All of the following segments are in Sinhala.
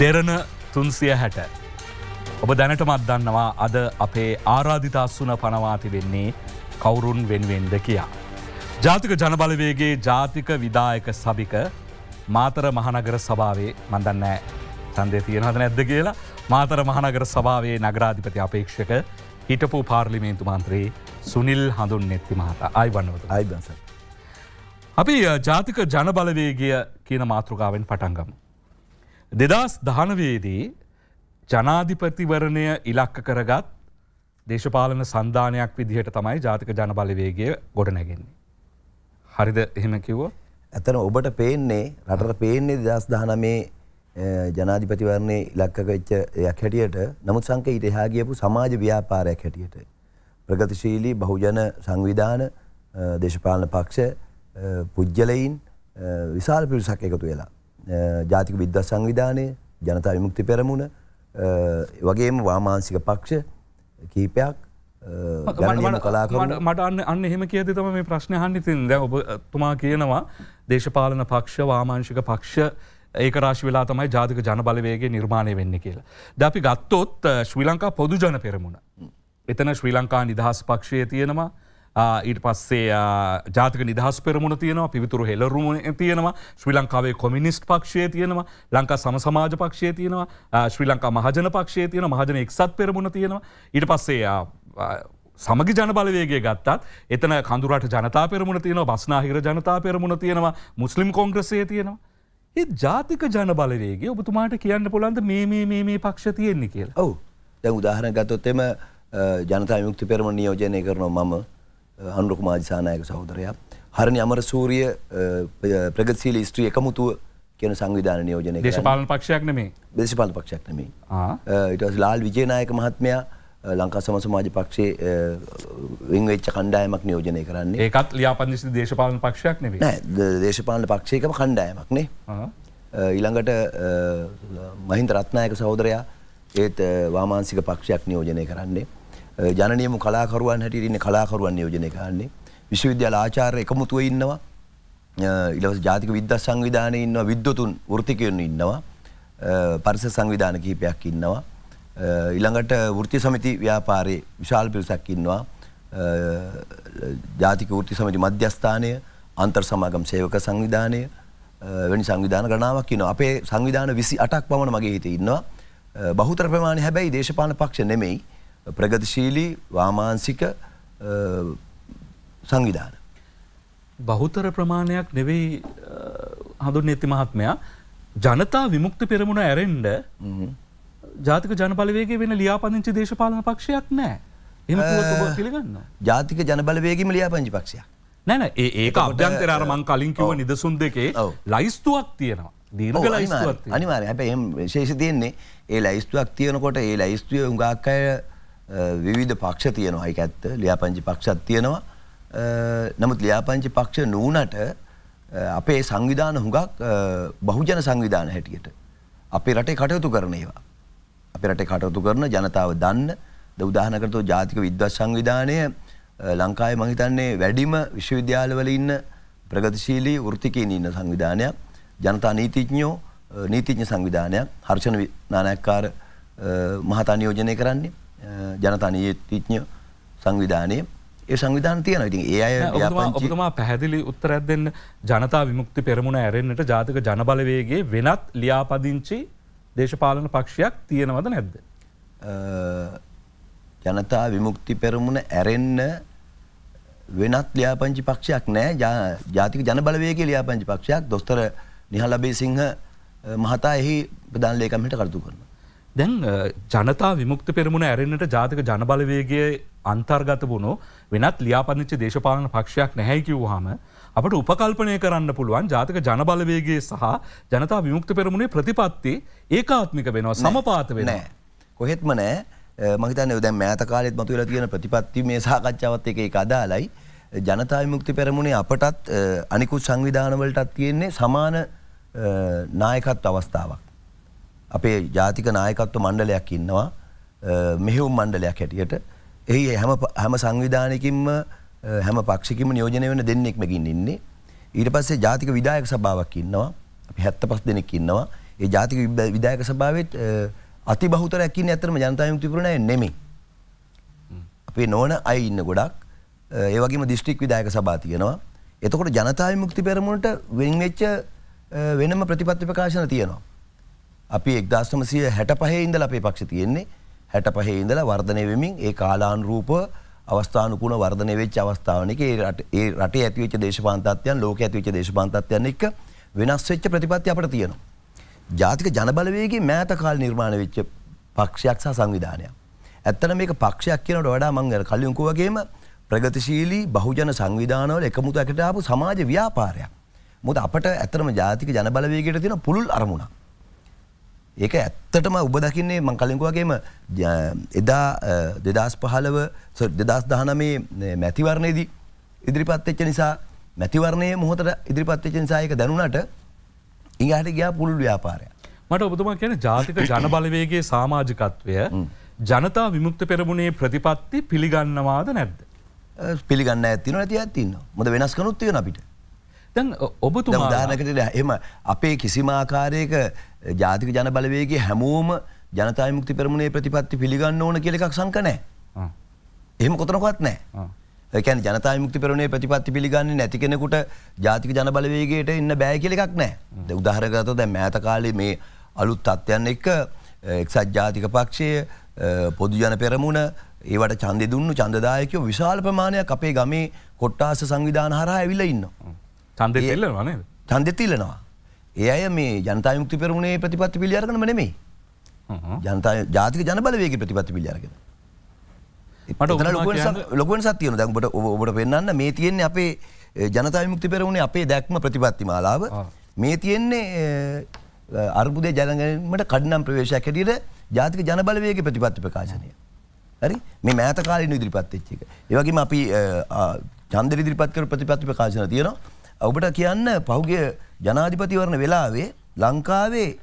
දෙරණ තුන්සිය හැට. ඔබ දැනට මත්දන්නවා අද අපේ ආරාධිතස්සුන පනවාති වෙන්නේ කවුරුන් වෙන්වෙන්ද කියා. ජාතික ජනබලවේගේ ජාතික විදායක සභික මාතර මහනගර සභාවේ මඳන්නෑ සන්දය තියෙනහද නැද්ද කියලා මාතර මහනගර සභාවේ නගරාධිපති අපේක්ෂක හිටපු පාර්ලිමේන්තු මන්ත්‍රයේ සුනිල් හඳුන් නෙත්ති මහතා අයිබන්නවත අයිබස. අපි ජාතික ජනබලවේගය කියන මාතෘකාවෙන් පටන්ගමු. දෙදස් දහනවේදී ජනාධිපතිවරණය ඉලක්ක කරගත් දේශපාලන සන්ධානයක් විදිහට තමයි ජාතික ජනබලවේගේ ගොඩනැගෙන්නේ. හරිද එහෙම කිව්ව ඇතන ඔබට පේන්නේ රටට පේන්නේ දස් දහනමේ ජනාධිපතිවරණය ඉලක්කවෙච්ච යක් හැටියට නමුත් සංක ඉටහා ගියපු සමාජ ව්‍යාපාරයක් හැටියට. ප්‍රගතිශීලී බහුජන සංවිධාන දේශපාලන පක්ෂ පුද්ගලයින් විශාල පිරිසක් එකතු වෙලා. ජාතික විද්වත් සංවිධානය ජනතා විමුක්ති පෙරමුණ වගේම වාමාන්සික පක්ෂ කීපයක් මට අන්න අන්න එහෙම කියද තම මේ ප්‍රශ්න හන්නිතින් දැ ඔබ තුමා කියනවා දේශපාලන පක්ෂ වාමාංශික පක්ෂ ඒක රාශි වෙලා තමයි ජාතික ජනබලවේගේ නිර්මාණය වෙන්න කියලා. ද අපි ගත්තොත් ශ්‍රී ලංකා පොදු ජන පෙරමුණ. එතන ශ්‍රී ලංකා නිදහස් පක්ෂය තියෙනවා ඊට පස්සේ ජාතික නිදහස් පෙරමුණ තියෙනවා පිවිතුරු හෙලරුමුණ තියෙනවා ශ්‍රී ලංකාවේ කොමිනිස්ට් පක්ෂය තියෙනවා ලංකා සමසමාජ පක්ෂය තියෙනවා ශ්‍රී ලංකා මහජන පක්ෂය තියෙන මහජන එක්සත් පෙරමුණ තියෙනවා ඊට පස්සේ සමග ජනබලවේගේ ගත්තත් එතන කඳුරට ජනතා පෙරමුණ තියෙනවා බස්නාහිර ජනතා පෙරමුණ තියෙනවා මුස්ලිම් කොංග්‍රසේ තියෙනවා. ඒ ජාතික ජනබලවේගේ ඔබතුමාට කියන්න පොළන්ද මේ මේ පක්ෂ තියෙන්නේ කියලා. ඔවු දැන් උදාහරන ගතොත් එම ජනතා යුක්ති පෙරම නියෝජනය කරනවා මම අනුර කුමාර දිසානායක සහෝදරයා හරණි අමරසූරිය ප්‍රගතිශීලී ස්ත්‍රී එකමුතුව කියන සංවිධාන නියෝජනය දේශපාලන පක්ෂයක් නෙමේ දේශපාලන පක්ෂයක් නෙමේ ඊට පස්සේ ලාල් විජේනායක මහත්මයා ලංකා සම සමාජ පක්ෂයේ වෙන් වෙච්ච කණ්ඩායමක් නියෝජනය කරන්නේ ඒකත් ලියාපදිංචි දේශපාලන පක්ෂයක් නෙමේ නෑ දේශපාලන පක්ෂයකම කණ්ඩායමක් නේ ඊළඟට මහින්ද රත්නායක සහෝදරයා ඒත් වාමාංශික පක්ෂයක් නියෝජනය කරන්නේ ජනනියම කලාකරුවන් හැටියට ඉන්න කලාකරුවන් නියෝජනය කරන්නේ. විශ්වවිද්‍යාල ආචාර්ය එකමුතුව ඉන්නවා. ඊළඟට ජාතික විද්‍යා සංවිධානයේ ඉන්නවා විද්වතුන් වෘත්තිකයන් ඉන්නවා. පරිසර සංවිධාන කිහිපයක් ඉන්නවා. ඊළඟට වෘත්ති සමිති ව්‍යාපාරයේ විශාල පිරිසක් ඉන්නවා. ජාතික වෘත්ති සමිති මධ්‍යස්ථානය අන්තර් සමාගම් සේවක සංවිධානය වැනි සංවිධාන ගණාවක් න අපේ සංවිධාන විසි අටක් පමණ මගේ හිත ඉන්නවා බහුතර ප්‍රමාණ හැබැයි දේශපාන පක්ෂ නෙමෙයි ප්‍රගතිශීලී වාමාන්සික සංවිධාන. බහුතර ප්‍රමාණයක් නෙවෙයි හඳුන් නැති මහත්මයා ජනතා විමුක්ති පෙරමුණ ඇරෙන්ඩ ජාතික ජනපලවේගේ වෙන ලියාපදිංචි දේශපාලන පක්ෂයක් නෑ එම පිළිගන්න ජාතික ජනබලවේගේම ලියාපංචි පක්ෂයක් නැන ඒක අභ්‍යන්තරර මං කලින් කිව නිදසුන් දෙකේ ලයිස්තුවක් තියෙනවා දීර්ග ලයිස්තුවක් අනිවාර හැප එම් ශේෂ තියෙන්නේ ඒ ලයිස්තුවක් තියනකොට ඒ ලයිස්තුවය උගාක්කය විවිධ පක්ෂ තියනවා එක ඇත්ත ලියාපංචි පක්ෂත් තියෙනවා නමුත් ලියාපංචි පක්ෂ නූනට අපේ සංවිධාන හුඟක් බහුජන සංවිධාන හැටියට අපේ රටේ කටයුතු කරන ඒවා. අපේ රටේ කටයුතු කරන ජනතාව දන්න ද උදාහනකරතෝ ජාතික විද්වත් සංවිධානය ලංකාය මහිතන්නේ වැඩිම විශ්වවිද්‍යාලවල ඉන්න ප්‍රගතිශීලී ෘතිකීන් ඉන්න සංවිධානයක් ජනතා නීතිඥෝ නීතිඥ සංවිධානයක් හර්ෂණ නානැක්කාර මහතා නියෝජනය කරන්නේ ජනතා නීතිඥ සංවිධානය ඒ සංවිධාන තියන ඉතින් ඒ අය ඔබතුමා පැහැදිලි උත්තරැත් දෙන්න ජනතා විමුක්ති පෙරමුණ ඇරෙන්න්නට ජාතික ජනබලවේගේ වෙනත් ලියාපදිංචි දේශපාලන පක්ෂයක් තියෙනවද නැද්ද. ජනතා විමුක්ති පෙරමුණ ඇරෙන්න වෙනත් ලියාපංචි පක්ෂයක් නෑ ජාතික ජනබලවේගේ ලියාපංචි පක්ෂයක් දොස්තර නිහලබේ සිංහ මහතා එහි ප්‍රධාන ලේකමට කරතු කරන. දැන් ජනතා විමුක්ත පෙරමුණ ඇරෙන්න්නට ජාතික ජනබලවේගේ අන්තර්ගත වුණු වෙනත් ලියාපදිච්චි දේශපාලන පක්ෂයක් නැහැකිවූ හම අපට උපකල්පනය කරන්න පුළුවන් ජාතික ජනබලවේගේ සහ ජනතා විමුක්ත පෙරමුණේ ප්‍රතිපත්ති ඒකාත්මික වෙනවා සමපාත වෙන. කොහෙත්ම නෑ මහිතන යොදැ මෑත කාලෙත් මතුවල තියෙන ප්‍රතිපත්ති මේ සාකච්ඡාවත් එක එක අදාලයි ජනතා විමුක්ති පෙරමුණේ අපටත් අනිකුත් සංවිධානවලටත් තියෙන්නේ සමාන නායකත් අවස්ථාවක්. අපේ ජාතික නායකත්ව මණ්ඩලයක් ඉන්නවා මෙහෙවුම් මණ්ඩලයක් හැටියට එහි හැම සංවිධානකින්ම හැම පක්ෂිකම නියෝජනය වන දෙන්නෙක්මකින් ඉන්නේ ඊට පස්සේ ජාතික විදායක සභාවක් ඉන්නවා අපි හැත්ත පස් දෙනෙක් ඉන්නවා ඒ ජාතික විදායක සභාවත් අති බහුතරැකින් ඇතරම ජනතායුතිපුරණය නෙමේ අපේ නොවන අය ඉන්න ගොඩක් ඒවගේම දිස්ට්‍රික් විදායක සභා තියෙනවා එතකොට ජනතාව මුක්ති පෙරමුණට වෙන්වෙච්ච වෙනම ප්‍රතිපත්ති ප්‍රකාශන තියෙනවා අපි එක්දශමසය හැට පහේ ඉඳල අපේ පක්ෂ තියෙන්නේ හැට පහේ ඉඳල වර්ධනය වෙමින් ඒ කාලාන් රූප අවස්ථානකුණ වර්ධනය වෙච් අවස්ථාවනක ඒ රට ඇතිවච දේශපාන්තත්යන් ලෝක ඇතිවච දේශපාන්තත්යන් එක් වෙනස් වෙච්ච ප්‍රතිපත්ති අපට තියෙනවා. ජාතික ජනබලවේගේ මෑත කාල් නිර්මාණ වෙච්ච පක්ෂයක් සහ සංවිධානයක්. ඇත්තන මේක පක්ෂයක් කියනට වඩා මංගර කලියුකුවගේම ප්‍රගතිශීලී බහුජන සංවිධානවල එකමුතු ඇකට ආපු සමාජ ව්‍යාපාරයක්. මුද අපට ඇතරම ජාතික ජනබලවේගයට තින පුළුල් අරමුණක්. ඒක ඇත්තටම ඔබ දකින්නේ මං කලින්කුවගේම එදා දෙදස් පහලව දෙදස් දහනමේ මැතිවරණයේදී ඉදිරිපත්ච්ච නිසා මැතිවරණය මොහොතට ඉදිරිපත්ච්ච නිසායක දැනුනට ඉඟහට ගයා පුළුල් ව්‍යාපාරය. මට ඔබතුමා කියන ජාතික ජනබලවේගේ සාමාජිකත්වය ජනතා විමුක්ත පෙරමුණේ ප්‍රතිපත්ති පිළිගන්නවාද නැද්ද. පිළිගන්න ඇතින ඇති ඇතින්න මොද වෙනස් කනුත්තිය අපිට. දැන් ඔබතු උදානකට එම අපේ කිසිමාකාරයක ජාතික ජන බලවේගේ හැමෝම ජනතයි මුක්ති පෙරමුණේ ප්‍රතිපත්ති පිළිගන්න ඕන කියලෙක් සංකනෑ එහෙම කොතනකොත් නෑ එකැන් ජනතයි මුක්ති පෙරුණේ ප්‍රතිපත්ති පිළිගන්න නැති කෙනෙකුට ජාතික ජන බලවේගේට ඉන්න බෑ කියලෙක් නෑ උදාහරගත දැ මෑත කාලේ මේ අලුත් තත්ත්යන් එක්ක එක්සත් ජාතික පක්ෂය පොදුජන පෙරමුණ ඒවට චන්ද දුන්නු චන්දදායකෝ විශාල ප්‍රමාණයක් අපේ ගමේ කොට්ටාස සංවිධාන හරහා ඇවිල ඉන්නවා. චන්දය තිල්ලනවා නේද චන්දය තිල්ලනවා. ඒ අය මේ ජනතා යුක්ති පෙරමුණේ ප්‍රතිපත්ති පිළිඅරගෙනම නෙමෙයි. ජනතා ජාතික ජනබලවේගයේ ප්‍රතිපත්ති පිළිඅරගෙන. මට ලොකුවෙන් සත්තියන දැන්ට ඔබට පෙන්න්න මේ තියෙන්නේ අපේ ජනතා මුක්ති පෙරවුණේ අපේ දැක්ම ප්‍රතිපත්ති මාලාව මේ තියෙන්නේ අර්බුදය ජනගමට කඩනම් ප්‍රවේශයක් හැටියට ජාතික ජනබලවයගේ ප්‍රතිපත්ති ප්‍රකාශනය. හරි මේ මෑත කාලින් ඉදිරිපත්ච්චික. ඒවගේම අපි චන්දර ඉදිරිපත්කර ප්‍රතිපත්ති ප්‍රකාශන තියෙනවා ඔබට කියන්න පහුගේ ජනාධිපතිවරණ වෙලාවේ ලංකාවේ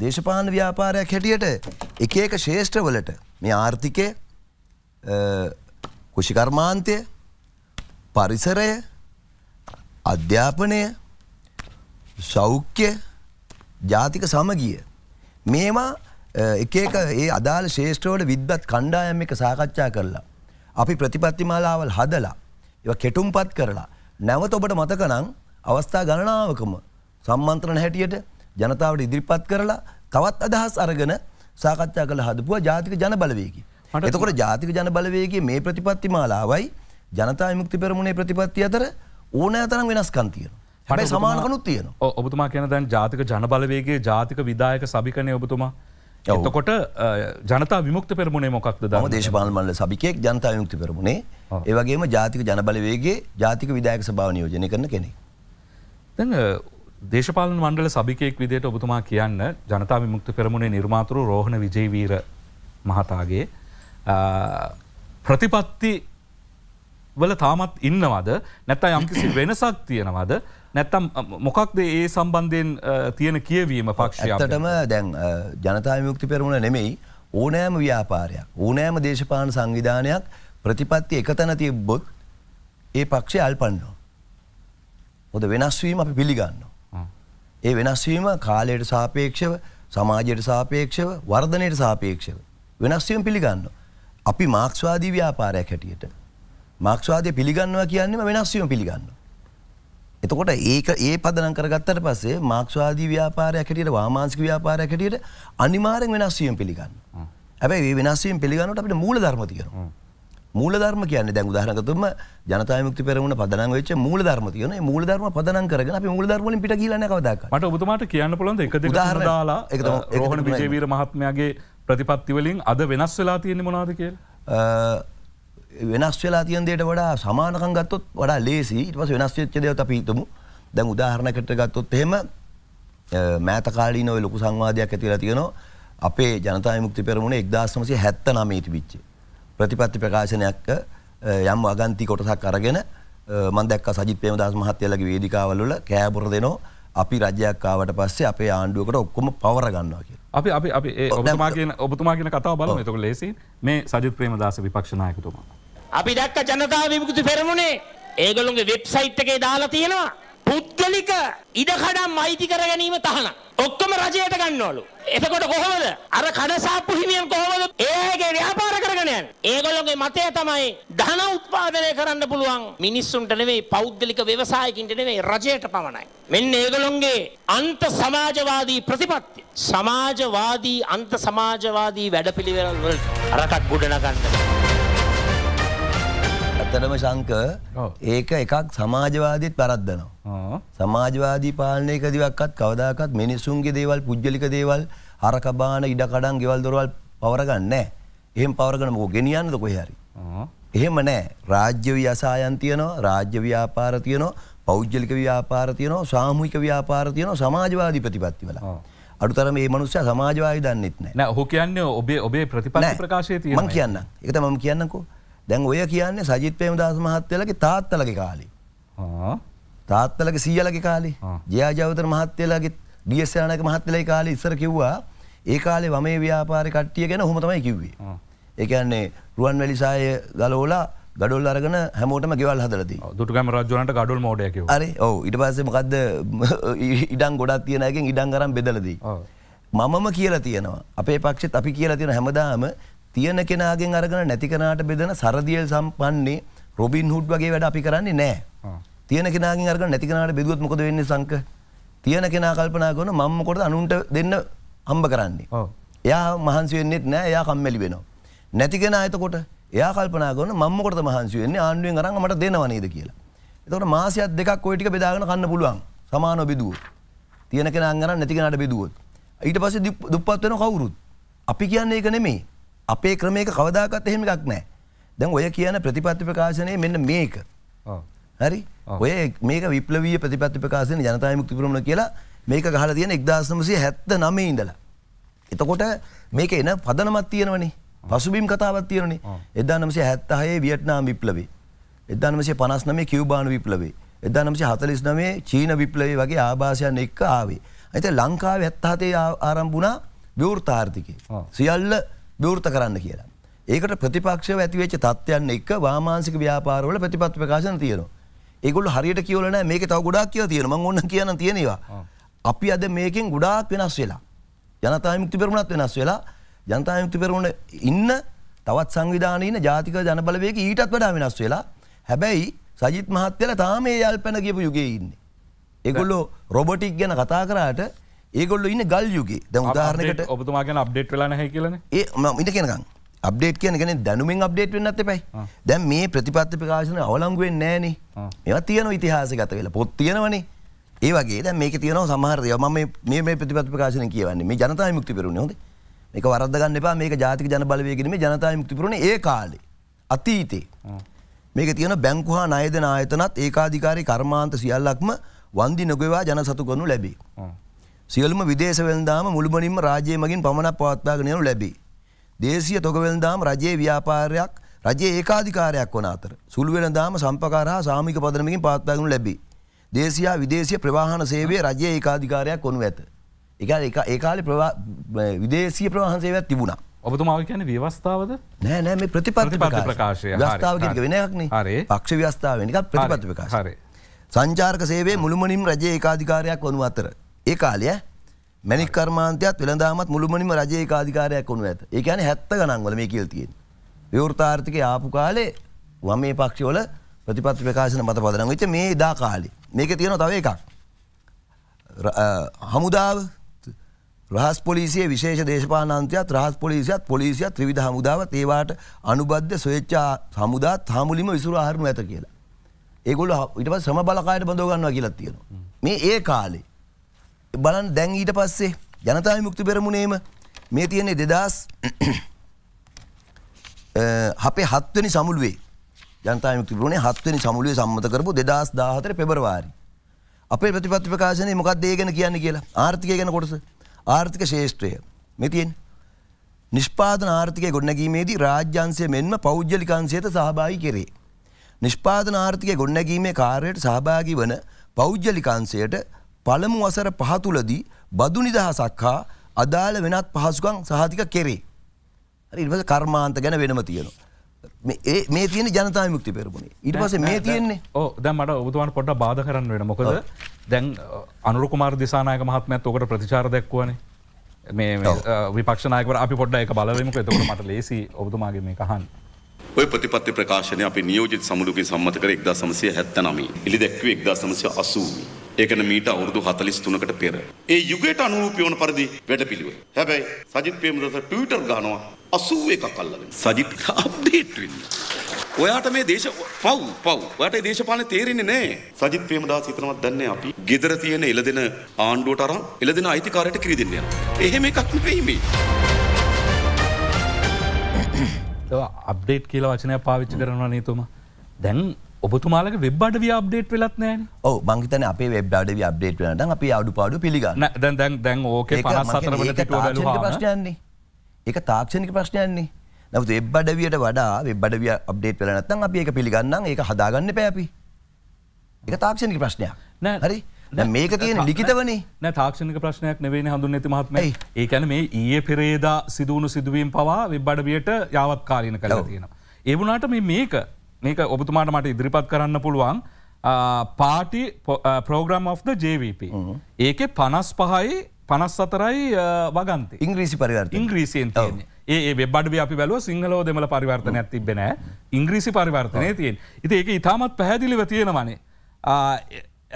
දේශපාන ව්‍යාපාරයක් හැටියට එක ඒක ශේෂ්ත්‍රවලට මේ ආර්ථිකය කෘෂිකර්මාන්තය පරිසරය අධ්‍යාපනය සෞඛ්‍ය ජාතික සමගිය. මේවා එක එක ඒ අදාළ ශේෂ්ත්‍රවට විද්වත් කණ්ඩායම් එක සාකච්ඡා කරලා. අපි ප්‍රතිපත්තිමාලාවල් හදලා එ කෙටුම්පත් කරලා නැවත ඔබට මතකනං අවස්ථා ගණනාවකම සම්මන්ත්‍රණ හැටියට ජනතාවට ඉදිරිපත් කරලා තවත් අදහස් අරගෙන සාකච්ඡා කළ හදපුවා ජාතික ජන බලවේකි. එතකොට ජාතික ජන බලවේගේ මේ ප්‍රතිපත්ති මාලාවයි ජනතා මුක්ති පෙරමුණේ ප්‍රතිපත්ති අතර ඕනෑ තරම් වෙනස් කන්තියන. හැබයි සමානකනුත් තියෙන ඔබතුමා කියන දැන් ජාතික ජනබලවේගේ ජාතික විදායක සභිකනය ඔබතුමා එතකොට ජනතා විමුක්ත පෙරමුණේ මොකක්ද දම දේශපාලමල්ල සබිකෙක් ජනතා යුක්ති පෙරමුණේ ඒවගේම ජාතික ජනබලවේගේ ජාතික විදායක සභාව නියෝජනය කරන කෙනෙ. දේශපාලන මණ්ඩල සබිකෙක් විදියට ඔබතුමා කියන්න ජනතා විමුක්ත පෙරමුණේ නිර්මාතුරු රෝහණ විජයවීර මහතාගේ ප්‍රතිපත්ති වල තාමත් ඉන්නවද නැත්තා යම්කිසි වෙනසක් තියෙනවද නැත්තම් මොකක්ද ඒ සම්බන්ධයෙන් තියෙන කියවීම පක්ෂ ඇතටම දැන් ජනතා යුක්ති පෙරමුණ නෙමෙයි ඕනෑම ව්‍යාපාරයක් ඕනෑම දේශපාන සංවිධානයක් ප්‍රතිපත්ති එක තැන තියබ්බොත් ඒ පක්ෂය අල්පන්නෝ. හොද වෙනස්වීම අපි පිළිගන්න. ඒ වෙනස්වීම කාලයට සාපේක්ෂව සමාජයට සාපේක්ෂව වර්ධනයට සාපේක්ෂව. වෙනස්වීම පිළිගන්න. අපි මාක්ස්වාදී ව්‍යාපාරයක් හැටියට. මාක්ස්වාදය පිළිගන්නවා කියන්නම වෙනස්වීම පිළිගන්න. එතකොට ඒක ඒ පදනම් කරගත්තට පස්සේ මාක්ස්වාදී ව්‍යාපාරයක් හැටියට වාමාංශික ව්‍යාපාරයක් හැටියට අනිවාර්යෙන් වෙනස් වීම පිළිගන්න. හැබැයි මේ වෙනස් වීම පිළිගන්නකොට අපිට මූලධර්ම තියෙනවා. මූලධර්ම කියන්නේ දැන් උදාහරණයක් ගත්තොත්ම ජනතා විමුක්ති පෙරමුණ පදනම් වෙච්ච මූලධර්ම තියෙනවා. ඒ මූලධර්ම පදනම් කරගෙන අපි මූලධර්ම වලින් පිට ගිහිල්ලා නැහැ කවදාකවත්. මට ඔබතුමාට කියන්න පුළුවන් එක දෙක දාලා රෝහණ විජේවීර මහත්මයාගේ ප්‍රතිපත්ති වලින් අද වෙනස් වෙලා තියෙන්නේ මොනවද කියලා? වෙනස් වෙලා තියන් දේට වඩා සමානකම් ගත්තොත් වඩා ලේසි ඊට පස්සේ වෙනස් වෙච්ච දේවල් අපි හිතමු දැන් උදාහරණයකට ගත්තොත් එහෙම මෑත කාලීන ඔය ලොකු සංවාදයක් ඇති වෙලා තියෙනවා අපේ ජනතා විමුක්ති පෙරමුණේ 1979 තිබිච්ච ප්‍රතිපත්ති ප්‍රකාශනයක් යම් අගන්ති කොටසක් අරගෙන මම දැක්කා සජිත් ප්‍රේමදාස මහත්තයාලගේ වේදිකාවල් වල කෑබොර දෙනවා අපි රජයක් ආවට පස්සේ අපේ ආණ්ඩුවකට ඔක්කොම පවර ගන්නවා කිය. අපි අපි ඔබතුමාගෙන ඔබතුමාගෙන කතාව බලන එතක ලෙසි මේ සජිත් ප්‍රේමදාස විපක්ෂනායකතුමා. අපි දැක්ක ජනතා විමුක්ති පෙරමුණේ ඒගොල්ලොන්ගේ වෙබ්සයිට් එකේ දාලා තියෙනවා පුද්ගලික ඉඩකඩම් අයිති කර ගැනීම තහනම්. ඔක්කොම රජයට ගන්නවලු. එතකොට කොහොමද? අර කඩසාප්පු හිමියන් කොහොමද? ඒගේ ව්‍යාපාර කරගෙන යන්නේ. ඒගොල්ලෝගේ මතය තමයි ධන උත්පාදනය කරන්න පුළුවන් මිනිස්සුන්ට නෙවෙයි පෞද්ගලික ව්‍යවසායකින්ට නෙවෙයි රජයට පමණයි. මෙන්න ඒගොල්ලොන්ගේ අන්ත සමාජවාදී ප්‍රතිපත්ති. සමාජවාදී අන්ත සමාජවාදී වැඩපිළිවෙළ වලට රටක් ගොඩනගන්න. ඇතරම ශංක ඒක එකක් සමාජවාදීත් පරද්දනවා. සමාජවාදී පාලනය කදිවක්ත් කවදාකත් මිනිසුන්ගේ දේවල් පුද්ජලික දේවල් හරකබාන ඉඩකඩන් ගෙවල් දොරවල් පවරගන්න එහෙම පවරගන මෝ ගෙනියන්නද කොහරි. එහෙම නෑ රාජ්‍ය ව්‍යසායන් තියනවා රාජ්‍ය ව්‍යාපාර තියනවා පෞද්ජලික ව්‍යාපාර තියනවා සාමුහික ව්‍යාපාර තියනවා සමාජවාදී ප්‍රතිපත්ති වලා. අඩුතරම මේ මනුස්්‍ය සමාජවාය දන්නෙත් නෑ හො කියන්න ඔබේ ඔබේ ප්‍රතිපල ප්‍රකාශය මං කියන්න එක මම කියන්නකෝ දැන් ඔය කියන්නේ සජිත් ප්‍රේමදාස මහත්තයලගේ තාත්තලගේ කාලේ. තාත්තලගේ සීයලගේ කාලේ ජයාජවතර මහත්තයලගේ ඩියස්නායක මහත්තයලගේ කාලේ ඉස්සර කිව්වා ඒ කාලේ වමේ ව්‍යාපාර කට්ටිය ගැන ඔහොම තමයි කිව්වේ. ඒ කියන්නේ රුවන්වැලි සාය ගලවලා ගඩොල් අරගෙන හැමෝටම ගෙවල් හදලති දුටගම රජනට ගඩොල් මෝඩයක අර ඕ ඉට පස්සේ මකක්ද ඉඩන් ගොඩක් තියෙනයකින් ඉඩන් කරම් බෙදලදී. මමම කියලා තියෙනවා අපේ පක්ෂත් අපි කියලා තියෙන හැමදාම තියෙන කෙනගෙන් අරගෙන නැතිකනට බෙදන සරදියල් සම්පන්නේ රොබින් හුඩ් වගේ වැඩ අපි කරන්නේ නෑ තියෙන කෙනගෙන් අරග නැතිකනට බෙදුවත් මොකද වෙන්න සංක තියෙන කෙනා කල්පනා කරන මම්මකොට අනුන්ට දෙන්න හම්බ කරන්නේ එයා මහන්සි වෙන්නෙත් නෑ එයා කම්මැලි වෙනවා නැතිගෙන එතකොට එයා කල්පනා කරන මම්මකොට මහන්සි වෙන්නේ ආණ්ඩුවෙන් අරන් මට දෙනවා නේද කියලා එතකොට මාසයක් දෙකක් ওই ටික බෙදාගෙන කන්න පුළුවන් සමානව බෙදුවොත් තියෙන කෙනා අරන් නැති කෙනාට බෙදුවොත් ඊට පස්සේ දුප්පත් වෙන කවුරුත් අපි කියන්නේ ඒක නෙමෙයි අපේ ක්‍රමයක කවදාකත් එහෙම එකක් නෑ. දැන් ඔය කියන ප්‍රතිපත්ති ප්‍රකාශනය මෙන්න මේක. හරි ඔය මේක විප්ලවීය ප්‍රතිපත්ති ප්‍රකාශන ජනතා මුක්ති පුරමණ කියලා මේක ගහලා තියෙන 1979 හැත්ත නමේ ඉඳලා. එතකොට මේක එන පදනමත් තියෙනවනේ. පසුබිම් කතාවත් තියෙනනේ. 1976 වියට්නාම් විප්ලවය. 1959 කියුබානු විප්ලවය. 1949 චීන විප්ලවය වගේ ආభాසයන් එක්ක ආවේ. අනිත ලංකාවේ 77 ආරම්භ වුණා විවෘත ආර්ථිකය. සියල්ල විවෘත කරන්න කියලා. ඒකට ප්‍රතිපක්ෂව ඇතිවෙච්ච තත්ත්වයන් එක වාමාන්සික ව්‍යාපාරවල ප්‍රතිපත් ප්‍රකාශන තියෙනවා. ඒගොල්ල හරියට කියවලන මේක තව ගොඩක් කියව තියෙන මං ඔන්න කියන තියෙනවා. අපි අද මේකෙන් ගොඩාක් වෙනස් වෙලා. ජනතා මුක්ති පෙරමුණත් වෙනස් වෙලා ජනතා මුක්ති පෙරමුණ ඉන්න තවත් සංවිධානයන ජාතික ජනබලවේක ඊටත් වඩා වෙනස් වෙලා හැබැයි සජිත් මහත්තල තාම ඒ යල් පැන කියපු යුගේ ඉන්නේ. එකොල්ලෝ රොබොටික් ගැන කතා කරාට ඒගොල්ල ඉන්න ගල් යුගේ දැ උදාහරනකට ඔබතුමාගෙන අප්ඩේට් වෙලා නැහැ කියලන ඒ ඉට කියෙනකම් අප්ඩේට් කියනගෙන දැනුමින් අප්ඩේට් වෙන්නත් එපයි දැන් මේ ප්‍රතිපත්ති ප්‍රකාශන අවලංගුවෙන් නෑනේ මෙවා තියන ඉතිහාසගත වෙලා පොත් තියෙනවනේ ඒ වගේ දැ මේක තියන සමහරය ම මේ ප්‍රතිපත් ප්‍රකාශන කියවන්නේ මේ ජනතා මුක්ති පෙරුණ හොද එක වරදගන්න එපා මේ ජාතික ජන බලවයගෙනීම ජනතා මුක්ති පුරුණ ඒ කාලේ අතීතේ මේක තියන බැංකුහා නයදන ආයතනත් ඒකාධිකාරය කර්මාන්ත සියල්ලක්ම වන්දි නොගවා ජන සතු ගොනු ලැබේ සියලුම විදේශවෙල්දාම මුළුමනින්ම රාජය මගින් පමණක් පවත්වාගෙනයනු ලැබේ. දේශය තොකවෙල්දාම් රජයේ ව්‍යාපාරයක් රජයේ ඒකාධිකාරයක් වන අතර සුළුවෙනදාම සම්පකාරහා සාමික පදනමකින් පාත්වාගනු ලැබේ. දේශයා විදේශය ප්‍රවාහන සේවේ රජයේ ඒකාධිකාරයක් කොනු ඇත. එක ඒකාලි විදේශය ප්‍රවාහන් සේවයක් තිබුණා. ඔබතුමාව කියන ව්‍යවස්ථාවද නෑ නෑ මේ ප්‍රතිපත්ති ප්‍රකාශය ව්‍යස්ථාවක වෙනයක්න හරි පක්ෂ ව්‍යස්ථාව වෙනිකත් ප්‍රතිපත්ති ප්‍රකාශ. සංචාර්ක සේවේ මුළුමනින් රජයේ ඒකාධිකාරයක් වනු අතර ඒ කාලය මැනික් කර්මාන්තයත් වෙළදාමත් මුළුමනිම රජයේ කාධිකාරයක් වනු ඇත ඒකන හැත්ත ගනන්වල මේ කියල්තියෙන්. විවෘතාර්ථක ආපු කාලේ වම මේ පක්ෂවල ප්‍රතිපත් ප්‍රකාශන මත පදන වෙච මේ දා කාලි මේක තියෙන තව එකක්. හමුදාව රහස් පොලිසිය විශේෂ දේශපානන්තයත් රහස් පොලිසියත් පොලිසිය ත්‍රවිධ හමුදාවත් ඒවාට අනුබද්ධ සොච්චා හමුදාත් හමුලිම විසුර හරනු ඇත කියලා. ඒගොල ඉටම සම බලකායට බඳෝගන්නවා කියලත් තියෙනවා. මේ ඒ කාලේ බලන් දැන් ඊට පස්සේ ජනතා විමුක්ති පෙරමුණේම මේ තියෙන්නේ දෙදස් අපේ හත්වනි සමුළුවේ ජනතා විමුක්ති පෙරමුණේ හත්වනි සමුළුවේ සම්මත කරපු 2014 පෙබරවාරි අපේ ප්‍රතිපත්ති ප්‍රකාශනයේ මොකක්ද ඒ ගැන කියන්නේ කියලා ආර්ථිකය ගැන කොටස ආර්ථික ශේෂ්ත්‍රය මේ තියෙන්නේ නිෂ්පාදන ආර්ථිකය ගොඩනැගීමේදී රාජ්‍යංශය මෙන්ම පෞද්ගලික අංශයට සහභාගී කෙරේ නිෂ්පාදන ආර්ථිකය ගොඩනැගීමේ කාර්යයට සහභාගී වන පෞද්ගලික අංශයට පළමු වසර පහ තුලදී බදු නිදහසක් හා අදාළ වෙනත් පහසුකම් සහතික කෙරේ. හරි ඊට පස්සේ කර්මාන්ත ගැන වෙනම තියෙනවා. මේ තියෙන ජනතා මුක්ති පෙරමුණේ ඊට පස මේ තියෙන්නේ ඕ දැ මට ඔබතුවන් පොඩ බාධ කරන්න වෙන මොකද දැන් අනුරුකුමාර දිසානායක මහත්මයත් ඔකට ප්‍රතිචාර දක්වන මේ විපක්ෂනායකර අපි පොඩ්ඩ එක බලවීමක එතකට මට ලේසි ඔබතුමාගේ මේ කහන්. ඔය ප්‍රතිපත්ති ප්‍රකාශනය අපි නියෝජිත සමුළුකින් සම්මත කර එක්දා සමසය හැත්ත නමී එලි දැක්වේ එක්දා සමසය අසූී ඒකන මීට අවුරුදු හතලිස් තුනකට පෙර. ඒ යුගයට අනුරූපියවන පරිදි වැඩ පිළිව. හැබැයි සජිත් පේමදස ටීටර් ගනවා අසූ එකක් කල්ලගෙන සජිත් අප්ඩේට් වෙන්න. ඔයාට මේ දේශ පව් පව් ඔයාට දේශපාලන තේරෙන්නේ නෑ සජිත් ප්‍රේමදාස හිතනවත් දන්නේ අපි ගෙදර තියෙන එළදෙන ආණ්ඩුවට අරන් එළදෙන අයිතිකාරයට කිරි දෙන්න යනවා. එහෙම එකක් නෙවෙයි මේ. අප්ඩේට් කියලා වචනය පාවිච්චි කරනවා නේතුම දැන් ඔබතුමාලක වෙබ්බඩ අප්ඩේට් වෙලත් නෑ ඕ මංහිතන අපේ වෙබ්ඩඩ අප්ඩේට් වනට අපි අඩු පාඩු පිළිගන්න දැන් දැන් දැන් ඕක ප්‍රශ්නයන්නේ එක තාක්ෂණක ප්‍රශ්නයන්නේ නවත් එබ්බඩවියට වඩා වෙබ්බඩවිය අප්ඩේට් වෙලනත්තන් අපි එක පිළිගන්න ඒ හදාගන්න පැපි එක තාක්ෂණක ප්‍රශ්නයක් නෑ හරි මේක තියෙන ලිකිතවනේ නෑ තාක්ෂණක ප්‍රශ්නයක් නෙවෙයි හඳුන් ඇති මහත්මයි ඒකැන මේ ඒ පෙරේදා සිදුවුණු සිදුවීම් පවා විබ්බඩවියට යාවත් කාලීන කළ තියෙනවා. ඒවුණට මේ මේක මේක ඔබතුමාට මට ඉදිරිපත් කරන්න පුළුවන් party programme of the JVP ඒක පනස් පහයි පනස් සතරයි වගන්ත ඉංග්‍රීසි පරිවර්ත ඉංග්‍රීසියෙන් තියන්නේ ඒ වෙබ්බඩ අපි බැලුව සිංහලෝ දෙමල පරිවර්තනයක් තිබෙන ඉංග්‍රීසි පරිවර්තනය තියෙන් ඉති ඒක ඉතාමත් පැහැදිලිව තියෙනවනේ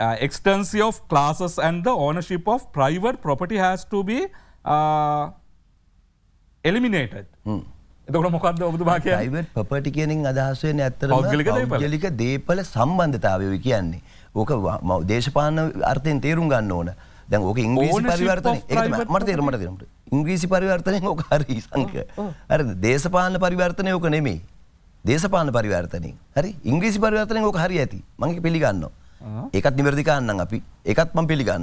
uh, extensive of classes and the ownership of private property has to be uh, eliminated. Hmm. එතකොට මොකක්ද ඔබතුමා කියන්නේ? private property කියනින් අදහස් වෙන්නේ ඇත්තටම පෞද්ගලික දේපල සම්බන්ධතාවය කියන්නේ. ඕක දේශපාලන අර්ථයෙන් තේරුම් ගන්න ඕන. දැන් ඕක ඉංග්‍රීසි පරිවර්තනය. ඒක මට තේරෙන්න මට තේරෙන්න. ඉංග්‍රීසි පරිවර්තනයෙන් ඕක හරි සංඛ්‍ය. හරිද? දේශපාලන පරිවර්තනය ඕක නෙමෙයි. දේශපාලන පරිවර්තනයෙන්. හරි? ඉංග්‍රීසි පරිවර්තනයෙන් ඕක හරි ඇති. මම ඒක පිළිගන්නවා. ඒකත් නිවැරදිකාන්නම් අපි ඒකත් මම පිළිගන්නවා.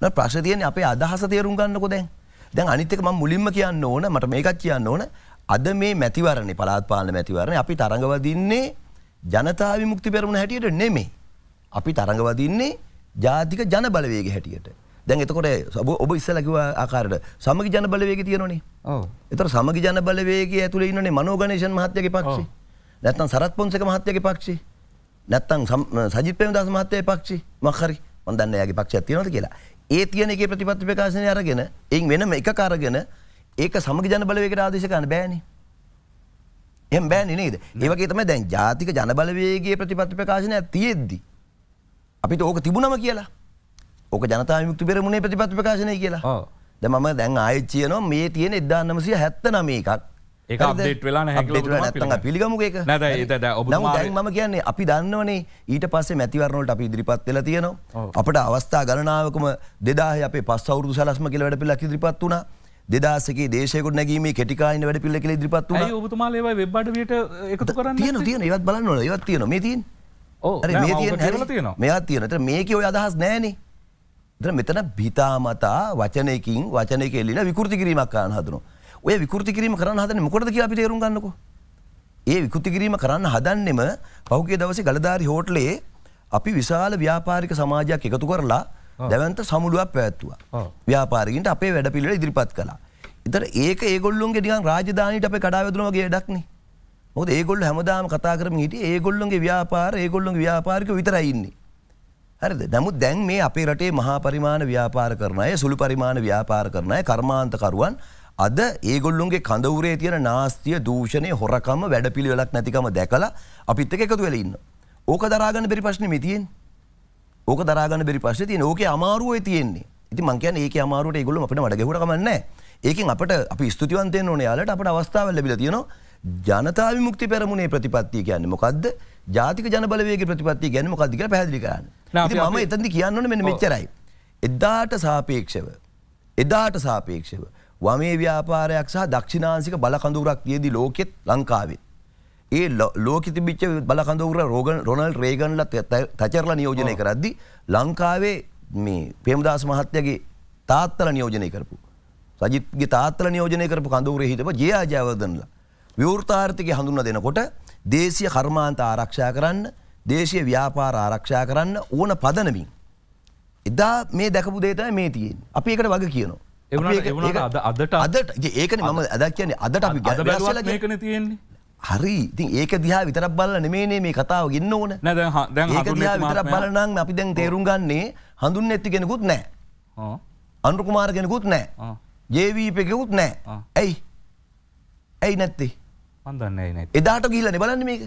නමුත් ප්‍රශ්නේ තියෙන්නේ අපේ අදහස තේරුම් ගන්නකො දැන්. දැන් අනිත් එක මම මුලින්ම කියන්න ඕන මට මේකත් කියන්න ඕන අද මේ මැතිවරණේ පළාත් පාලන මැතිවරණේ අපි තරඟවදින්නේ ජනතා විමුක්ති පෙරමුණ හැටියට නෙමෙයි. අපි තරඟවදින්නේ ජාතික ජනබලවේග හැටියට. දැන් එතකොට ඔබ ඉස්සලා කිව්වා ආකාරයට සමගි ජනබලවේගය තියෙනවනේ. ඔව්. ඒතර සමගි ජනබලවේගය ඇතුලේ ඉන්නනේ මනෝගණේෂන් මහත්තයාගේ පක්ෂේ. නැත්නම් සරත් පොන්සේක මහත්තයාගේ පක්ෂේ. නැත්තං සජිත් පෙමදස් මහත්තය පක්ෂි මක්හරි මන්දන්න යාගේ පක්ෂ තියනොට කියලා ඒ තියන එක ප්‍රතිපත්ති ප්‍රකාශනය අරගෙන එන් වෙනම එක කාරගෙන ඒක සමග ජන බලවයකට ආදේශකන්න බෑනි එම් බෑනි නේද ඒවගේ තම දැන් ජාතික ජනබලවේගේ ප්‍රතිපත්ති ප්‍රකාශනය තියෙද්දි. අපිට ඕක තිබුණම කියලා ඕක ජනතා යුක්ති පෙරමුණේ ප්‍රතිපත්ති ප්‍රකාශනය කියලා දැම දැන් ආයච්චියනවා මේ තියෙන එදදාන්නමසිය හැත්ත නම එකක් ඒ අපේට වෙලා නැ පිළිගමගේක නැ ම කියන්නේ අපි දන්නවනේ ඊට පස්සේ මැතිවරණට අපි ඉදිරිපත් වෙල තියනවා අපට අවස්ථා ගණනාවකම දෙදාහ අප පස්සවරු සලස්ම කියල වැඩ පිල්ලක් ඉදිරිපත් වුණා දෙදසගේ දේශයක නැගීම කෙටිකායින වැඩ පිල්ල කියල ඉදිරිපත් තුමාලව වෙබ්බඩට එකතු කරන්න තියන ඒවත් බලන්න ඒවත් තියන මේ තින් මෙයා තියනට මේක ඔය අදහස් නෑනේ මෙතන බිතාමතා වචනයකින් වචනය කෙල්ලින විකෘති කිරීමක් කාන හදනවා ඔය විකෘති කිරීම කරන්න හදන්නේ මොකටද කියලා අපි තේරුම් ගන්නකො. ඒ විකෘති කිරීම කරන්න හදන්නෙම පහුගිය දවසේ ගලදාරි හෝටලයේ අපි විශාල ව්‍යාපාරික සමාජයක් එකතු කරලා දැවන්ත සමුළුවක් පැවැත්තුවා. ව්‍යාපාරිකින්ට අපේ වැඩපිළිවෙල ඉදිරිපත් කළා. ඉතින් ඒක ඒගොල්ලොන්ගේ නිකන් රාජධානියට අපේ කඩා වැදුනා වගේ වැඩක් නේ. මොකද ඒගොල්ල හැමදාම කතා කරම හිටිය ඒගොල්ලොන්ගේ ව්‍යාපාර ඒගොල්ලොන්ගේ ව්‍යාපාරික විතරයින්නේ. හරිද නමුත් දැන් මේ අපේ රටේ මහා පරිමාණ ව්‍යාපාර කරන අය සුළු පරිමාණ ව්‍යාපාර කරන අය කර්මාන්තකරුවන් අද ඒගොල්ලුන්ගේ කඳවරේ තියෙන නාස්තිය දූෂණය හොරකම වැඩපිළිවෙලක් නැතිකම දැකලා අපිත් එක එකතු වෙලා ඉන්න. ඕක දරාගන්න බැරි ප්‍රශ්නේ මේ තියෙන්නේ. ඕක දරාගන්න බැරි ප්‍රශ්නේ තියෙන. ඕකේ අමාරුවයි තියෙන්නේ. ඉතින් මං කියන්නේ ඒකේ අමාරුවට ඒගොල්ලෝ අපිට මඩ ගැහුවට කමක් නැහැ. ඒකෙන් අපිට අපි ස්තුතිවන්ත වෙන්න ඕනේ යාලට අපිට අවස්ථාවක් ලැබිලා තියෙනවා. ජනතා විමුක්ති පෙරමුණේ ප්‍රතිපත්තිය කියන්නේ මොකද්ද? ජාතික ජනබලවේගයේ ප්‍රතිපත්තිය කියන්නේ මොකද්ද කියලා පැහැදිලි කරන්න. ඉතින් මම එතනදි කියන්න ඕනේ මෙන්න මෙච්චරයි. එදාට සාපේක්ෂව එදාට සාපේක්ෂව වමේ ව්‍යාපාරයක් සහ දක්ෂිනාන්සික බලකඳුරක් තියදි ලෝකෙත් ලංකාවෙත්. ඒ ලෝක තිබිච්ච බලකඳවර රෝගන් රොනල් රේගන්ල තචරල නියෝජනය කරද්දි ලංකාවේ මේ පේමදාස මහත්යගේ තාත්තල නියෝජනය කරපු. සජිත්ගේ තාත්තල නියෝජනය කරපු කඳවරේ හිටප ජයාජයවදනල. විවෘතාර්ථික හඳුන්න දෙනකොට දේශය කර්මාන්ත ආරක්ෂා කරන්න දේශය ව්‍යාපාර ආරක්ෂා කරන්න ඕන පදනමින්. එදා මේ දැකපු දේතයි මේ තියෙන් අප ඒකට වග කියනවා. ඒට අදට අදට ඒකන ම අද කියන්නේ අදට අපි ගැ ඒකන තියෙන්නේ හරි ඉතින් ඒක දිහා විතරක් බලලා නෙමෙයිනේ මේ කතාව ගෙන්න ඕන. නෑ දැන් දැන් ඒක දිහා විතරක් බලලා නම් අපි දැන් තේරුම් ගන්නේ හඳුන් නැති කෙනෙකුත් නෑ. ආ. අනුර කුමාර කෙනෙකුත් නෑ. ආ. ජේවීප් එකෙකුත් නෑ. ඇයි? ඇයි නැත්තේ? මන් දන්නේ ඇයි නැත්තේ. එදාට ගිහිල්ලානේ බලන්නේ මේක.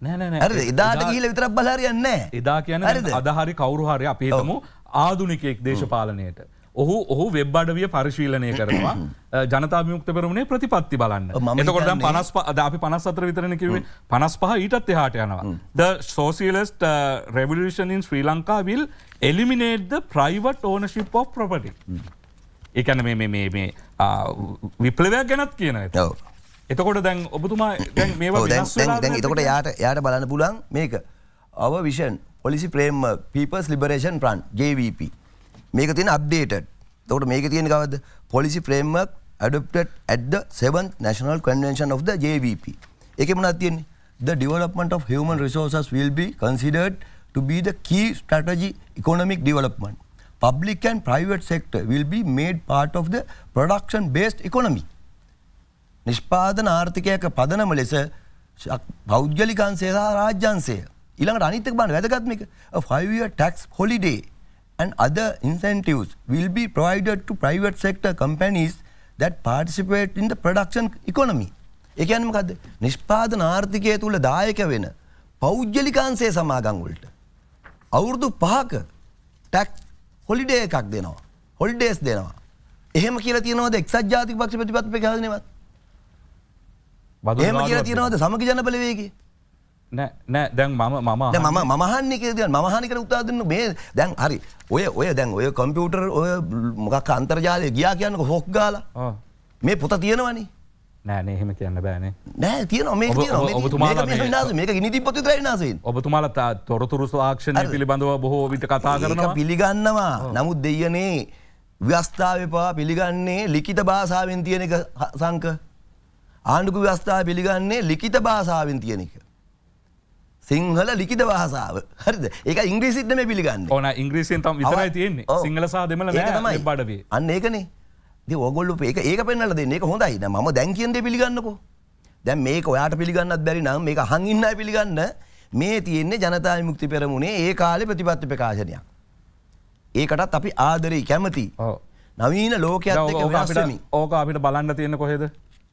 නෑ නෑ නෑ. හරිද? එදාට ගිහිල්ලා විතරක් බලලා හරියන්නේ නෑ. එදා කියන්නේ අදහරි කවුරු හරි අපි හිතමු ආදුනිකයෙක් දේශපාලනයට. ඔහු ඔහු වෙබ්බඩවිය පරිශීලනය කරනවා ජනතාමයුක්ත පෙරුණේ ප්‍රතිපත්ති බලන්න එතකොට පනස් අපි පනස් අතර විතරණ කිවේ පනස් පහ ඊටත් එහාට යනවා. The socialist revolution in Sri Lanka will eliminate the private ownership of property. එකන මේ විප්ලවයක් ගැනත් කියන ඇත. එතකොට දැන් ඔබතුමා එතකොට යාට යාට බලන්න පුලන් මේක our vision policy frame peoples liberation front JVP. මේක තියෙන අප්ඩේටඩ්. එතකොට මේකේ තියෙන කවද්ද? Policy framework adopted at the 7th National Convention of the JVP. ඒකේ මොනවද තියෙන්නේ? The development of human resources will be considered to be the key strategy economic development. Public and private sector will be made part of the production based economy. නිෂ්පාදන ආර්ථිකයක පදනම ලෙස පෞද්ගලිකන්සේ සහ රාජ්‍යන්සය ඊළඟට අනිත් එක බලන්න වැදගත්ම එක a 5 year tax holiday and other incentives will be provided to private sector companies that participate in the production economy. ඒ කියන්නේ මොකද්ද? නිෂ්පාදන ආර්ථිකය තුල දායක වෙන පෞද්ගලිකාංශයේ සමාගම් වලට අවුරුදු 5ක ටැක්ස් හොලිඩේ එකක් දෙනවා. හොලිඩේස් දෙනවා. එහෙම කියලා තියනවාද එක්සත් ජාතික පක්ෂ ප්‍රතිපත්තිපේ කවදනේවත්? එහෙම කියලා තියනවාද සමගි ජන බලවේගයේ? නෑ දැන් මම මම මම මහන්නක දයන් මහනිකට උත්තා දෙන්න මේ දැන් හරි ඔය ඔය දැන් ඔය කොම්පියුටර් ඔය මොකක් අන්තර්ජාලය ගියා කියන්නක හොක් ගාල මේ පොත තියෙනවනි නෑන එහෙම කියන්න බෑනේ නෑ තියන මේ ගිනිති පොති ්‍රයිනාසේ ඔබතුමාලත් තොරතුරු ආක්ෂණ පිළිබඳව බොහෝ විට කතා කරන පිළිගන්නවා නමුත් දෙයනේ ව්‍යස්ථාවපා පිළිගන්නේ ලිකිත භාසාාවෙන් තියෙනක සංක ආණ්ඩුකු ව්‍යස්ථාව පිළිගන්නේ ලිකිත භාසාාවෙන් තියෙනක සිංහල ලිකිද භාසාාව හරිද එක ඉංග්‍රීසිට මේ පිළිගන්න ඕන ඉංග්‍රීසින් තම විතරයි තියෙන්නේ සිංහලසා දෙමල තමයි බඩවේ අන්න ඒකනේ දි ඔගොල්ලු ඒක ඒක පෙන්නල දෙන්නේ හොඳයි ම දැන්කියන්ට පිළිගන්නකෝ දැන් මේක ඔයාට පිළිගන්නත් බැරි නම් මේක හඟඉන්න පිළිගන්න මේ තියෙන්නේ ජනතා මුක්ති පෙරමුණේ ඒ කාලෙ ප්‍රතිපත්ති ප්‍රකාශනයක්. ඒකටත් අපි ආදරී කැමති නවීන ලෝකයක් ඕක අපිට බලන්න තියෙන කොහෙද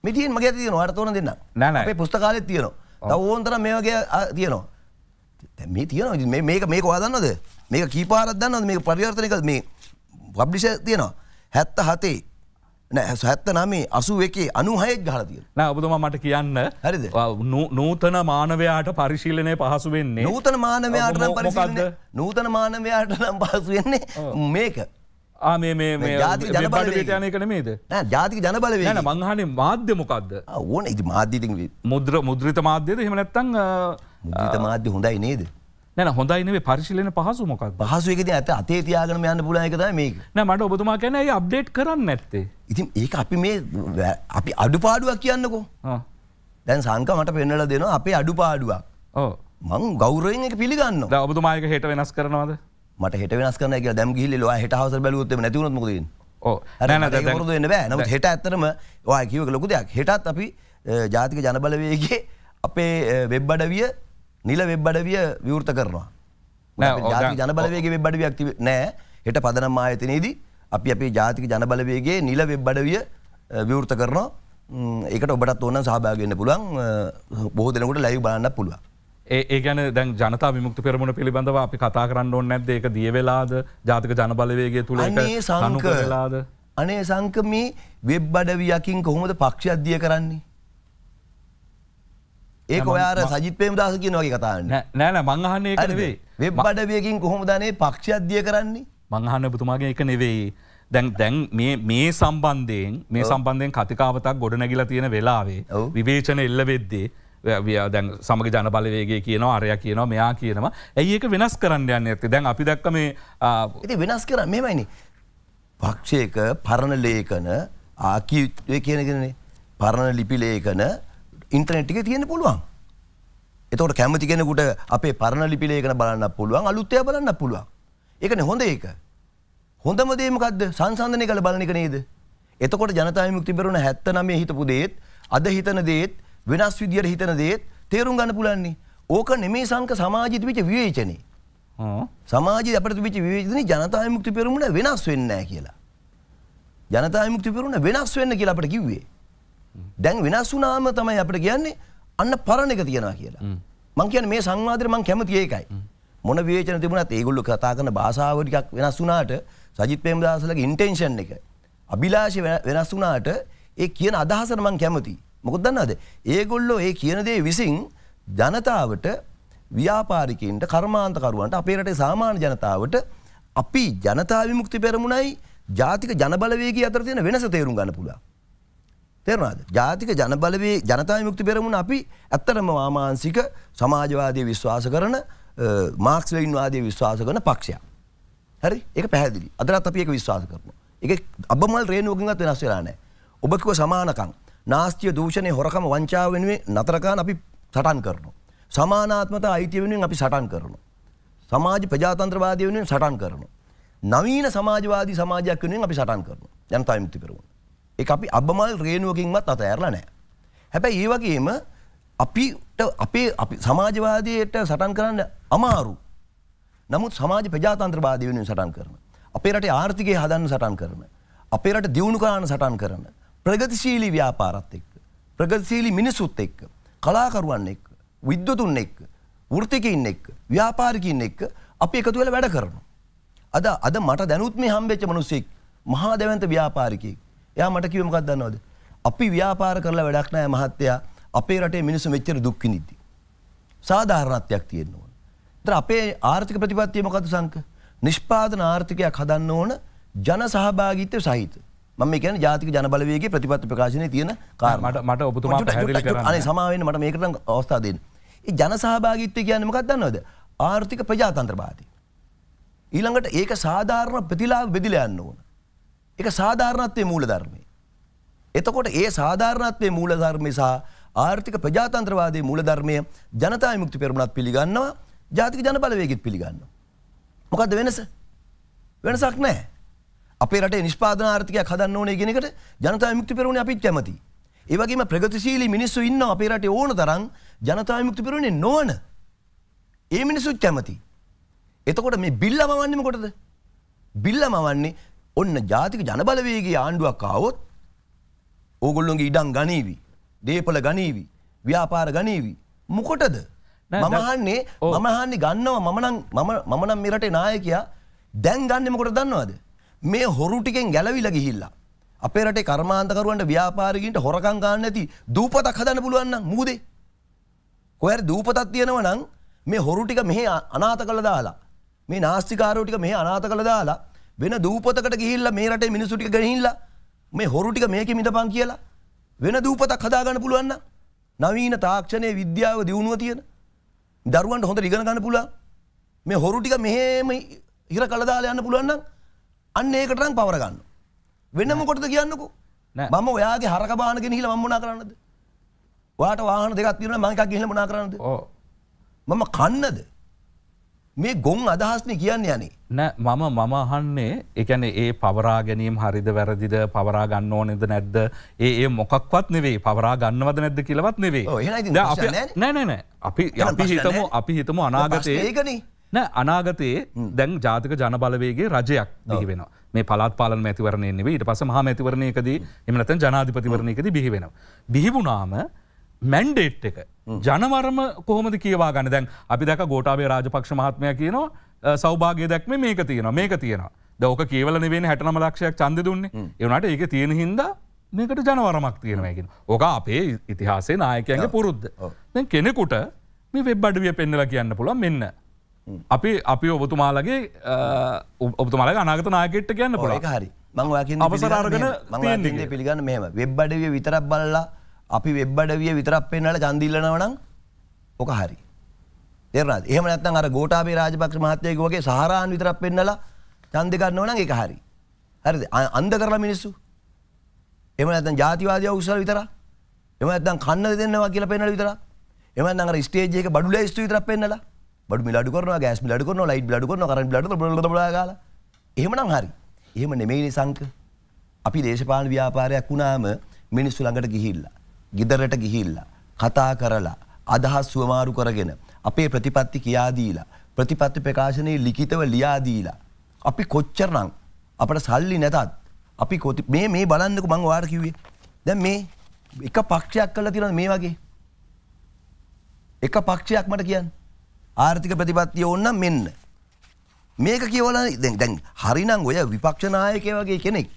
මිටියෙන් මගේ තියෙන අර්තෝන දෙන්න නෑ පුස්තකාලෙ තියෙනවා තව ඕන්තර මේ වගේ තියනවා. මේ තියන මේක මේක වාදන්නද මේක කීපාරත් දන්නද මේ පරිවර්තනක මේ පබ්ලිෂ තියනවා හැත්ත හතේ හැත්ත නමේ අසු එකේ අනුහයෙක් ගහලතිය න ඔබතුම මට කියන්න හරිද නූතන මානවයාට පරිශීලනය පහසු වෙන්නේ නූතන මානවයාට පරිශීලනය නූතන මානවයාට නම් පහසු වෙන්නේ මේක ජාති ජනබලයන එකන මේද ජාතික ජනබලවේ න මංහනේ මාධ්‍යමොකක්ද ඕන ඉති මාධ්‍යති මුද්‍ර මුද්‍රිත මාධ්‍යද හෙමනැත්තං මුද්‍රිත මාධ්‍ය හොඳයි නේද නැන හොඳයිනේ පරිශිලන පහසු මොකක් පහසු එකද ඇත අතේ තියාගෙන යන්න පුලායකද මේ නෑ මට ඔබතුමා කැන අප්ඩේට් කරන්න ඇත්තේ ඉතින් ඒ අපි මේ අපි අඩුපාඩුවක් කියන්නකෝ දැන් සංක මට පෙන්නල දෙනවා අපේ අඩුපාඩුවක් මං ගෞරයෙන් එක පිළිගන්න ඔබතුමායක හෙට වෙනස් කරනවාද මට හෙට වෙනස් කරන කිය දැම් ගිල්ල හට හස බැලුත් නැතිවුත් මොද රුද එන්න බෑ නමුත් හෙට ඇත්තරම වා කිව ලොකු දෙයක් හෙටත් අපි ජාතික ජනබලවයගේ අපේ වෙබ්බඩවිය නිල වෙබ්බඩවිය විවෘත කරනවා ජනබලවගේ වෙබ්බඩවිය ඇක්තිව නෑ හෙට පදනම් ආයතනයේදී අපි අපේ ජාතික ජනබලවේගේ නිල වෙබ්බඩවිය විවෘත කරනවා ඒකට ඔබටත් ඕන්න සහභාගන්න පුළුවන් බොහ දෙනකට ලැයි බලන්න පුළුවන් ඒ ගැන දැන් ජනතා විමුක්ති පෙරමුණ පිළිබඳව අපි කතා කරන්න ඕන්න නැද ඒක දියවෙලාද ජාතික ජනබලවේගේ තුළ සංකලාද අනේ සංක මේ වෙබ් අඩවියකින් කොහොමද පක්ෂ අධ්‍යිය කරන්නේ ඒ ඔයාර සජිත් පේමදාස කියන වගේ කතාන්න නෑන මංහන්නේ කරවේ වෙබ් අඩවියකින් කොහොමදනේ පක්ෂ අධ්‍යිය කරන්නේ මංහන්න පුතුමාගේ එක නෙවෙයි දැන් දැන් මේ සම්බන්ධයෙන් මේ සම්බන්ධයෙන් කතිකාවතක් ගොඩනැගිලා තියෙන වෙලාවේ විවේචන එල්ල වෙද්දේ දැන් සමග ජනබලවේගේ කියන අරය කියන මෙයා කියනවා ඇඒක වෙනස් කරන්න යන්න ඇති දැන් අපි දක්ක මේ වෙනස් කර මෙමයිනි පක්ෂයක පරණ ලේකන ආකයුත්ය කියනගෙනනේ පරණ ලිපි ලේකන ඉන්ටනෙට්ටික තියෙන පුළුවන් එතවට කැමති කෙනකුට අපේ පරණ ලිපි ලේකන බලන්න පුළුවන් අලුත්තය බලන්න පුළුවන් ඒකන හොඳ ඒක හොඳම දේමකක්ද සංසන්ධනය කළ බලනික නේද එතකොට ජනතාව මුක්ති බරුණ හැත්තනමේ හිතපු දේත් අද හිතන දේත් වෙනස් විදියට හිතන දේත් තේරුම් ගන්න පුළන්නේ ඕක නෙමේ සංක සමාජිත විච විවේචනේ සමාජ අපට විච විවේචන ජනතා මුක්ති පෙරමුණ වෙනස් වෙන්න කියලා. ජනතා මුක්ති පෙරුණ වෙනස් වෙන්න කියලා අපට කිව්වේ. දැන් වෙනස් වුනාම තමයි අපට කියන්නේ අන්න පරණ එක තියෙනවා කියලා. මං කියන මේ සංවාදයට මං කැමති ඒකයි. මොන විවේචන තිබුණත් ඒගොල්ලෝ කතා කරන භාෂාව ටිකක් වෙනස් වුණාට සජිත් ප්‍රේමදාසලගේ ඉන්ටෙන්ෂන් එක අභිලාෂය වෙනස් වුණාට ඒ කියන අදහසට මං කැමතියි. මොකොත් දන්නද. ඒගොල්ලෝ ඒ කියන දේ විසින් ජනතාවට ව්‍යාපාරිකන්ට කර්මාන්තකරුවන්ට අපේරට සාමාන්‍ය ජනතාවට අපි ජනතාව මුක්ති පෙරමුණයි ජාතික ජනබලවේගේ අතර තියෙන වෙනස තේරුම් ගන්න පුළුවන්. තේරනාද ජාතික ජනබලවේ ජනතා මුක්ති පෙරමුණ අපි ඇත්තරම වාමාන්සික සමාජවාදය විශ්වාස කරන මාක්ස්ලයින්වාදය විශ්වාස කරන පක්ෂය. හරි එක පැහැදිලි අදරත් අපියක විශ්වාස කරන. එක අබමල් රේනුවකින්ත් වෙනස් වෙලානෑ. ඔබකිව සමානකං නාස්තිය දූෂණය හොරකම වංචාව වෙනුවේ නතරකාන් අපි සටන් කරනවා. සමානාත්මත අයිතිය වෙනුවෙන් අපි සටන් කරනවා. සමාජ ප්‍රජාතන්ත්‍රවාදය වෙනුවෙන් සටන් කරනවා. නවීන සමාජවාදී සමාජයක් වෙනුවෙන් අපි සටන් කරනවා. ජනතා විමුක්ති පෙරමුණ. ඒක අපි අබමල් රේණුවකින්වත් අතහැරලා නැහැ. හැබැයි ඒ වගේම අපිට අපේ අපි සමාජවාදයට සටන් කරන්න අමාරු. නමුත් සමාජ ප්‍රජාතන්ත්‍රවාදය වෙනුවෙන් සටන් කරන. අපේ රටේ ආර්ථිකය හදන්න සටන් කරන. අපේ රට දියුණු කරන්න සටන් කරන. ප්‍රගතිශීලි ව්‍යාපාරත් එක්ක. ප්‍රගතිශීලි මිනිසුත් එක්ක. කලාකරුවන් එක්ක. විද්වතුන් එක්ක. වෘතිකින් එක්ක. ව්‍යාපාරිකින් එක්ක අපි එකතු වෙලා වැඩ කරනවා. අද අද මට දැනුත් මේ හම්බෙච්ච මිනිස්සෙක් මහා දැවැන්ත ව්‍යාපාරිකයෙක්. එයා මට කිව්වේ මොකක්ද දන්නවද? අපි ව්‍යාපාර කරලා වැඩක් නැහැ මහත්තයා. අපේ රටේ මිනිස්සු මෙච්චර දුක් විඳිද්දි. සාධාරණත්වයක් තියෙන්න ඕන. ඒතර අපේ ආර්ථික ප්‍රතිපත්තිය මොකද්ද සංක? නිෂ්පාදන ආර්ථිකයක් හදන්න ඕන ජන සහභාගීත්වය සහිත. මම කියන ජාතික ජනබලවේගේ ප්‍රතිපත්ති ප්‍රකාශනය තියෙන කාරමට මට ඔබතුමා අන සමාවෙන් මට මේකට අවස්ථාදයෙන්. ජනසහභාගිත්වය කියන්න මකක් දන්නවද ආර්ථික ප්‍රජාතන්ත්‍රභාති. ඊළඟට ඒක සාධාරණ ප්‍රතිලා බෙදිල යන්න ඕන. එක සාධාරණත්වය මූල ධර්මය. එතකොට ඒ සාධාරණත්වය මූල ධර්මය සහ ආර්ථික ප්‍රජාතන්ත්‍රවාදේ මූල ධර්මය ජනතා මුක්ති පෙරමුණත් පිළිගන්නවා ජාතික ජනබලවේගෙත් පිළිගන්න. මොකක්ද වෙනස වෙනසක් නෑ. අපේ රට නිෂ්පාදන ආර්ථකයක් හදන්න ඕනේ කියන එකට ජනතා විමුක්ති පෙරමුණ අපිත් කැමති. ඒ වගේම ප්‍රගතිශීලී මිනිස්සු ඉන්නවා අපේ රටේ ඕන තරම් ජනතා විමුක්ති පෙරමුණේ නොවන. ඒ මිනිස්සුත් කැමති. එතකොට මේ බිල්ල මවන්නේ මොකටද? බිල්ල මවන්නේ ඔන්න ජාතික ජනබලවේගයේ ආණ්ඩුවක් ආවොත් ඕගොල්ලොන්ගේ ඉඩම් ගනීවි. දේපල ගනීවි. ව්‍යාපාර ගනීවි. මොකටද? මමහන්නේ මමහන්නේ ගන්නවා මමනම් මම මමනම් මේ රටේ නායකයා දැන් ගන්නෙ මොකටද දන්නවද? මේ හොරු ටිකෙන් ගැලවිලා ගිහිල්ලා. අපේ රටේ කර්මාන්තකරුවන්ට ව්‍යාපාරිකින්ට හොරකම් ගන්න නැති දූපතක් හදන්න පුළුවන් නම් මූදේ. කොහරි දූපතක් තියෙනවා නම් මේ හොරු ටික මෙහි අනාථ කළා දාලා මේ නාස්තිකාරෝ ටික මෙහි අනාථ කළා දාලා වෙන දූපතකට ගිහිල්ලා මේ රටේ මිනිස්සු ටික ගෙනහිල්ලා මේ හොරු ටික මේකෙ මිදපන් කියලා වෙන දූපතක් හදාගන්න පුළුවන් නම් නවීන තාක්ෂණයේ විද්‍යාව දියුණුව තියෙන දරුවන්ට හොඳට ඉගෙන ගන්න පුළුවන් මේ හොරු ටික මෙහෙම ඉර කළා දාලා යන්න පුළුවන් නම් අන්න ඒකට නම් පවර ගන්න. වෙන මොකටද කියන්නකෝ? මම ඔයාගේ හරක බාන ගෙනහිලා මම මොනා කරන්නද? ඔයාට වාහන දෙකක් තියෙනවා මම එකක් ගිහිල්ලා මොනා කරන්නද? ඔව්. මම කන්නද? මේ ගොන් අදහස්නේ කියන්න යනේ. නෑ මම මම අහන්නේ එකන ඒ පවරා ගැනීම් හරිද වැරදිද පවරා ගන්න ඕනෙද නැද්ද ඒ ඒ මොකක්වත් නෙවේ පවරා ගන්නවද නැද්ද කියලවත් නෙවේ නෑනෑ අපි අපි හිතම අපි හිතම අනාගතය ඒකනේ නෑ අනාගතයේ දැන් ජාතික ජනබලවේගේ රජයක් දිහි වෙන මේ පලාත් පාලන ඇතිවරණයන්නේ ඊට පස මහා ඇතිවරණයකදී එමනත ජනාධිපතිවරණයකද බිහිවෙන. බිහිවුණාම මැන්ඩේට් එක ජනවරම කොහොමද කියවා ගන්න දැන් අපි දැක ගෝටාවේ රාජපක්ෂ මහත්මය කියනවා සෞභාගය දැක්ම මේක තියෙන මේක තියෙන දෝක කියවල නෙවෙන හැටනම ලක්ෂයක් චන්ද දුන්නේ එවනට ඒක තියෙන හින්දා මේකට ජනවරමක් තියෙනවයකින් ඕක අපේ ඉතිහාසේ නායකයන්ගේ පුරුද්ධ දැන් කෙනෙකුට මේ වෙබ්බඩුවිය පෙන්නල කියන්න පුළුව මෙන්න අපි අපි ඔබතුමාලගේ ඔබතුමාලගේ අනාගත නායකෙට්ට කියන්න පො හරි මංවාකින් අපසරාරගෙන පිළිගන්න මෙම වෙබ්බඩවිය විතරක් බල්ලා අපි වෙබ්බඩවිය විතරක් පෙන්නට ගන්දිල්ලනවනම් ඕක හරි. එරා එහම නැත්තන් අර ගෝටාබේ රාජපක්ෂ මහත්තයක වගේ සහරාන් විතරක් පෙන්නලා චන්ද ගන්නවන එක හරි. හරි අන්ද කරලා මිනිස්සු. එම නැතන් ජාතිවාදය උසල් විතර එම ඇත්තන් කන්න දෙන්නවා කියලා පෙන්නල විතර එම අර ස්ටේජයක බඩුල ස්තු විතරක් පෙන්නලා බඩු මිලඩු කරන ගෑස් මිලඩු කරන ලයිට් බිලඩු කරන කරන් බිලඩු බිලඩු බිලඩු ගාලා එහෙමනම් හරි එහෙම නෙමෙයිනේ සංක අපි දේශපාලන ව්‍යාපාරයක් වුණාම මිනිස්සු ළඟට ගිහිල්ලා ගෙදරට ගිහිල්ලා කතා කරලා අදහස් සුවමාරු කරගෙන අපේ ප්‍රතිපත්ති කියා දීලා ප්‍රතිපත්ති ප්‍රකාශනයේ ලිඛිතව ලියා දීලා අපි කොච්චරනම් අපට සල්ලි නැතත් අපි කොති මේ මේ බලන්නක මං වාර කිව්වේ දැන් මේ එක පක්ෂයක් කරලා තියෙනවා මේ වගේ එක පක්ෂයක් මට කියන්නේ ආර්ථික ප්‍රතිපත්තිය ඕන්න මෙන්න. මේක කියවල දැන් හරිනං ඔය විපක්ෂනායකය වගේ කෙනෙක්.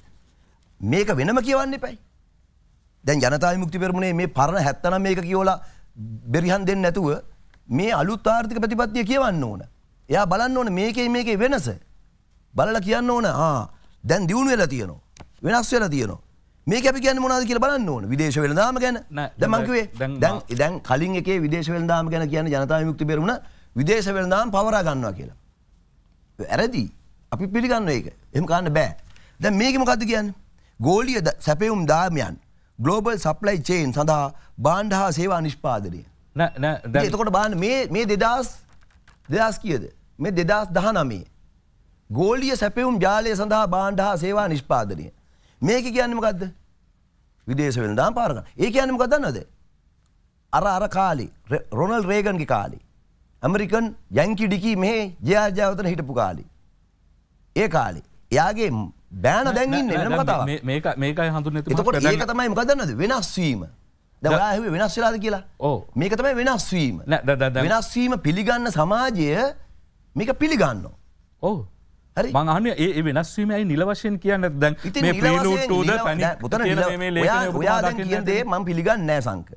මේක වෙනම කියවන්න එපයි. දැන් ජනතාව මුක්ති පෙරමුණේ මේ පරණ හැත්තන මේක කියෝලා බෙරිහන් දෙන්න නැතුව මේ අලුත් ආර්ථික ප්‍රතිපත්තිය කියවන්න ඕන. එයා බලන්න ඕන මේකේ මේකේ වෙනස. බලලා කියන්න ඕන දැන් දියුණු වෙලා තියනවා. වෙනස් වෙලා තියනවා. මේ අපි ගැන මොනාද කියල බලන්න ඕන විදේශ වෙලදාම ගැන දැමංකිවේ දැන් දැන් කලින් එකේ විදේශ වෙලදාම ගැන කියන ජනතාව මුක්ති පෙරුණ විදේශ වෙළඳාම් පවරා ගන්නවා කියලා. ඇරදි අපි පිළිගන්න ඒක එම කන්න බෑ දැ මේක මොකද කියන්න. ගෝලිය සැපවුම් දාමයන් ගලෝබල් සප්ලයි චේන් සඳහා බාණ්ඩ හා සේවා නිෂ්පාදනය එතකොට බාන මේ දෙදස් දෙදස් කියද මේ දෙදස් දහ නමේ. ගෝලිය සැපවුම් ජාලය සඳහා බාණ්ඩ හා සේවා නිෂ්පාදනය මේක කියන්නමකක්ද විදේශ වෙනදාම් පාරග ඒ කියන්නම කදන්නද අර අර කාලි රොනල් රේගන්ගේ කාලි ඇමරිකන් යැංකි ඩිකී මේ ජයාජාවතන හිටපු කාලි. ඒ කාලි. එයාගේ බෑන දැන්ගන්න වෙන කතාව මේකයි හඳුන තකොට ඒක තමයි මකදන්නද වෙනස්වීම. දවාහ වෙනස් වෙලාද කියලා ඕ මේක තමයි වෙනස්වීම වෙනස්වීම පිළිගන්න සමාජය මේක පිළිගන්න. ඕ මහන ඒ වෙනස්වීමයි නිලවශයෙන් කියන්න දැන් ඔයා කියදේ මං පිළිගන්න නෑ සංක.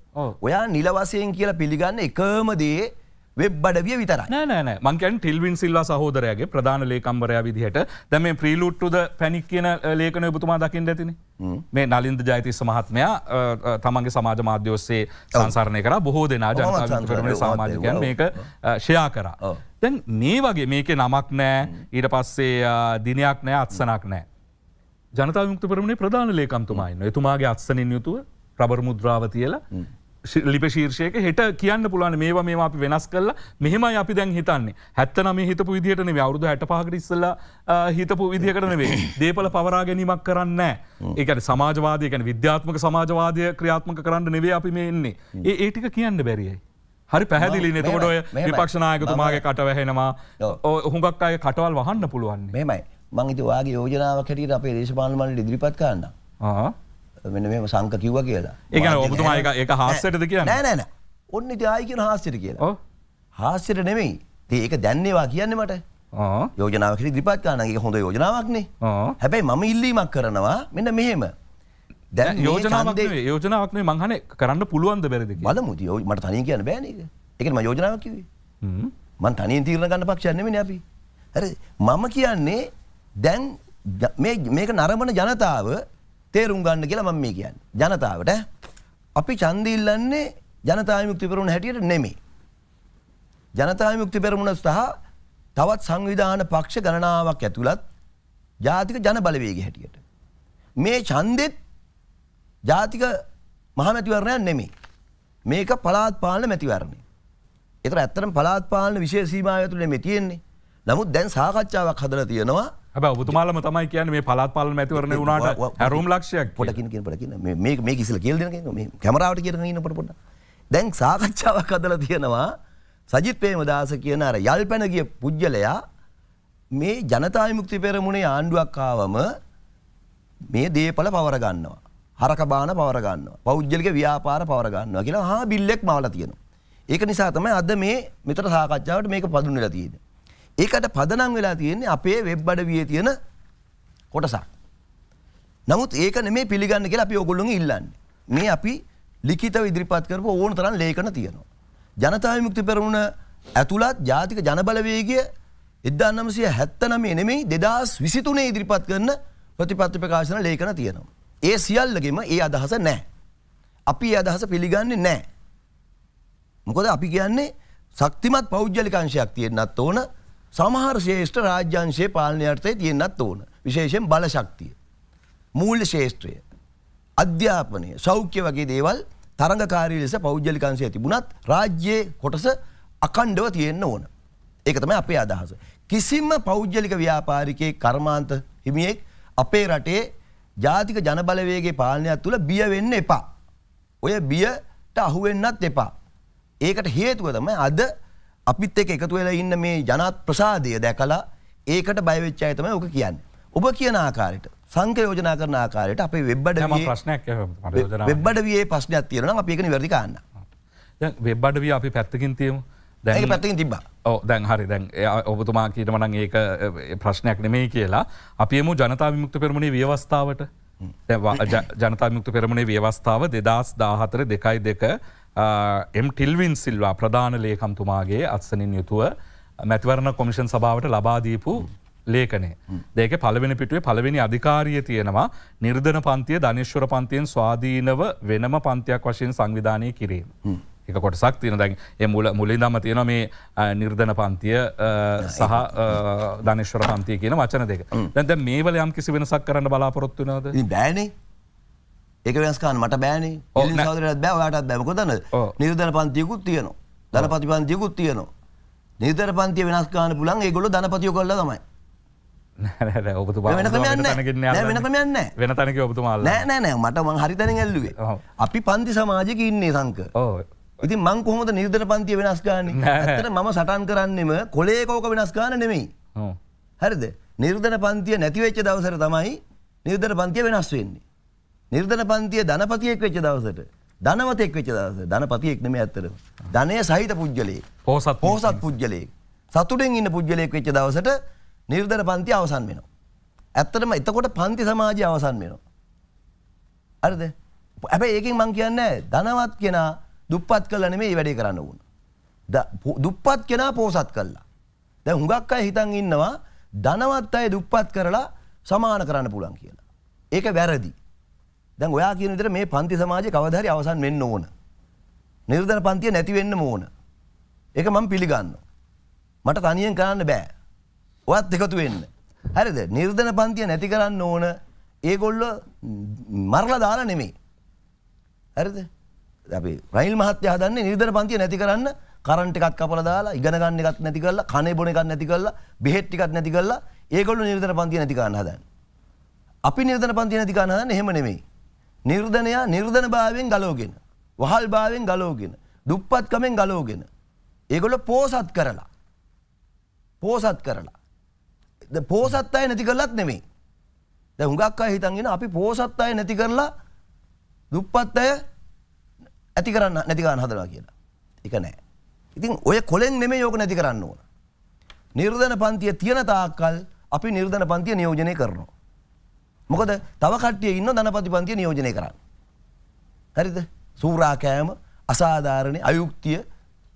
ඔයා නිලවසයෙන් කියලා පිළිගන්න එකම දේ වෙබ් අඩවිය විතර නෑනෑ මංකන් ටිල්වින් සිල්ලා සහෝදරයගේ ප්‍රධාන ලේකම්බරයා විදිහට දැම ප්‍රීලුට්ටුද පැනික් කියන ලේකන ඔබතුමා දකිින් ඇතිනේ මේ නලින්ද ජයති සමහත්මයා තමන්ගේ සමාජ මාධ්‍යෝස්සේ සංසරණය කර බොහෝ දෙනා ජනතාවරමට සමාජකයන් මේක ෂයා කර. දැන් මේ වගේ මේක නමක් නෑ ඊට පස්සේ දිනයක් නෑ අත්සනක් නෑ. ජනතාවයුක්ත පරමණ ප්‍රධාන ලේකම්තුමයින්න එතුමාගේ අත්සනින් යුතුව ප්‍රබර මුද්‍රාව තියල ලිප ශීර්ෂයක හෙට කියන්න පුලන මේ මේ අපි වෙනස් කල්ලා මෙහෙම අපි දැන් හිතන්නේ හැත්තන මේ හිතපු විදිහටන අවුදු හැට පහගරිස්සල හිතපු විදිහකරනවේ දේපල පවරා ගැනීමක් කරන්න ඒකට සමාජවාදයකන විද්‍යාත්මක සමාජවාදය ක්‍රියාත්මක කරන්න නෙවේ අපි මේ එන්නේ ඒ ඒටික කියන්න බැරියි. හරි පැහැදිලි නතකොට ඔය විපක්ෂනායකතුමාගේ කට වැහෙනවා හුඟක් අය කටවල් වහන්න පුළුවන් මෙමයි මං ඉති වගේ යෝජනාව කැටියට අපේ දේශපාලමන්ට ඉදිරිපත් කරන්න. මෙන්න මෙම සංක කිව්ව කියලා ඒ ඔබතුමා ඒ හස්සටද කිය නෑනෑන ඔන්න ඉතිආයි කියන හාස්සට කියලා හාස්සට නෙමෙයි ඒක දැන්නේවා කියන්න මට යෝජනාවකට දිපත් කානගේ හොඳ යෝජනාවක්නේ හැබැයි මම ඉල්ලීමක් කරනවා මෙන්න මෙහෙම දැන් යෝජනාවද යෝජනාවක්නේ මංහන කරන්න පුළුවන්ද බැරිද බල මුද මට තනී කියන්න බෑනක එකම යෝජනාවක් කිවේ මන් තනී තීරණ ගන්න පක්ෂන්නමෙන අපි හරි මම කියන්නේ දැන් මේක නරමණ ජනතාව තේරුම් ගන්න කියලා මම මේ කියන්නේ. ජනතාවට අපි ඡන්දය ඉල්ලන්නේ ජනතා විමුක්ති පෙරමුණ හැටියට නෙමෙයි. ජනතා විමුක්ති පෙරමුණ සහ තවත් සංවිධාන පක්ෂ ගණනාවක් ඇතුළත් ජාතික ජන බලවේගය හැටියට. මේ ඡන්දෙත් ජාතික මහමැතිවරණයක් නෙමෙයි. මේක පළාත් පාලන මැතිවරණය. ඒතර ඇත්තටම පළාත් පාලන විශේෂ සීමාව ඇතුළේ මේ තියෙන්නේ. නමුත් දැන් සාකච්ඡාවක් හදලා තියෙනවා හැබ ඔබතුමාලම තමයි කියන මේ පලාත් පාලන ඇතිවරණ වුණට හැරුම් ලක්ෂයක් පොටකින් කිය පටකින මේ කිසිල කියල්ද කැමරාවට කියන න්න පොට දැන් සාකච්ඡාවක් අදල තියෙනවා සජිත් පේමදාස කියන අර යල් පැනගිය පුද්ගලයා මේ ජනතායමුක්ති පෙරමුණේ ආණ්ඩුවක්කාවම මේ දේපල පවරගන්නවා. හරකබාන පවරගන්නවා පෞද්ගලික ව්‍යාපාර පවරගන්නවා කියලා හා බිල්ලෙක් මවල තියෙනවා. ඒක නිසා තමයි අද මේ මෙතර සාකච්ඡාවට මේක පදුන්නලා තියෙන. ඒකට පදනම් වෙලා තියෙන්නේ අපේ වෙබ් අඩ විය තියෙන කොටසක්. නමුත් ඒක නෙමේ පිළිගන්න කියලා අපි ඔගොල්ලොන් ඉල්ලන්න. මේ අපි ලිඛිතව ඉදිරිපත් කරපු ඕන තරම් ලේඛන තියෙනවා. ජනතා විමුක්ති පෙරමුණ ඇතුළත් ජාතික ජනබලවේගය 1979 නෙමෙයි 2023 ඉදිරිපත් කරන ප්‍රතිපත්ති ප්‍රකාශන ලේඛන තියෙනවා. ඒ සියල්ලගෙම ඒ අදහස නැහැ. අපි ඒ අදහස පිළිගන්නේ නැහැ. මොකද අපි කියන්නේ ශක්තිමත් පෞද්ගලික අංශයක් තියෙන්නත් ඕන සමහර ශේෂ්ඨ රාජ්‍යංශයේ පාලනයටතේ තියෙන්න්නත් ඕන විශේෂෙන් බලශක්තිය. මූල්ල ශේෂත්‍රය. අධ්‍යාපනය සෞඛ්‍ය වගේ දේවල් තරඟකාරී ලෙස පෞද්ජලිකන්සේ තිබුණත් රාජ්‍යයේ කොටස අකණ්ඩව තියෙන්න්න ඕන. ඒක තමයි අපේ අදහස. කිසිම පෞද්ජලික ව්‍යාපාරිකයේ කර්මාන්ත හිමියෙක් අපේ රටේ ජාතික ජනබලවේගේ පාලනයක් තුළ බිය වෙන්න එපා. ඔය බියට අහුවෙන්නත් එපා. ඒකට හේතුව තමයි අද අපිත් එක එකතු වෙලා ඉන්න මේ ජනත් ප්‍රසාදය දැකලා ඒකට බයවෙච්ච අය තමයි ඔක කියන්නේ. ඔබ කියන ආකාරයට සංකයෝජනා කරන ආකාරයට අපේ වෙබ්බඩ ප්‍රශ්නයක් වෙබ්බඩ වේ ප්‍රශ්නයක් තියෙනවා අපි ඒක නිවැරදි ගන්න. දැන් වෙබ්බඩ විය අපි පැත්තකින් තියමු. දැන් ඒක පැත්තකින් තිබ්බා. ඔව් දැන් හරි දැන් ඔබතුමා කීට මනම් ඒක ප්‍රශ්නයක් නෙමෙයි කියලා අපි යමු ජනතා විමුක්ත පෙරමුණේ ව්‍යවස්ථාවට. ජනතා විමුක්ත පෙරමුණේ ව්‍යවස්ථාව 2014 2 දෙක එම් ටිල්වින් සිල්වා ප්‍රධාන ලේකම්තුමාගේ අත්සනින් යුතුව මැතිවරණ කොමිෂන් සභාවට ලබාදීපු ලේකනේ දෙක පළවෙනි පිටුවේ පළවෙනි අධිකාරිය තියෙනවා නිර්ධන පන්තිය ධනිශ්වර පන්තියෙන් ස්වාධීනව වෙනම පන්තියක් වශයෙන් සංවිධානය කිරීම. එක කොටසක් තියෙන දැන් ඒ මුල මුලින් දම තියෙන මේ නිර්ධන පන්තිය සහ ධනිශ්වර පන්තිය කියන වචන දෙක. දැන් දැන් මේවල යම් කිසි වෙනසක් කරන්න බලාපොරොත්තු වෙනවද? බෑනේ. ඒක වෙනස්කාන්න මට බෑනේ සදරත් බෑ යාටත් බැම කොදන්න නිර්ධන පන්තියකුත් තියනවා ධනපති පන්තියකුත් තියනවා නිර්ධර පන්තිය වෙනස්කාන්න පුලන් ඒගොල ධනපතිය කොල්ල තමයි වෙනකමයන්න වෙන තනක ඔබතුමාල නෑනෑ මට මං හරිතන ඇල්ලුවේ අපි පන්ති සමාජක ඉන්නේ සංක ඉති මං කොහොමද නිර්ධන පන්තිය වෙනස්කාන ඇතට මම සටන් කරන්නෙම කොලේකෝක වෙනස්කාන නෙමෙයි හරිද නිර්ධන පන්තිය නැතිවෙච්ච දවසර තමයි නිර්ධන පන්තිය වෙනස් වෙන්නේ නිර්ධන පන්තිය ධනපතියෙක් වෙච්ච දවසට ධනවතෙක් වෙච්ච දවස ධනපතියෙක් නෙමෙයි ඇත්තටම. ධනය සහිත පුජ්‍යලයේ. පොහසත් පොහසත් පුජ්‍යලයේ. සතුටෙන් ඉන්න පුජ්‍යලයෙක් වෙච්ච දවසට නිර්ධන පන්තිය අවසන් වෙනවා. ඇත්තටම එතකොට පන්ති සමාජය අවසන් වෙනවා. හරිද? හැබැයි ඒකෙන් මං කියන්නේ ධනවත් කෙනා දුප්පත් කළා නෙමෙයි මේ වැඩේ කරන්න ඕන. දුප්පත් කෙනා පොහසත් කළා. දැන් හුඟක් අය හිතන් ඉන්නවා ධනවත් අය දුප්පත් කරලා සමාන කරන්න පුළුවන් කියලා. ඒක වැරදි. දැන් ඔයා කියන විදිහට මේ පන්ති සමාජය කවදා හරි අවසන් වෙන්න ඕන. නිර්ධන පන්තිය නැති වෙන්න ඕන. ඒක මම පිළිගන්නවා. මට තනියෙන් කරන්න බෑ. ඔයත් එකතු වෙන්න. හරිද? නිර්ධන පන්තිය නැති කරන්න ඕන. ඒගොල්ලෝ මරලා දාලා නෙමෙයි. හරිද? අපි රයිල් මහත්තයා හදන්නේ නිර්ධන පන්තිය නැති කරන්න කරන්ට් එකක් කපලා දාලා ඉගෙන ගන්න එකක් නැති කරලා කනේ බොන එකක් නැති කරලා බෙහෙත් ටිකක් නැති කරලා ඒගොල්ලෝ නිර්ධන පන්තිය නැති කරන්න හදන්නේ. අපි නිර්ධන පන්තිය නැති කරන්න හදන්නේ එහෙම නෙමෙයි. නිර්ධනයා නිර්ධන භාවෙන් ගලෝගෙන. වහල් භාවෙන් ගලෝගෙන. දුප්පත්කමෙන් ගලෝගෙන. ඒගොල පෝසත් කරලා. පෝසත් කරලා. පෝසත් අය නැති කරලත් නෙමේ. ද හුඟක් අය හිතන්ගෙන අපි පෝසත් අය නැති කරලා දුප්පත් අය ඇති කරන්න නැතිකරන්න හදලා කියලා. එක නෑ. ඉතින් ඔය කොලෙන් නෙමේ යෝක නැති කරන්න ඕන. නිර්ධන පන්තිය තියෙන තාක්කල් අපි නිර්ධන පන්තිය නියෝජනය කරනවා. මොකද තව කට්ටිය ඉන්න ධනපති පන්තිය නියෝජනය කරන්න. හරිද සූරාකෑම අසාධාරණය අයුක්තිය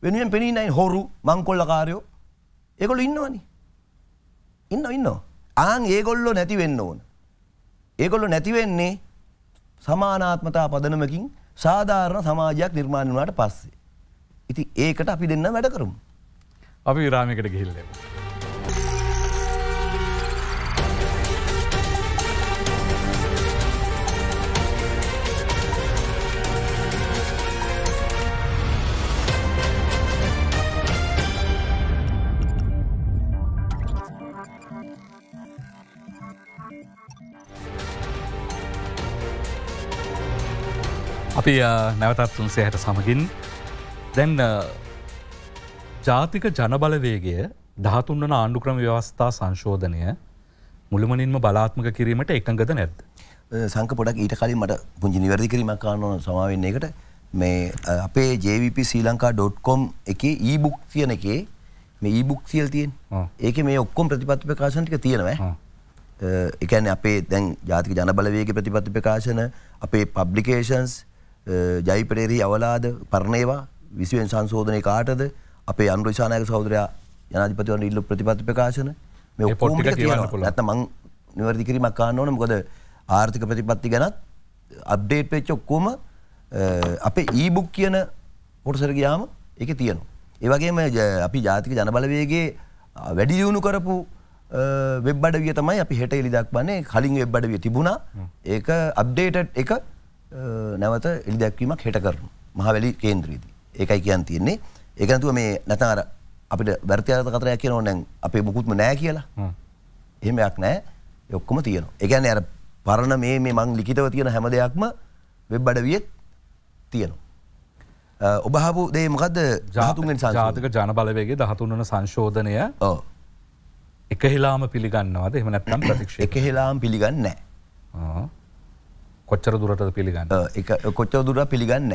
වෙනුවෙන් පෙනීනයි හොරු මංකොල්ල කාරයෝ ඒකොල ඉන්නවනි. ඉන්න ඉන්න. ආන් ඒගොල්ලො නැතිවෙන්න ඕන. ඒගොල්ලො නැතිවෙන්නේ සමානාත්මතා පදනමකින් සාධාරණ සමාජයක් නිර්මාණවාට පස්සේ. ඉති ඒකට අපි දෙන්න වැඩ කරමු. අපි විරාමිකට ගිහිල්ලෙමු. අපි නැවතත් තුන්සේ හැට සමගින් දැන් ජාතික ජනබලවේගය දහතුන්වන ආණ්ඩුක්‍රම ව්‍යවස්ථා සංශෝධනය මුළුමනින්ම බලාත්මක කිරීමට එකඟද නැද්ද. සංක පොඩක් ඊට කලින් මට පුංචි නිවැරදි කිරීමක් කාන්නවන සමාවෙන්න එකට මේ අපේ ජවිP ශ්‍රී ලංකා.කොම් එක ඊබුක් කියන එකේ මේ ඊබුක් සියල් තියෙන් ඒක මේ ඔක්කොම් ප්‍රතිපත්ති ප්‍රකාශන්ටික තියෙනවා එකැන අපේ දැන් ජාතික ජනබලවේගේ ප්‍රතිපත්ති ප්‍රකාශන අපේ පබ්ලිකේෂන්ස් ජයිපරේරී අවලාද පරණේවා විසිවෙන් සංශෝධනය කාටද අපේ අන්ුරෂානයක සෞදරයා ජනාධිපතිවන්ට ඉල්ල ප්‍රතිපත්ති ප්‍රකාශන මේ පොටි ඇත මං නිවැරදි කිරීමක් කාන්න ඕන මොකද ආර්ථික ප්‍රතිපත්ති ගැනත් අප්ඩේට් පෙච් ඔක්කෝම අපේ ඊබුක් කියන කොටසර ගයාම එක තියනවා. ඒවගේම අපි ජාතික ජනබලවේගේ වැඩි දියුණු කරපු වෙබ්බඩ විය තමයි අපි හෙට එලි දක්වන්නේ කලින් වෙබ්බඩ විය තිබුණා ඒක අප්ඩේටඩ් එක නැවත එලි දැක්වීමක් හෙට කරනු මහවැලි කේන්ද්‍රීදී ඒකයි කියන් තියෙන්නේ ඒකනතුව මේ නැතන් අර අපිට වැරතියාත කතරයක් කියන ඕනැන් අපේ මුකුත්ම නෑ කියලා එහෙමයක් නෑ යොක්කොම තියෙන එකැන අර පරණ මේ මේ මං ලිකිතව තියෙන හැම දෙයක්ම වෙබ් අඩවියත් තියෙනවා. ඔබහපු දේමකද ජාතුන්ෙන් සජාතක ජනබලවේගේ දහතුන්වන සංශෝධනය එක හෙලාම පිළිගන්නවද එහම නැත්තම් ප්‍රතික්ෂ එක හෙලාම් පිළිගන්න නෑ කොච්චර දුරට පිළිගන්න කොච්චර දුර පිළිගන්න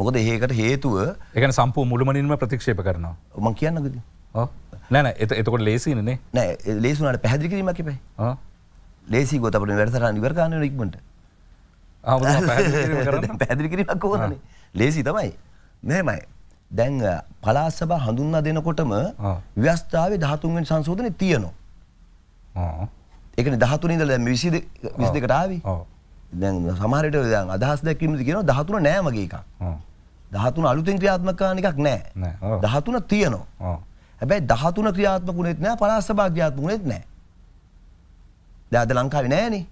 මොකද ඒකට හේතුව එක සම්පූ මුළුමනින්ම ප්‍රතික්ෂේප කරනවා ම කියන්නකද නෑන එත එතකොට ලේසිනනේ නෑ ලේසුනට පැදිකිරීම කිපේ ලේසි ගොතපට වැරසර නිවර්කාන ඉක්මට පැදිකිරීමක් ඕන ලේසි තමයි නෑමයි දැන් පලාස්සබ හඳුන්න දෙනකොටම ව්‍යස්ථාව දහතුන්ෙන් සංශෝධනය තියනවා ඒකන දහතුනින්දල විසි විස් දෙකටාවේ දැන් සමහරට දැන් අදහස් දැක්වීමද කියන දහතුන නෑමගේ එකක් දහතුන අලුතෙන් ක්‍රියාත්මකාන එකක් නෑ දහතුන තියනවා හැබැයි දහතුන ක්‍රියාත්මකුණෙත් නෑ පලාස්ස භාග්‍යාත්මකුණෙත් නෑ දැද ලංකාව නෑන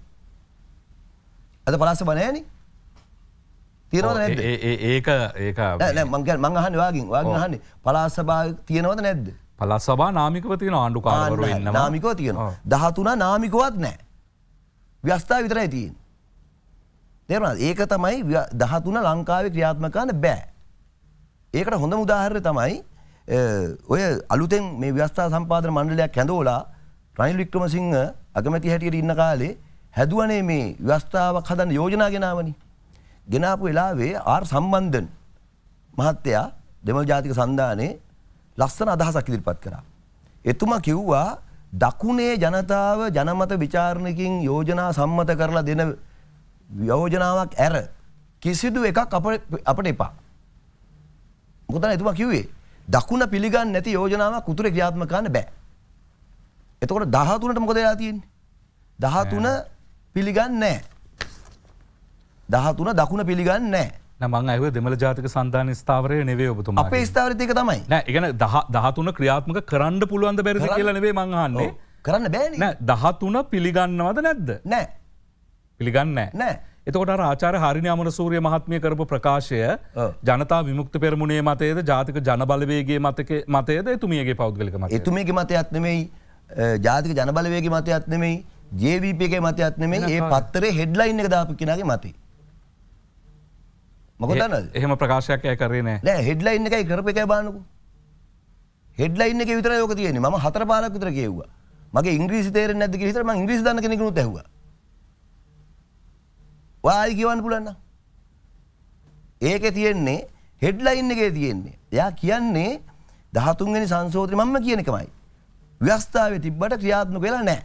අද පලාස්ස බනෑන තියෙනවද ඒක ඒක මංග මංහන් වගේ වගේ හන්නේ පලාස්ස භාග තියෙනවද නැද්ද පලස් සබා නාමිකව තියෙන ආණ්ඩු කාවරු නාමිකව තියෙනවා දහතුනා නාමිකවත් නෑ ව්‍යස්ථා විතරයි තියෙන් තේරුණා ඒක තමයි 13 ලංකාවේ ක්‍රියාත්මක කරන්න බෑ. ඒකට හොඳම උදාහරණය තමයි ඔය අලුතෙන් මේ ව්‍යවස්ථා සම්පාදන මණ්ඩලයක් හැඳවලා රනිල් වික්‍රමසිංහ අගමැති හැටියට ඉන්න කාලේ හැදුවනේ මේ ව්‍යවස්ථාවක් හදන්න යෝජනා ගෙනාවනේ. ගෙනාපු වෙලාවේ ආර් සම්බන්ධන් මහත්තයා දෙමළ ජාතික සන්ධානයේ ලස්සන අදහසක් ඉදිරිපත් කරා. එතුමා කිව්වා දකුණේ ජනතාව ජනමත ਵਿਚාරණකින් යෝජනා සම්මත කරලා දෙන යෝජනාවක් ඇර කිසිදු එකක් අපට එපා. මොකද එතුමා කිව්වේ දකුණ පිළිගන්න නැති යෝජනාවක් උතුරේ ක්‍රියාත්මක කරන්න බෑ. එතකොට 13ට මොකද වෙලා තියෙන්නේ? 13 පිළිගන්නේ නැහැ. 13 දකුණ පිළිගන්නේ නැහැ. මං ඇහුව දෙමළ ජාතික සන්ධාන ස්ථාවරය නෙවේ ඔබතුමා අපේ ස්ථාවරිතයක තමයි නෑ ඉගන දහතුන ක්‍රියාත්මක කරන්න පුළුවන්ද බැරිද කියලා නෙවේ මංහන්නේ කරන්න බෑ දහතුන පිළිගන්නවද නැද්ද නෑ පිළිගන්න නෑ. එතකොට ආචාර හරිනාමන සූරිය මහත්මය කරපු ප්‍රකාශය ජනතා විමුක්ත පෙරමුණේ මතයද ජාතික ජනබලවේගේ මතක මතයද එතුමියගේ පෞද්ගලිකම එතුමියගේ මතයත්නෙමයි ජාතික ජනබලවේගේ මතයත්නෙමයි ජීවීපගේ මතයත්නෙමේ ඒ පත්තරේ හෙඩ්ලයින් එක දාපු කෙනගේ මතේ. මොකදන එහම ප්‍රකාශයක් කරන නෑ හෙඩ්ලයින් එකයි කරප එකයි බානකු. හෙඩ්ලයින් එක විතර යෝක තියෙන ම හතර පාලක් විතර කියව්වා මගේ ඉංග්‍රීසි තේර නැද කිරිතරම ඉංග්‍රීසි දන්න කෙනෙකුත් ඇහවා ඔයායි කියවන්න පුළන්න. ඒක තියෙන්නේ හෙඩ්ලයින් එකේ තියෙන්නේ. එයා කියන්නේ දහතුන්ගනි සංසෝත්‍ර මම කියනකමයි. ව්‍යස්ථාව තිබ්බට ක්‍රියාත්ම කියලා නෑ.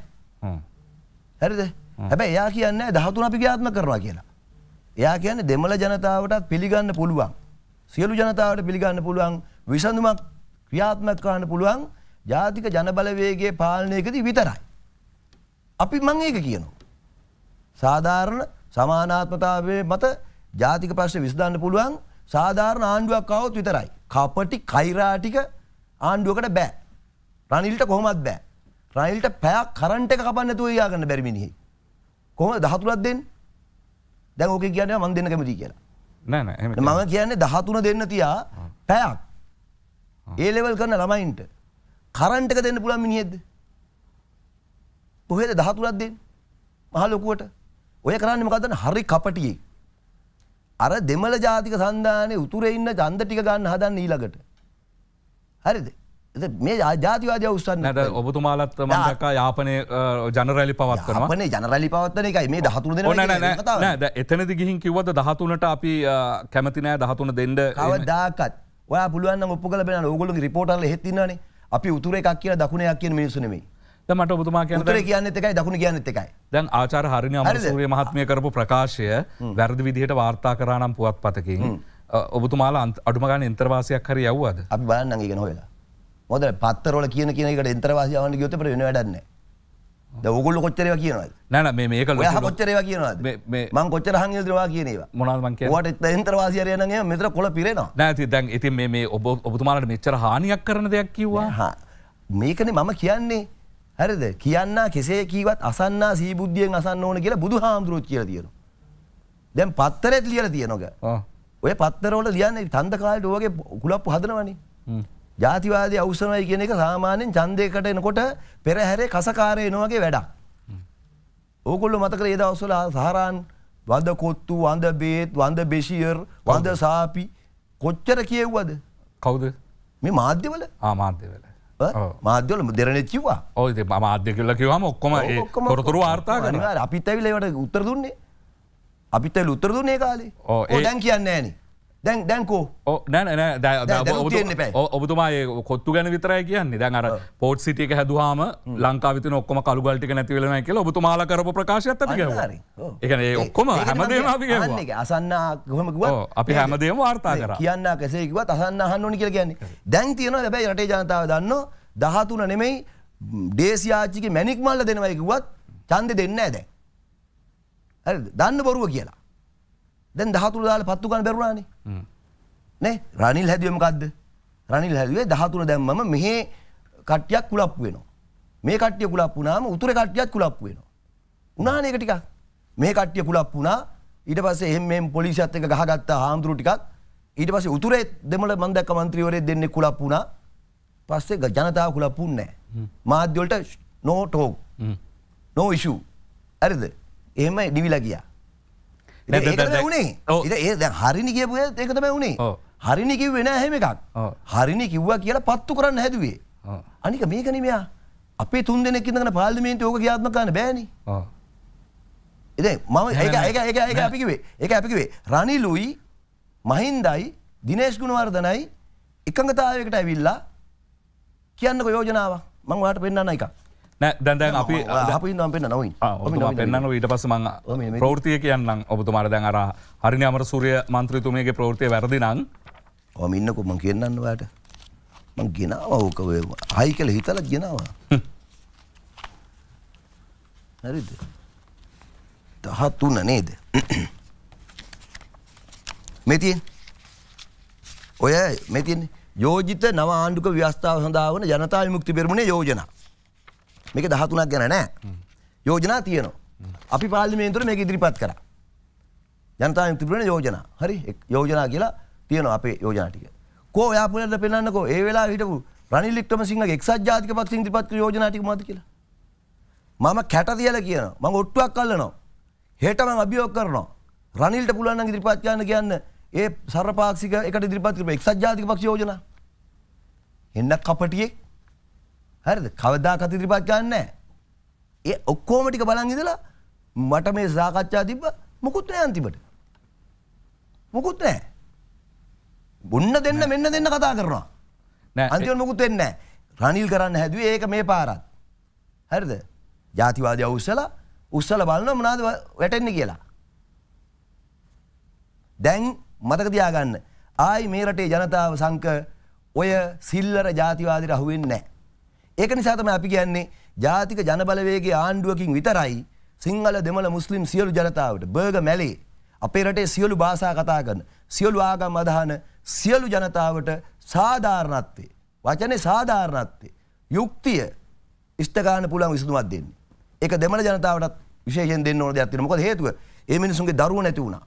හැරිද හැබැ එයා කියන්න දහතුන අපි ක්‍රියාත්ම කරවා කියලා. එයා කියන්නේ දෙමළ ජනතාවටත් පිළිගන්න පුළුවන්. සියලු ජනතාවට පිළිගන්න පුළුවන් විසඳුමක් ක්‍රියාත්මක කරන්න පුළුවන් ජාතික ජනබලවේගේ පාලනයකදී විතරයි. අපි මං ඒක කියනවා. සාධාරණ සමානාත්මතාවේ මත ජාතික ප්‍රශ්න විසඳන්න පුළුවන් සාධාරණ ආණ්ඩුවක් આવොත් විතරයි. කපටි කෛරාටික ආණ්ඩුවකට බෑ. රනිල්ට කොහොමත් බෑ. රනිල්ට පැයක් කරන්ට් එක කපන්න නැතුව ඉයා ගන්න බැරි මිනිහේ. කොහොමද 13ක් දෙන්නේ? දැන් ඕකේ කියන්නේ මම දෙන්න කැමතියි කියලා. නෑ නෑ එහෙම මම කියන්නේ 13 දෙන්න තියා පැයක් ඒ ලෙවල් කරන ළමයින්ට කරන්ට් එක දෙන්න පුළුවන් මිනිහෙක්ද? කොහෙද 13ක් දෙන්නේ? මහ ලොකුවට ඔය කරන්නේ මොකද්ද? හරි කපටියෙක්. අර දෙමළ ජාතික සන්ධානයේ උතුරේ ඉන්න ඡන්ද ටික ගන්න හදන්න ඊළඟට. හරිද? මේ ජාතිවාදය උස්සන්න ඔබතුමාලත් මදක යාපනය ජනරැලි පවත්වනවා පනේ ජනරැලි පවත්වන එකයි මේ දහතුර දෙන එතනද ගිහින් කිවද දහතුනට අපි කැමතිනෑ දහතුන දෙන්ඩ කවදාකත් ඔය පුළුවන් ඔප්පු කලබෙන ඕගොලු රිපෝටල්ල හෙත්තින්නනේ අපි උතුර එකක් කිය දකුණයක් කිය මිනිසුනෙමේ දමට ඔබතුමා කියන කියන්න එකයි දකුණ කියන්න එකයි දැන් ආචාර හරිනය අමරසූරය මහත්මය කරපු ප්‍රකාශය වැරදි විදිහට වාර්තා කරනම් පුවත් පතකින් ඔබතුමාලා අඩුමගන ඉන්ත්‍රවාසයක් හරි යව්වද අපි බලන්න ගෙන හොලා මොද පත්තරෝල කියන කියනකට ඉන්ත්‍රවාසියාවන ගයොතපට වෙන වැඩන්නේ ඔගුල්ල කොච්චරව කියනවද නැන මේක කොච්චරව කියනවද මං කොච්චර හංග ද්‍රවා කියනවා මොනමට ඉන්ත්‍රවාසිරයනගේ මෙතර කොල පිරෙනවා නැති දැන් ඉතින් මේ ඔබ ඔබතුමාලට මෙච්චර හානියක් කරන දෙයක් කිව්වා මේකන මම කියන්නේ හරිද කියන්න කෙසේ කීවත් අසන්න සීබුද්ධියෙන් අසන්න ඕන කියලා බුදු හාමුදුරුවත් කියලා තියෙනවා. දැන් පත්තරෙත් ලියලා තියෙනක. ඔය පත්තරවල ලියන්නේ තන්ද කාලේට ඔයගේ කුලප්පු හදනවනේ. ජාතිවාදී අවසනයි කියන එක සාමාන්‍යයෙන් ඡන්දයකට එනකොට පෙරහැරේ කසකාරය එනවා වගේ වැඩක්. ඕගොල්ලෝ මතකද ඒ දවස්වල සහරාන් වඳ කොත්තු වඳ බේත් වඳ බෙෂියර් වඳ සාපි කොච්චර කියෙව්වද? කවුද? මේ මාධ්‍යවල? ආ මාධ්‍යවල. මාධ්‍යවල දෙරන චිවා ඕ මාධ්‍ය කල්ල කිවම ඔක්කොම කොරතුරු වාර්තා කන අපිත් ඇවිලවට උත්තර දුන්නේ අපිත් ඇල් උත්තර දුන්නේ කාලේ ඕ ඒඩැන් කියන්න ෑනේ දැන් දැන්කෝ ඔබතුමායි කොත්තු ගැන විතරයි කියන්නේ දැන් අර පෝට් සිටියක හැදවාම ලංකාවිත ඔක්කොම කළුගල්ටික නැතිවලන කියල ඔබතුමාල කරපු ප්‍රකාශයත් එකන ඔක්කොම හැමදේම අසන්න ගොමගුව අපි හැමදේම වාර්තා කර කියන්න කෙසේකිවත් අසන්න හන්නනි කියල කියන්නේ දැන් තියෙන ලැබයි රටේ ජනතාව දන්න දහතුන නෙමෙයි දේශයාචික මැනික්මල්ල දෙනවයකුවත් චන්ද දෙන්න ඇදැ. දන්න බොරුව කියලා. දැන් දහතුර දාල පත්තු ගන්න බැරුණානේ නේ රනිල් හැදුවේ මොකද්ද රනිල් හැදුවේ දහතුර දැම්මම මෙහි කට්ටියක් කුලප්පු වෙනවා මේ කට්ටිය කුලප්පු වුණාම උතුරේ කට්ටියත් කුලප්පු වෙනවා උනානේ ඒක ටිකක් මේ කට්ටිය කුලප්පු වුණා ඊට පස්සේ එහෙම මෙහෙම පොලිසියත් එක්ක ගහගත්ත හාමුදුරු ටිකක් ඊට පස්සේ උතුරේ දෙමළ මම දැක්ක മന്ത്രിවරයෙක් දෙන්නේ කුලප්පු වුණා පස්සේ ජනතාව කුලප්පු නැහැ මාධ්‍ය වලට no talk no issue හරිද එහෙම ඩිවිලා ගියා ඒ දැ හරිනි කියපුය ඒකතම වුණේ හරිනි කිව් වෙන හැම එකක් හරිනි කිව්වා කියලා පත්තු කරන්න හැදුවේ අනික මේකනමයා අපේ තුන් දෙනෙක් ඉඳන පාර්ලිමේන්තු ඕක ක්‍රියාත්මක කරන්න බෑනි එද මම ඒක ඒක ඒක ඒක අපිකිවේ ඒක අපිකිවේ රනිලුයි මහින්දයි දිනේශ් ගුණවර්ධනයි එකඟතාවයකට ඇවිල්ලා කියන්නක යෝජනාව මං වාට පෙන්න්න එක දැන් දැන් අපි අපි නම් පෙන්න්න නොවයි පෙන්න්න ඊට පස මං ප්‍රෘතිය කියන්නම් ඔබතුමාර දැන් අර හරිනි අමර සූරිය මන්ත්‍රතුමයගේ ප්‍රෘතිය වැරදි නං ඕම ඉන්නකුම කියන්නන්නවාට මං ගෙනාව ඕකවේ අයි කළ හිතල ගෙනවා නැරිද දහත් වන්න නේද මෙතින් ඔය මෙතින් යෝජිත නව ආණ්ඩුක ව්‍යස්ථාව සඳාවන ජනතා මුක්ති පෙරමුණේ යෝජනා මේක දහතුනක් ගැන නෑ යෝජනා තියනවා අපි පාලිමේන්තුර මේක ඉදිරිපත් කර ජනතා යුතුපුරන යෝජනා හරි යෝජනා කියලා තියන අපේ යෝජනාටික කෝ යාපනට පෙන්න්නකෝ ඒ වෙලා හිටපු රනිල්ලික්ටම සිංහ එක්සත් ජාතික පක්ෂ ඉදිරිපත් යෝජනාටික මත කියලා මම කැට තියල කියන මං ඔට්ටුවක් කල්ලනවා හෙටම අභියෝග කරනවා රනිල්ට පුළුවන් ඉදිරිපත් කියන්න කියන්න ඒ සරපාක්ෂික එකට ඉදිරිපත් කරපු එක්සත් ජාතික පක්ෂ යෝජනා එන්න කපටියෙක් හරිද කවදා කතිදිරිපත් ගන්නෑ. ඒ ඔක්කෝමටික බලංහිදලා මට මේ සාකච්ඡා තිබ මොකුත් නෑ අන්තිමට. මොකුත් නෑ. බොන්න දෙන්න මෙන්න දෙන්න කතා කරනවා. අන්තිවට මොකුත් වෙන්න රනිල් කරන්න හැදුවේ ඒක මේ පාරත්. හරිද ජාතිවාදය උස්සල උස්සල බලන මනාද වැටෙන්න කියලා. දැන් මතක තියාගන්න ආයි මේ රටේ ජනතාව සංක ඔය සිල්ලර ජාතිවාදිට අහුවෙන්නේ නෑ. ඒක නිසා තමයි අපි කියන්නේ ජාතික ජනබලවේගයේ ආණ්ඩුවකින් විතරයි සිංහල දෙමළ මුස්ලිම් සියලු ජනතාවට බර්ග මැලේ අපේ රටේ සියලු භාෂා කතා කරන සියලු ආගම් අදහන සියලු ජනතාවට සාධාරණත්වය වචනේ සාධාරණත්වය යුක්තිය ඉෂ්ටගාන පුළුවන් විසඳුමක් දෙන්නේ. ඒක දෙමළ ජනතාවටත් විශේෂයෙන් දෙන්න ඕන දෙයක් තියෙනවා. මොකද හේතුව? ඒ මිනිසුන්ගේ දරුවෝ නැති වුණා.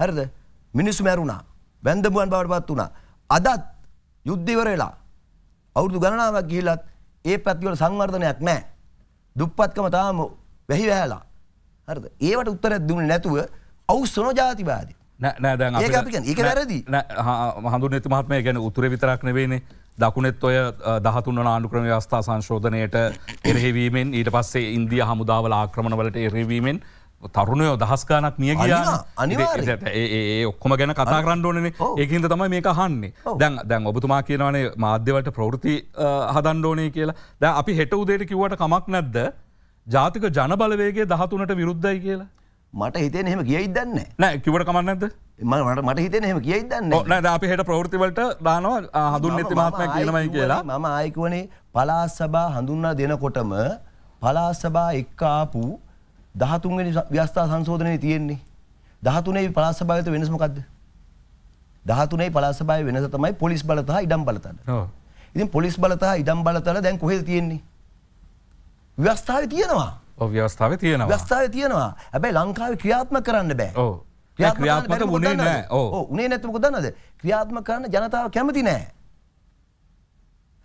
හරිද? මිනිස්සු මැරුණා. වැන්දඹුවන් බවට පත් වුණා. අදත් යුද්ධ ඉවර වෙලා අවුරුදු ගණනාවක් ගිහිලත් ඒ පැත්තිවල සංවර්ධනයක් නෑ. දුප්පත්කම තාම වැහි වැහලා. හරිද? ඒවට උත්තරයක් දුන්නේ නැතුව අවුස්සන ජාතිවාදී. නෑ දැන් ඒක අපි කියන්නේ ඒක වැරදි. නෑ හඳුන්වන්නේ මහත්මයා කියන්නේ උතුරේ විතරක් නෙවෙයිනේ. දකුණෙත් ඔය දහතුන් වන ආණුක්‍රම ව්‍යවස්ථා සංශෝධනයට එරෙහිවීමෙන් ඊට පස්සේ ඉන්දිය හමුදාවල ආක්‍රමණවලට එරෙහිවීමෙන් තරුණය දහස් ගානක් මිය ගියා ඒ ඔක්කොම ගැන කතා කරන්නඩෝනන ඒකන්ද තමයි මේක හන්නේ දැන් දැන් ඔබතුමා කියනවනේ මාධ්‍යවලට ප්‍රවෘති හදන්ඩෝනය කියලා දැ අපි හෙට උදේට කිවට කමක් නැද්ද ජාතික ජනබලවේගේ දහතුනට විරුද්ධයි කියලා මට හිතේ එහෙම කියයි දන්න නෑ කිවට කමන්න ඇද මට මට හිතන හෙම කියයි දන්න නද අපි හට ප්‍රවෘතිවලට දානවා හඳුන් නැති මහත්ම කියනමයි කියලා මම ආයකුවනේ පලාස් සබා හඳුන්නා දෙනකොටම පලාස් සබා එක්කාපු දහතුන්වෙනි ව්‍යස්ථා සංශෝධනයේ තියෙන්නේ. දහතුනේ පළාත් සභාවත වෙනස මොකද්ද? දහතුනේ පළාත් සභාවේ වෙනස තමයි පොලිස් බල සහ ඉඩම් බලතල. ඔව්. ඉතින් පොලිස් බල සහ ඉඩම් බලතල දැන් කොහෙද තියෙන්නේ? ව්‍යවස්ථාවේ තියෙනවා. ඔව් ව්‍යවස්ථාවේ තියෙනවා. ව්‍යවස්ථාවේ තියෙනවා. හැබැයි ලංකාවේ ක්‍රියාත්මක කරන්න බෑ. ඔව්. ක්‍රියාත්මක වුණේ නෑ. ඔව්. ඔව් උනේ නැත්නම් මොකද දන්නවද? ක්‍රියාත්මක කරන්න ජනතාව කැමති නෑ.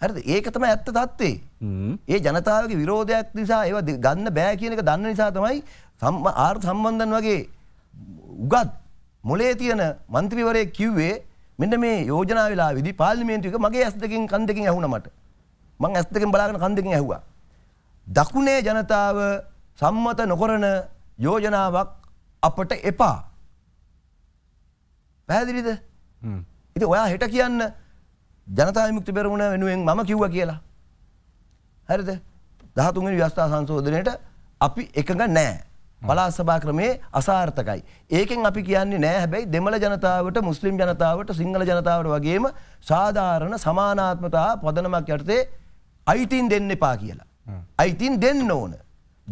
හරිද? ඒක තමයි ඇත්ත தත්ත්වේ. ඒ ජනතාවගේ විරෝධයක් නිසා ඒව ගන්න බෑ කියන එක දන්න නිසා තමයි ආර් සම්බන්ධන් වගේ උගත් මොලේ තියන මන්ත්‍රීවරය කිව්වේ මෙට මේ යෝජනා වෙලා විදි පාලිමේන්තුක මගේ ඇස් දෙකින් කන් දෙකින් ඇහුනමට මං ඇස් දෙකින් බලාගෙන කන් දෙකින් ඇහවා. දකුණේ ජනතාව සම්මත නොකොරන යෝජනාවක් අපට එපා. පැහැදිලිද ඉති ඔයා හෙට කියන්න ජනතා මුක්ති පෙරමුණ වෙනුවෙන් මම කිව්ව කියලා හරිද 13 වෙනි ව්‍යවස්ථා සංශෝධනයේට අපි එකඟ නැහැ. පළාත් සභා ක්‍රමයේ අසාර්ථකයි. ඒකෙන් අපි කියන්නේ නෑ හැබැයි දෙමළ ජනතාවට මුස්ලිම් ජනතාවට සිංහල ජනතාවට වගේම සාධාරණ සමානාත්මතා පදනමක් යටතේ අයිතින් දෙන්න එපා කියලා. අයිතින් දෙන්න ඕන.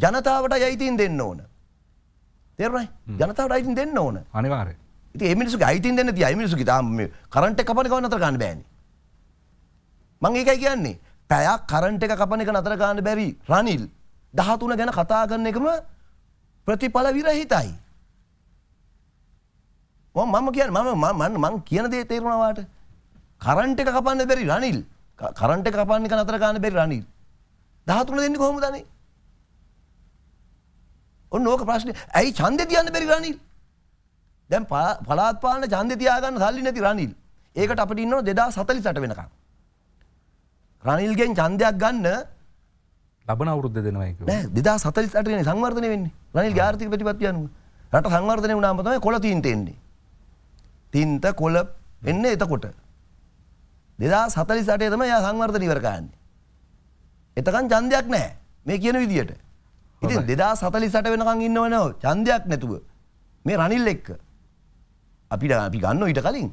ජනතාවට අයිතින් දෙන්න ඕන. තේරුණයි? ජනතාවට අයිතින් දෙන්න ඕන. අනිවාර්යයෙන්. ඉතින් මේ මිනිස්සුගේ අයිතින් දෙන්න තියා. මේ මිනිස්සුගේ තාම මේ කරන්ට් එක කපන ගමන් අතර ගන්න බෑනේ. මම ඒකයි කියන්නේ. පැයක් කරන්ට එක කපන එක නතර ගන්න බැරි රනිල් දහතුන ගැන කතා කරන එකම ප්‍රතිඵල විරහිතයි. මම කියන මම මං කියන දේ තේරුණවාට කරන්ට එක කපන්න බැරි රනිල් කරන්ට එක කපන්න එක නතර ගන්න බැරි රනිල් දහතුන දෙන්නේ කොහොමද අනේ ඔන්න ඕක ප්‍රශ්නේ ඇයි ඡන්දෙ තියන්න බැරි රනිල් දැන් පලාත් පාලන ඡන්දෙ තියාගන්න සල්ලි නැති රනිල් ඒකට අපිට ඉන්නව 2048 වෙනකම් රනිල්ගෙන් චන්දයක් ගන්න ලබන අවුරුද්ද දෙනවයි නෑ 2048 වෙනි සංවර්ධනය වෙන්නේ රනිල්ගේ ආර්ථික ප්‍රතිපත්තිය අනුව රට සංවර්ධනය වුණාම තමයි කොළ තීන්ත එන්නේ තීන්ත කොළ එන්නේ එතකොට 2048 තමයි යා සංවර්ධන ඉවර කරන්නේ එතකන් ඡන්දයක් නෑ මේ කියන විදියට ඉතින් 2048 වෙනකන් ඉන්නවනේ ඡන්දයක් නැතුව මේ රනිල් එක්ක අපිට අපි ගන්න ඊට කලින්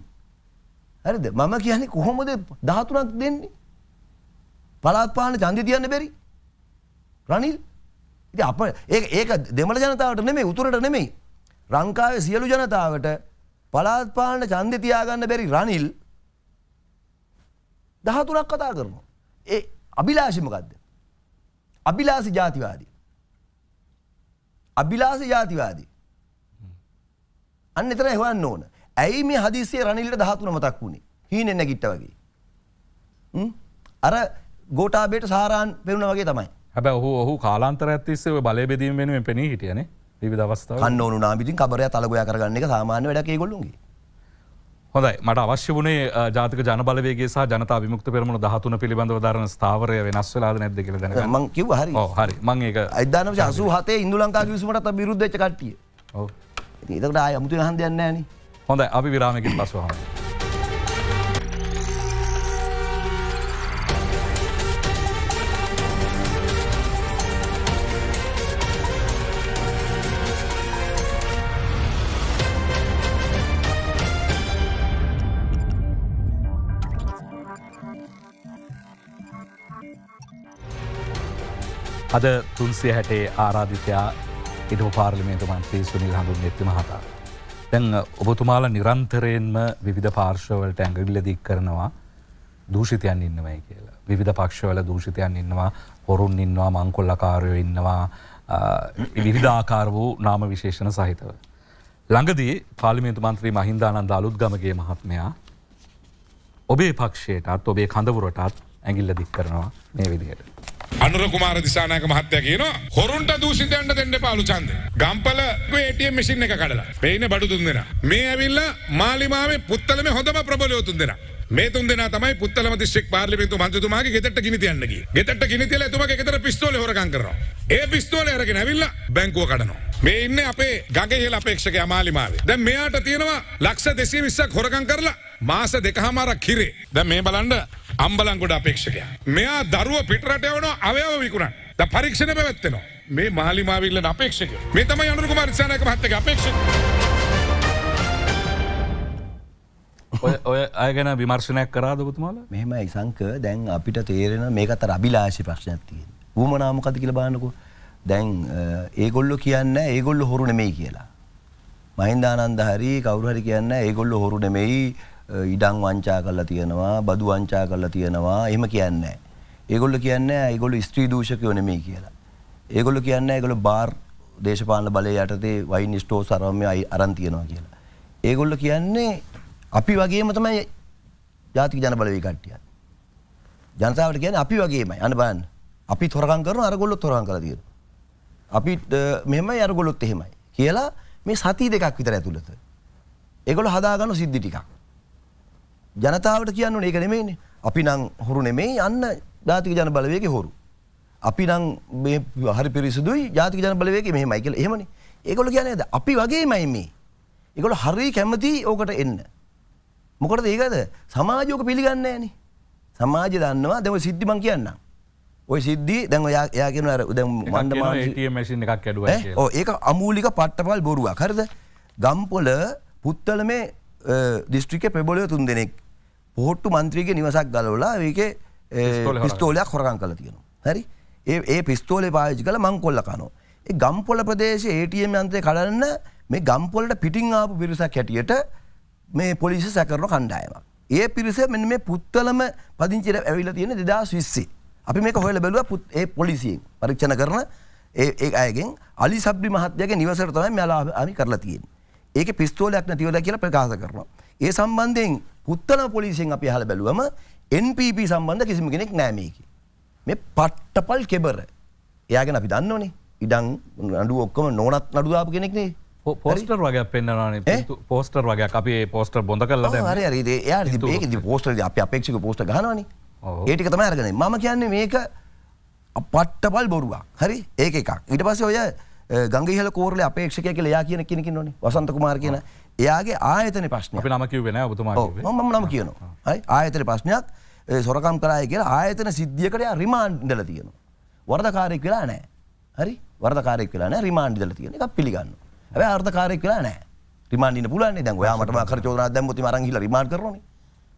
හරිද මම කියන්නේ කොහොමද 13ක් දෙන්නේ පලාත්පාන චන්දය තියන්න බැරි රනිල් ඉති අප ඒ ඒක දෙමට ජනතාවට නෙමේ උතුරට නෙමෙයි රංකාවේ සියලු ජනතාවට පලාත්පාලට චන්දය තියාගන්න බැරි රනිල් දහතුනක් කතා කරනවා ඒ අභිලාශමකක්ද අභිලාසි ජාතිවාදී අභිලාසි ජාතිවාදී අන්න එතර හවන්න ඕන ඇයි මේ හදිසේ රනිල්ට දහතුන මතක් වුණේ හීනෙන්න ගිට්ට වගේ අර ගෝටාබේට සාරාන් පෙරුණ වගේ තමයි හැබ ඔහු ඔහු කාලාන්තර ඇතිස්සේ බලය බෙදීම වෙනුවෙන් පෙනී හිටියන විදවස්ථ කන්න ඕනු නාමිතින් කබරය තලගොය කරගන්න එක සාමාන්‍ය වැඩකේ ගොල්ලුන්ගේ හොඳයි මට අවශ්‍ය වනේ ජාතික ජනබලවේගේ සහ ජනතා විමුක්ත පෙරමුණ දහතුන පිළිබඳව දරන ස්ථාවරය වෙනස් වෙලාද නැද්ද කියලා දැනගන්න. මං කිව්ව හරි. ඔව් හරි. මං ඒක 1987 ඉන්දු ලංකා කිවිසුමට විරුද්ධ වෙච්ච කට්ටිය. ඔව්. ඒකට ආය අමුතු වෙන හන්දයක් නැහැ නේ. හොඳයි අපි විරාමයකින් පස්සෙ වහමු. අද තුන්සිය හැටේ ආරාධිතයා ඉටු පාර්ලිමේතු මන්තේ සුනිල් හඳුන් නැති මහතා. තැන් ඔබතුමාල නිරන්තරයෙන්ම විධ පාර්ශවලට ඇඟිල්ලදික් කරනවා දූෂිතයන් ඉන්නවයි කියලා. විධ පක්ෂවල දූෂිතයන් ඉන්නවා හොරුන් ඉන්නවා මංකොල්ලකාරයෝ ඉන්නවා විවිධාකාර වූ නාම විශේෂණ සහිතව. ළඟදී පාලිමේතු මන්ත්‍රී මහින්දානන් දාලුත් ගමගේ මහත්මයා ඔබේ පක්ෂයටත් ඔබේ කඳවුරටත් ඇගිල්ල දික් කරනවා මේ විදිහයට. අනුර කුමාර දිසානායක මහත්තය කියන හොරුන්ට දූෂිතයන්ට දෙන්න පාලු චන්ද. ගම්පල ඒටම් මිසින් එක කඩලා පේන බඩු තුන් දෙෙන. මේ ඇවිල්ල මාලිමාවේ පුත්තලම හොඳම ප්‍රබලයෝතුන් දෙෙන. මේ තුන් දෙෙන තමයි පුත්තල තිශ්‍රික් පාලිමිතු මන්තුමාගේ ගෙතට ගිනිතියන්නගේ ගෙතට ගිනිතිල තුම එකතර පිස්තෝල හොරකන් කරනවා. ඒ පිස්තෝල ඇරගෙන ඇවිල්ල බැංකුව කඩනවා. මේ ඉන්න අපේ ගගහෙල් අපේක්ෂක අමාලිමාවේ දැ මෙයාට තියෙනවා ලක්ෂ දෙසේ විස්සක් හොරකන් කරලා මාස දෙකහමාරක් කිරේ දැ මේ බලන්ඩ අම්බලංගොඩ අපේක්ෂකයා. මෙයා දරුව පිටරට යවන අවයව විකුණන් ද පරීක්ෂණ පැවැත්වෙනවා. මේ මාලිමාවිල්ලන අපේක්ෂක මේ තම යනුකු මරිසානක මත්තක අපේක්ෂ. ඔය අයගැන විමර්ශනයක් කරාදපුතුමාල මෙහමයි සංක දැන් අපිට තේරෙන මේකත රබිලාශි ප්‍රශ්නයක්තිය. ූමනාමකත කියල බානකු දැන් ඒගොල්ලො කියන්න ඒගොල්ලො හොරු නෙමෙයි කියලා. මහින්දානන්ද හරි කවුරහරි කියන්න ඒගොල්ලො හොරු නෙමෙයි ඉඩං වංචා කරලා තියෙනවා බදු වංචා කරලා තියෙනවා එහෙම කියන්නේ. ඒගොල්ල කියන්නේ ඒගොල්ල ස්ත්‍රී දූෂකයෝ නෙමෙයි කියලා. ඒගොල්ල කියන්නේ ඒගොල්ල බාර් දේශපාලන බලය යටතේ වයින් ස්ටෝස් අරම්මයි අරන් තියෙනවා කියලා. ඒගොල්ල කියන්නේ අපි වගේම තමයි ජාතික ජන බලවේග කට්ටියත්. ජනතාවට කියන්නේ අපි වගේමයි. අන්න බලන්න. අපි තොරකම් කරනවා අරගොල්ලෝ තොරකම් කරලා තියෙනවා. අපි මෙහෙමයි අරගොල්ලොත් එහෙමයි කියලා මේ සති දෙකක් විතර ඇතුළත. ඒගොල්ලෝ හදාගන්න සිද්ධි ටිකක්. ජනතාවට කියන්න ඒක නෙමෙයිනේ. අපි නම් හොරු නෙමෙයි යන්න ජාතික ජන බලවේගේ හොරු. අපි නම් මේ හරි පිරිසුදුයි ජාතික ජන බලවේගේ මෙහෙමයි කියලා. එහෙමනේ. ඒගොල්ලෝ කියන්නේ නේද? අපි වගේමයි මේ. ඒගොල්ලෝ හරි කැමති ඕකට එන්න. මොකටද ඒකද? සමාජයක පිළිගන්නේ නැහනේ. සමාජය දන්නවා. දැන් ඔය සිද්ධි මං කියන්නම්. ඔය සිද්ධි දැන් ඔයා එයා කියන අර දැන් මණ්ඩ මානසික මැෂින් එකක් ඇඩුවා කියලා. ඔව් ඒක අමූලික පට්ටපල් බොරුවක්. හරිද? ගම්පොළ පුත්තලමේ දිස්ත්‍රික්කයේ ප්‍රබලය තුන් දෙනෙක් පොහොට්ටු මන්ත්‍රීගේ නිවසක් ගලවලා ඒක පිස්තෝලයක් හොරගන් කල තියෙනවා හරි ඒ පිස්තෝලේ පාවිච්චි කළ මං කොල්ල කනෝ ඒ ගම්පොල ප්‍රදේශ ඒටම් යන්තය කඩන්න මේ ගම්පොලට පිටිං ආපු පිරිසක් හැටියට මේ පොලිසි සැකරන කණ්ඩායම ඒ පිරිස මෙ මේ පුත්තලම පදිංචිර ඇවිල තියෙන දෙදා විස්සේ අපි මේක හොල බැලුව පුත් ඒ පොලිසියෙන් පරීක්ෂණ කරන ඒ අයගෙන් අලි සබ්ි මහත්යගේ නිවසරතම මලාමි කරලා තියෙන් ඒක පිස්තෝලයක් නැතිවල කියලා ප්‍රකාශ කරනවා. ඒ සම්බන්ධයෙන් උත්තල පොලිසියෙන් අපි හල බැලුවම NPP සම්බන්ධ කිසිම කෙනෙක් නෑමේකි. මේ පට්ටපල් කෙබර එයාගෙන අපි දන්නවනේ ඉඩං නඩු ඔක්කම නෝනත් නඩුදාපු කෙනෙක්නේ පෝස්ටර් වගේ පෙන්න්නනේ පෝස්ටර් වගේ අපේ පෝස්ටර් බොඳ කරලට හරි ඒ පෝස්ටර අප අපේක්ෂික පෝස්ට ගනන ඒටික තම අරගෙන මම කියන්නේ මේක පට්ටපල් බොරුවක් හරි ඒක එකක් ඉට පස්සේ ඔය ගංගහිල කෝරල අපේක්ෂකය කියල යා කියන කෙනකින් නොනේ වසන්තකුමාර කියන එයාගේ ආයතන ප්‍රශ්න අපි නම කිව්වේ නෑ ඔබතුමා කිව්වේ මම නම කියනවා හරි ආයතන ප්‍රශ්නයක් සොරකම් කරාය කියලා ආයතන සිද්ධියකට එයා රිමාන්ඩ් ඉඳලා තියෙනවා වරදකාරයෙක් වෙලා නෑ හරි වරදකාරයෙක් වෙලා නෑ රිමාන්ඩ් ඉඳලා තියෙන එකක් පිළිගන්නවා හැබැයි අර්ධකාරයෙක් වෙලා නෑ රිමාන්ඩ් ඉන්න පුළුවන් නේ දැන් ඔයා මට මාකර චෝදනාවක් දැම්මොත් ඉතින් අරන් ගිහලා රිමාන්ඩ් කරනෝනේ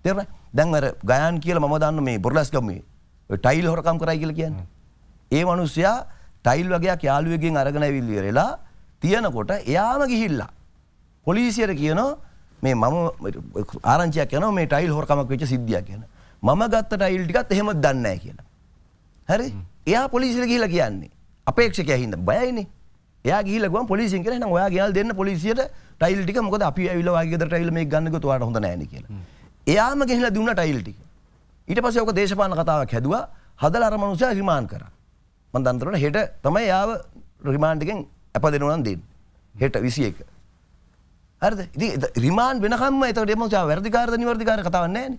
තේරුණා දැන් අර ගයාන් කියලා මම දන්න මේ බොරලස් ගම්මේ ඔය ටයිල් හොරකම් කරයි කියලා කියන්නේ ඒ මිනිස්සයා ටයිල් වගේක් යාළුවෙක්ගෙන් අරගෙන ඇවිල්ලා තියෙනකොට එයාම ගිහිල්ලා පොලිසියට කියනවා මේ මම ආරංචයක් යන මේ ටයිල් හොරකමක් වෙච්ච සිද්ධියක් කියන මම ගත්ත ටයිල් ටිකත් එහෙම දන්නේ කියලා. හරි? එයා පොලිසියට ගිහිල්ලා කියන්නේ. අපේක්ෂකයා හින්දා බයයිනේ. එයා ගිහිල්ලා ගුවන් පොලිසියෙන් කියලා එහෙනම් ඔයා ගෙනල් දෙන්න පොලිසියට ටයිල් ටික මොකද අපි ඇවිල්ලා වාගේ ගෙදර ටයිල් මේක ගන්න ගියොත් ඔයාලට හොඳ නැහැ නේ කියලා. එයාම ගිහිල්ලා දුන්න ටයිල් ටික. ඊට පස්සේ ඔක දේශපාලන කතාවක් හැදුවා. හදලා අර මනුස්සයා රිමාන්ඩ් කරා. මම දන්තරොට හෙට තමයි එයාව රිමාන්ඩ් එකෙන් අපදෙනවා නම් දෙන්නේ. හෙට 21. හරිද ඉතින් රිමාන්ඩ් වෙනකම්ම එතකොට ඒ මනුස්සයා වැරදිකාරද නිවැරදිකාරද කතාවක් නැහැනේ.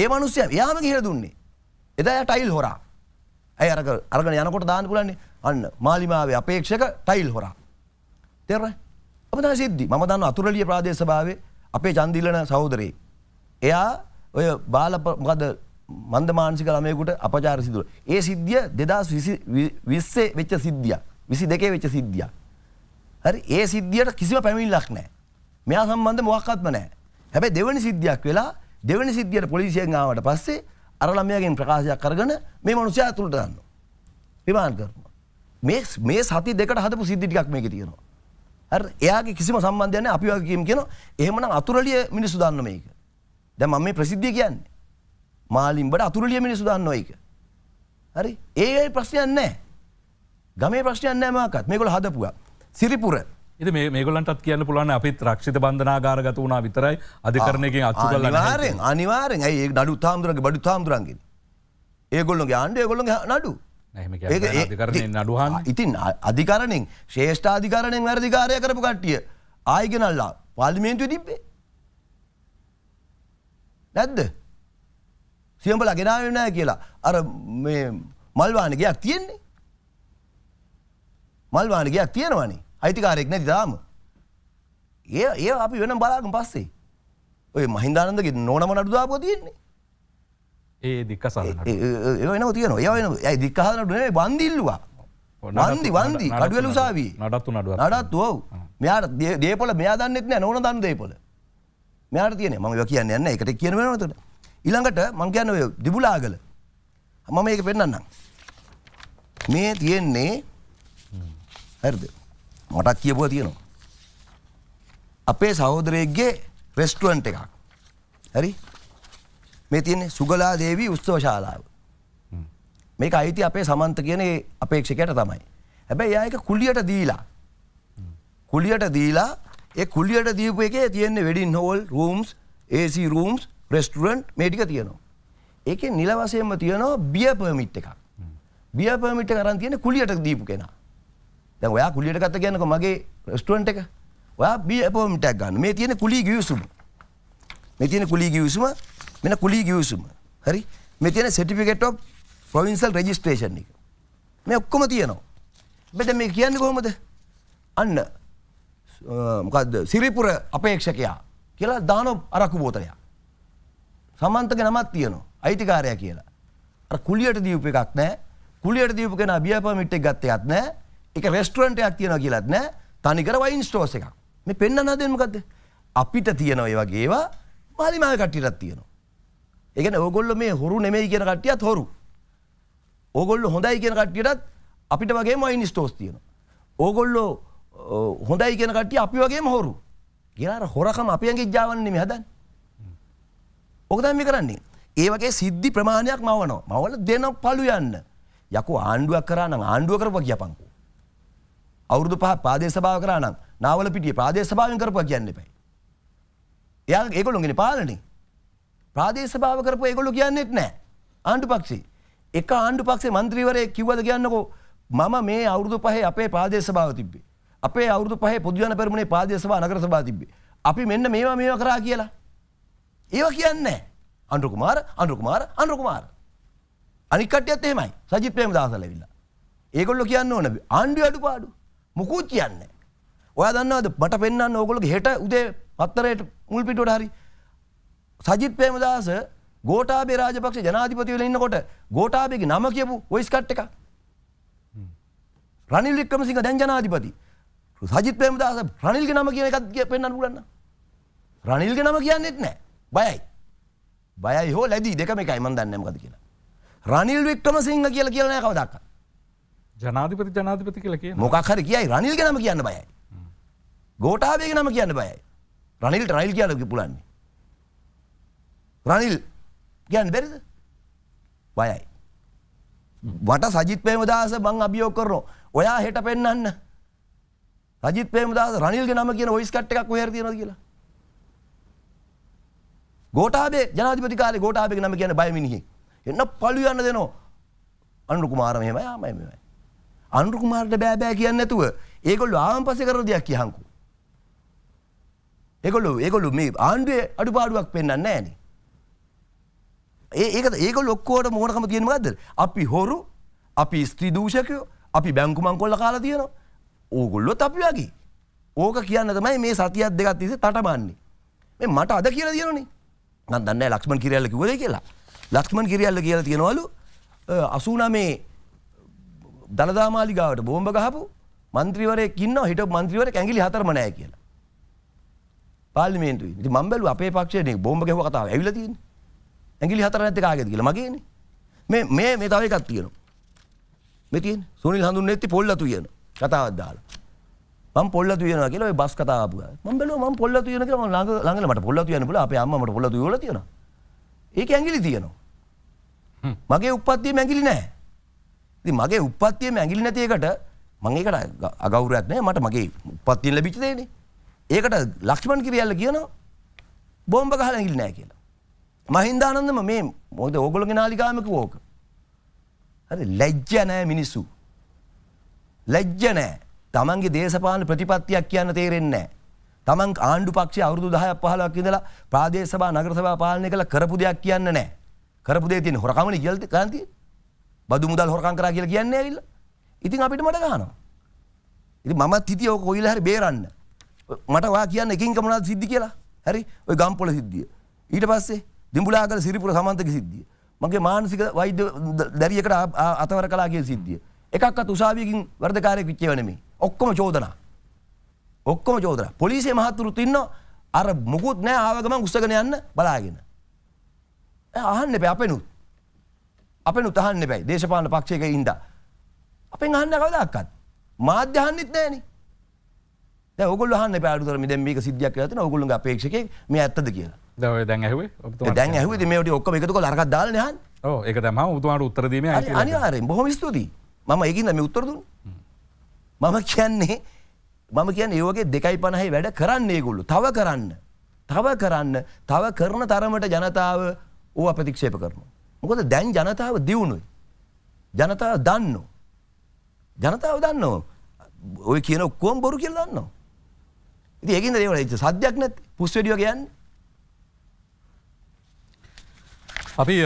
ඒ මනුස්සයා එයාම ගිහලා දුන්නේ. එදා එයා ටයිල් හොරා. ඇයි අරක අරගෙන යනකොට දාන්න පුළන්නේ අන්න මාලිමාවේ අපේක්ෂක ටයිල් හොරා. තේරුණා? අප තමයි සිද්ධි. මම දන්න අතුරුලිය ප්‍රාදේශ සභාවේ අපේ චන්දිලන සහෝදරේ. එයා ඔය බාල මොකද මන්ද මානසික ළමයෙකුට අපචාර සිදුව. ඒ සිද්ධිය 2020 වෙච්ච සිද්ධියක්. 22 වෙච්ච සිද්ධියක්. හරි ඒ සිද්ධියට කිසිම පැමිණිල්ලක් නැහැ. මෙයා සම්බන්ධ මොකක්වත්ම නෑ. හැබැයි දෙවනි සිද්ධියක් වෙලා දෙවනි සිද්ධියට පොලිසියෙන් ආවට පස්සේ අර ළමයාගෙන් ප්‍රකාශයක් කරගෙන මේ මනුස්සයා ඇතුළට දානවා. රිමාන්ඩ් කරනවා. මේ මේ සති දෙකට හදපු සිද්ධි ටිකක් මේකේ තියෙනවා. හරි එයාගේ කිසිම සම්බන්ධයක් නැහැ අපි වගේ කියමු කියනවා. එහෙමනම් අතුරුලිය මිනිස්සු දාන්න මේක. දැන් මම මේ ප්‍රසිද්ධිය කියන්නේ. මාලිම්බට අතුරුලිය මිනිස්සු දාන්නවා ඒක. හරි? ඒ ඒ ප්‍රශ්නයක් නැහැ. ගමේ ප්‍රශ්නයක් නැහැ මොකක්වත්. මේගොල්ලෝ හදපුවා. සිරිපුර ඉති මේගොලන්ටත් කියන්න පුලන්න අපිත් රක්ෂිත බන්ධනාගාරගත වුණා විතරයි අධිකරණයකින් අත්තු කල වාරෙන් අනිවාරෙන් ඇයි නඩු තාමුදුරගේ බඩු තාමුදුරන්ගින් ඒගොල්ලොගේ ආණ්ඩ ගොලොගේ නඩු ඒ නඩුහන් ඉතින් අධිකරණෙන් ශේෂ්ඨාධිකරණයෙන් වැරදිකාරය කරපු කට්ටිය ආයගෙනල්ලා පාලිමේන්තු තිබ්බේ නැද්ද සියම්බල ගෙනාවෙන නෑ කියලා අර මල්වානගයක් තියෙන්නේ මල්වානගයක් තියෙනවනේ අයිතිකාරයෙක් නැති දාම. ඒ ඒ අපි වෙන බලාගම පස්සේ. ඔය මහින්දානන්දගේ නෝනම නඩුදාපුව තියෙන්නේ. ඒ දික්කසාහ ඒ වෙනව තියෙන ඒ වෙන ඇයි දික්කහනට බන්දිල්ලවා. වන්දි වන්දි කඩුවල උසාවී නඩත්තු නඩුව නඩත් ඔව් මෙයාට දේපොල මෙයා දන්නෙත් නෑ නෝන දන්න දේපොල මෙයාට තියෙන මම ඒවා කියන්නේ නැහැ ඒකට කියන වෙනවතට ඊළඟට මම කියන්නේ ඔය දිබුලාගල මම මේක පෙන්නන්නම් මේ තියෙන්නේ හරිද මටත් කියපුව තියෙනවා. අපේ සහෝදරයක්ගේ රෙස්ටුවන්ට් එකක් හරි මේ තියන්නේ සුගලා දේවී උත්සව ශාලාව මේක අයිති අපේ සමන්ත කියන අපේක්ෂකයට තමයි හැබැයි යායක කුලියට දීලා කුලියට දීලා ඒ කුලියට දීපු එකේ තියෙන්නේ wedding hall rooms AC rooms restaurant මේ ටික තියෙනවා ඒකේ නිල වශයෙන්ම තියෙනවා බිය පර්මිට් එකක් බිය පර්මිට් එක කරන් තියෙන්නේ කුලියට දීපු කෙනා දැ ඔයා කුලියට ගත ගැනක මගේ ස්ටුවන්ට එක ඔයා බිපෝමිටක් ගන්න මේ තියෙන කුලි ගියවසුම මේ තියෙන කුලි ගියවසුම මෙන කුලි ගියවසුම හරි මේ තියෙන සෙටිපිකෙට් ප්‍රවින්සල් රෙජිස්ට්‍රේෂන් එක මේ ඔක්කොම තියනවා බෙද මේ කියන්න කොහොමද අන්න මොකද සිරිපුර අපේක්ෂකයා කියලා දානො අරක්කු බෝතලයා සමන්තක නමත් තියනවා අයිතිකාරය කියලා කුලියට දීප එකක් නෑ කුලියට දීප කෙන අභියපමිට්ටක් ගත්තයත් නෑ එක රෙස්ටරන්ටයක් තියෙන කියලත් නෑ තනිකර වයින් ස්ටෝස එකක් මේ පෙන්න්න නදමකක්ද අපිට තියෙන ඔය වගේවා මාලිමය කට්ටිටත් තියෙනවා. එකන ඕගොල්ල මේ හොරු නෙමයි කියන කටියත් හොරු ඕගොල්ල හොඳයි කියන කට්ටියටත් අපිට වගේ මයින් ස්ටෝස් තියෙන. ඕගොල්ලෝ හොඳයි කියන කටිය අපි වගේ හොරු කියලාර හොරකම අපියගේ ජාවන්නේ හදන් ඕකදම මේ කරන්නේ ඒවගේ සිද්ධි ප්‍රමාණයක් මවනෝ මවල දෙන පලු යන්න යකු ආණ්ඩුවක් කරන්න ආණ්ඩුව කරප කියපංකු අවුරුදු පහ පාදේ සභාව කරනම් නාවල පිටිය ප්‍රාදේ සභාවෙන් කරපුවා කියන්න එපයි. එයා ඒගොල්ලොන්ගෙන පාලනේ. ප්‍රාදේ සභාව කරපු ඒගොල්ලෝ කියන්නෙත් නැහැ. ආණ්ඩු පක්ෂේ. එක ආණ්ඩු පක්ෂේ මන්ත්‍රීවරයෙ කිව්වද කියන්නකෝ මම මේ අවුරුදු පහේ අපේ ප්‍රාදේශ සභාව තිබ්බේ. අපේ අවුරුදු පහේ පොදු ජන පෙරමුණේ ප්‍රාදේශ සභාව නගර සභාව තිබ්බේ. අපි මෙන්න මේවා මේවා කරා කියලා. ඒවා කියන්නේ නැහැ. අනුර කුමාර අනුර කුමාර අනුර කුමාර. අනික් කට්ටියත් එහෙමයි. සජිත් ප්‍රේමදාස ලැබිලා. ඒගොල්ලෝ කියන්න ඕන ආණ්ඩුවේ අඩුපාඩු. මොකුත් කියන්න. ඔය දන්නවද මට පෙන්න්න ඕකොලගේ හෙට උදේ පත්තරයට මුල්පිටට හරි. සජිත් පේමදාස ගෝටාබේ රාජපක්ෂ ජනාධිපතිවල ඉන්නකොට ගෝටාබේගේ නම කියපු ඔයිස්කට් එක රනිල් වික්‍රමසිංහ දැන් ජනාධිපති සජිත් ප්‍රේමදාස රනිල්ගේ නම කියන එකත් පෙන්වන්න පුළුවන් රනිල්ගේ නම කියන්නෙත් නැහැ බයයි බයයි හෝ ලැබි දෙකම එකයි මම දන්නේ නැහැ මොකද කියලා රනිල් වික්‍රමසිංහ කියලා කියලා නැහැ කවදාවත් ජනාධිපති ජනාධිපති කලක මොකක් හරි කියයි රනිල් නම කියන්න බයයි. ගෝටාබේග නම කියන්න බයයි. රනිල්ට රනිල් කියලකි පුලන්නේ. රනිල් කියන්න බැරිද බයයි. වට සජිත් පේමදස බං අභියෝ කරනෝ ඔයා හෙට පෙන්න්න. රජිත් පේමදස රනිල්ග නම කියන ඔයිස්කට් එකක් හර තියෙන කියලා. ගෝටාබේ ජනාධිපතිකාල ගෝටාබේ නම කියන බයමිනිහි. එන්න පලු යන්න දෙනවා අනුකුමාරමයම යමයමයි. අනුරුකුමාරට බෑබෑ කියන්න නැතුව ඒගොල්ලු ආම් පස කර දෙයක් කියහංකු. එකොලු ඒකොලු මේ ආණ්ඩුවේ අඩු පාඩුවක් පෙන්න්න නෑන. ඒක ඒක ලොක්කෝට මෝනකම තියෙන ගද අපි හොරු අපි ස්ත්‍රීදූෂකයෝ අපි බැංකුමං කොල්ල කාලා තියෙන ඕගොල්ලොත් අපි වගේ ඕක කියන්න තමයි මේ සතියත් දෙකත් තිස තටබන්නේ මේ මට අද කියලා තියෙනනේ නන් දන්න ලක්ෂ්මන් කිරියල්ල කිවද කියලා ලක්ෂ්මන් කිරියල්ල කියලා තියෙනවලු අසුනමේ දළදාමාලිගාවට බෝම්බ ගහපු මන්ත්‍රීවරයක් ඉන්න හිට මන්ත්‍රීවර ඇගිලි හතරමනෑ කියලා. පාලිමේන්තු මම්බල අපේ පක්ෂය බෝම්බ ගැව කතාව ඇවිලතින් ඇගිලි හතර ඇති කාගෙද කියලා මගේන මේ මේ මේ තව එකක් තියෙනවා. මෙතින් සුනිල් හඳුන් නැති පොල්ලතු කියන කතාවක් දාලා. මම පොල්ලතු වෙනවා කියලා ඔය බස් කතාව ආපුවා. මම බැලුවා මම පොල්ලතු වෙන කියලා මම ළඟ ළඟල මට පොල්ලතු වෙන බුල අපේ අම්මා මට පොල්ලතු වල තියෙනවා. ඒක ඇඟිලි තියෙනවා. මගේ උප්පත්තියේ ඇඟිලි නැහැ. ති මගේ උපත්තියම ඇගිලි නැතියකට මගේකට අගෞරත්නය මට මගේ උපත්තියෙන් ලබිචිදේනේ ඒකට ලක්ෂ්මන් කිරියල්ල කියන බෝම්භ කහල ඇගිලි නෑ කියලා. මහින්දානන්දම මේ මොද ඕගොලග නාලිකාමක ඕෝක. හරි ලැජ්ජ නෑ මිනිස්සු. ලැජ්ජ නෑ තමන්ගේ දේශපාන ප්‍රතිපත්තියක් කියන්න තේරෙන්නේ. තමන් ආණ්ඩු පක්ෂ අවුදු දහය පහලක් ඉදලා ප්‍රාදේශවා නගරසවා පාලනය කළ කරපු දෙයක් කියන්න නෑ කරපු දේ තියෙන හොරකමන කියල්ති කාන්තිී බදු මුදල් හොරකං කර කියල කියන්න ඇල්ල ඉතින් අපිට මට ගහනවා. ඉති මම තිතියෝ කොයිල හරි බේරන්න මට වා කියන්න එකින් කමනාත් සිද්ධි කියලා හැරි ඔය ගම්පොල සිද්ධිය. ඊට පස්සේ දිම්බුලාගල සිරිපුර සමන්තක සිද්ධිය. මගේ මානසික වෛද්‍ය දැරියකට අතවර කලාගේ සිද්ධිය. එකක් තුසාාවයකින් වර්ධකාරය විච්චය වනමේ ඔක්කොම චෝදනා. ඔක්කොම චෝදන පොලිසිේ මහත්තුරුත් ඉන්න අර මුකුත් නෑ ආවගම උස්සගෙන යන්න බලාගෙන. අහන්න පැපෙනුත්. අප උතහන්න බැයි දේශපාන පක්ෂයක ඉන්ද. අපෙන් අහන්න කවදක්කත් මාධ්‍යහන්නෙත් නෑනේ ඔගොල් හන්න පාඩුතර මිදැමීක සිද්ධියක් ඇතින ඔගොලුන් අපේක්ෂක මේ ඇත්තද කියලා දැන් ඇහ දැන් ඇහ මේට ඔක්ක එකතු ලරක් දාලන හ ඒක තම උතුවාට උත්තරදීම අනිවාරෙන් බොහොම ස්තුතියි මම ඒකින්ද මේ උත්තරදුන් මම කියන්නේ මම කියන්න ඒවගේ දෙකයි පණහහි වැඩ කරන්නේ ගොල්ලු තව කරන්න තව කරන්න තව කරන තරමට ජනතාව ඕ අපතික්ෂේප කරනවා. මොකද දැන් ජනතාව දියුණුයි. ජනතාව දන්නෝ. ජනතාව දන්නෝ. ඔය කියන ඔක්කොම බොරු කියලා දන්නවා. ඉතින් ඒකින්ද ඒවට සද්දයක් නැත්තේ. පුස්වැඩිය කියන්නේ. අපි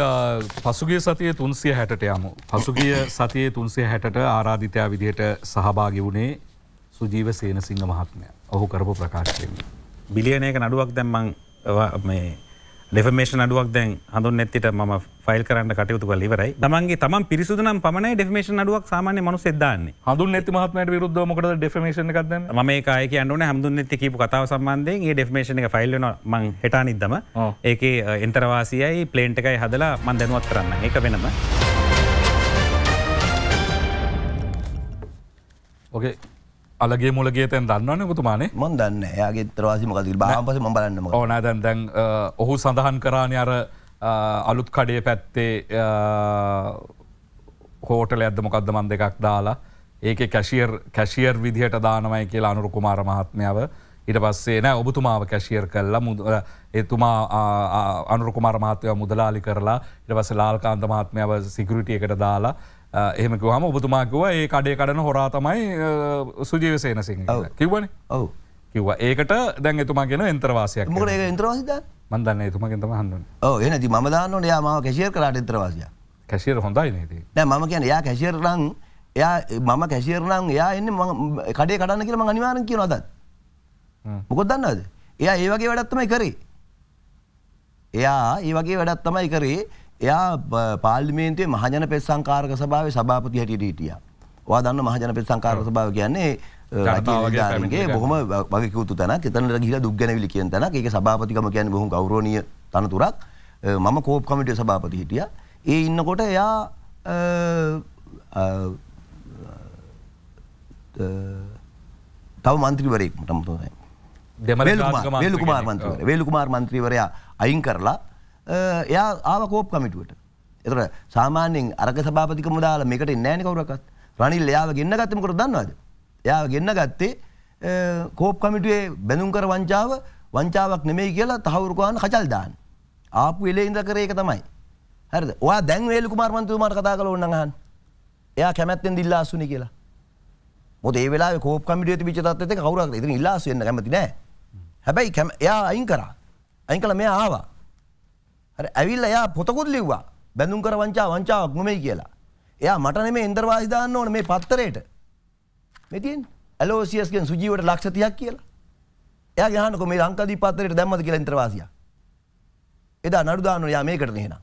පසුගිය සතිය තුන්සිය හැටට යමු. පසුගිය සතියේ තුන්සිය හැටට ආරාධිතයා විදිහට සහභාගි වුණේ සුජීව සේනසිංහ මහත්මය ඔහු කරපු ප්‍රකාශයෙන්. බිලියනයක නඩුවක් දැම්මං මේ ඩෙෆමේෂන් අඩුවක් දැන් හඳුන් නැතිට ම ෆයිල් කරන්න කටයුතු කල ඉවරයි තමන්ගේ තමන් පිරිසුදනම් පමණ ඩෙෆමේෂන් අඩුවක් සාමාන්‍ය මනු සෙදදාන්න හඳු නැති මහත්මයට විරුද්ධ මොකද ඩෙෆමේෂන් කද ම කායක අනුන හඳු නැති කීපු කතාව සම්බන්ධයෙන් ඒ ඩෙෆමේෂන එක ෆයිල් වෙන මං හෙටා නිද්දම ඒක එන්තරවාසියයි ප්ලේන්ට් එකයි හදලා මන් දැනුවත් කරන්න ඒක වෙනම ඕකේ අලගේ මුලගේ තැන් දන්නවන පුතුමානේ මොන් දන්න යාගේ තරවාසිම කති බාපස ම බලන්නම ඕන දැන් දැන් ඔහු සඳහන් කරාණ අර අලුත් කඩේ පැත්තේ හෝටල ඇද මොකක්ද මන් දෙකක් දාලා ඒක කැශියර් කැශියර් විදිහට දානමයි කියලා අනුරු කුමාර මහත්මයාව ඉට පස්සේ නෑ ඔබතුමාව කැශියර් කරලා එතුමා අනුරුකුමාර මහත්මය මුදලාලි කරලා ඉට පස ලාල්කාන්ත මහත්මයාව සිකෘටියකට දාලා එහෙමක හම ඔබතුමාකිව ඒ කඩේ කඩන හොරා තමයි සුජීව සේනසිං කිවන ඔව කිව ඒකට දැන් එතුමා කියෙන එන්ත්‍රවාසයක් මොට ඉන්ත්‍රවාසිද මන්දන්න එතුමගෙන්තම හන්න ඕ එනති ම දාන්න යාම කැසිියර් කරට ඉන්ත්‍රවාසිය කැසිියර හොඳයි නති මම කියන යා කැසිියරලං එයා මම කැසිියරලං යා එන්න කඩේ කඩන්න කියලම අනිවාරන් කිය නොදත් මොකොත් දන්නද එයා ඒවගේ වැඩත්තමයි කරේ එයා ඒ වගේ වැඩත් තමයි කරේ එයා පාර්ලිමේන්තේ මහජන පෙත් සංකාරක සභාවේ සභාපති හැටියට හිටියා. ඔයා දන්න මහජන පෙත් සංකාරක සභාව කියන්නේ රජගේ බොහොම වගේකුතු තැනක් එතනට ගිහිලා දුක් ගැනවිලි කියන තැනක් ඒක සභාපතිකම කියන්නේ බොහොම ගෞරවනීය තනතුරක්. මම කෝප් කමිටියේ සභාපති හිටියා. ඒ ඉන්නකොට එයා තව මන්ත්‍රීවරයෙක් මට මතකයි. දෙමළ වේලුකුමාර් මන්ත්‍රීවරයා වේලුකුමාර් මන්ත්‍රීවරයා අයින් කරලා එයා ආව කෝප් කමිටුවට. එතකොට සාමාන්‍යයෙන් අරක සභාපතිකම දාලා මේකට එන්නේ නැහැ නේ කවුරක්වත්. රනිල් එයාව ගෙන්න ගත්තේ මොකටද දන්නවද? එයාව ගෙන්න ගත්තේ කෝප් කමිටුවේ බැඳුම් කර වංචාව වංචාවක් නෙමෙයි කියලා තහවුරු කරන කචල් දාන්න. ආපු එලේ ඉඳ කරේ ඒක තමයි. හරිද? ඔයා දැන් වේලු කුමාර මන්ත්‍රීතුමාට කතා කළා ඕනනම් අහන්න. එයා කැමැත්තෙන් දිල්ලාසුනේ කියලා. මොකද ඒ වෙලාවේ කෝප් කමිටුවේ තිබිච්ච තත්ත්වෙත් එක කවුරක් ඉතින් ඉල්ලාසු වෙන්න කැමති නැහැ. හැබැයි එයා අයින් කරා. අයින් කළා මෙයා ආවා. හරි ඇවිල්ලා එයා පොතකුත් ලිව්වා බැඳුම් කර වංචා වංචාවක් නෙමෙයි කියලා. එයා මට නෙමෙයි එන්දරවාසි දාන්න ඕනේ මේ පත්තරේට. මේ තියෙන්නේ ඇලෝසියස් ගෙන් සුජීවට ලක්ෂ 30ක් කියලා. එයා ගහනකො මේ ලංකාදීප පත්තරේට දැම්මද කියලා එන්දරවාසියා. එදා නඩු දාන්න එයා මේකට නේනම්.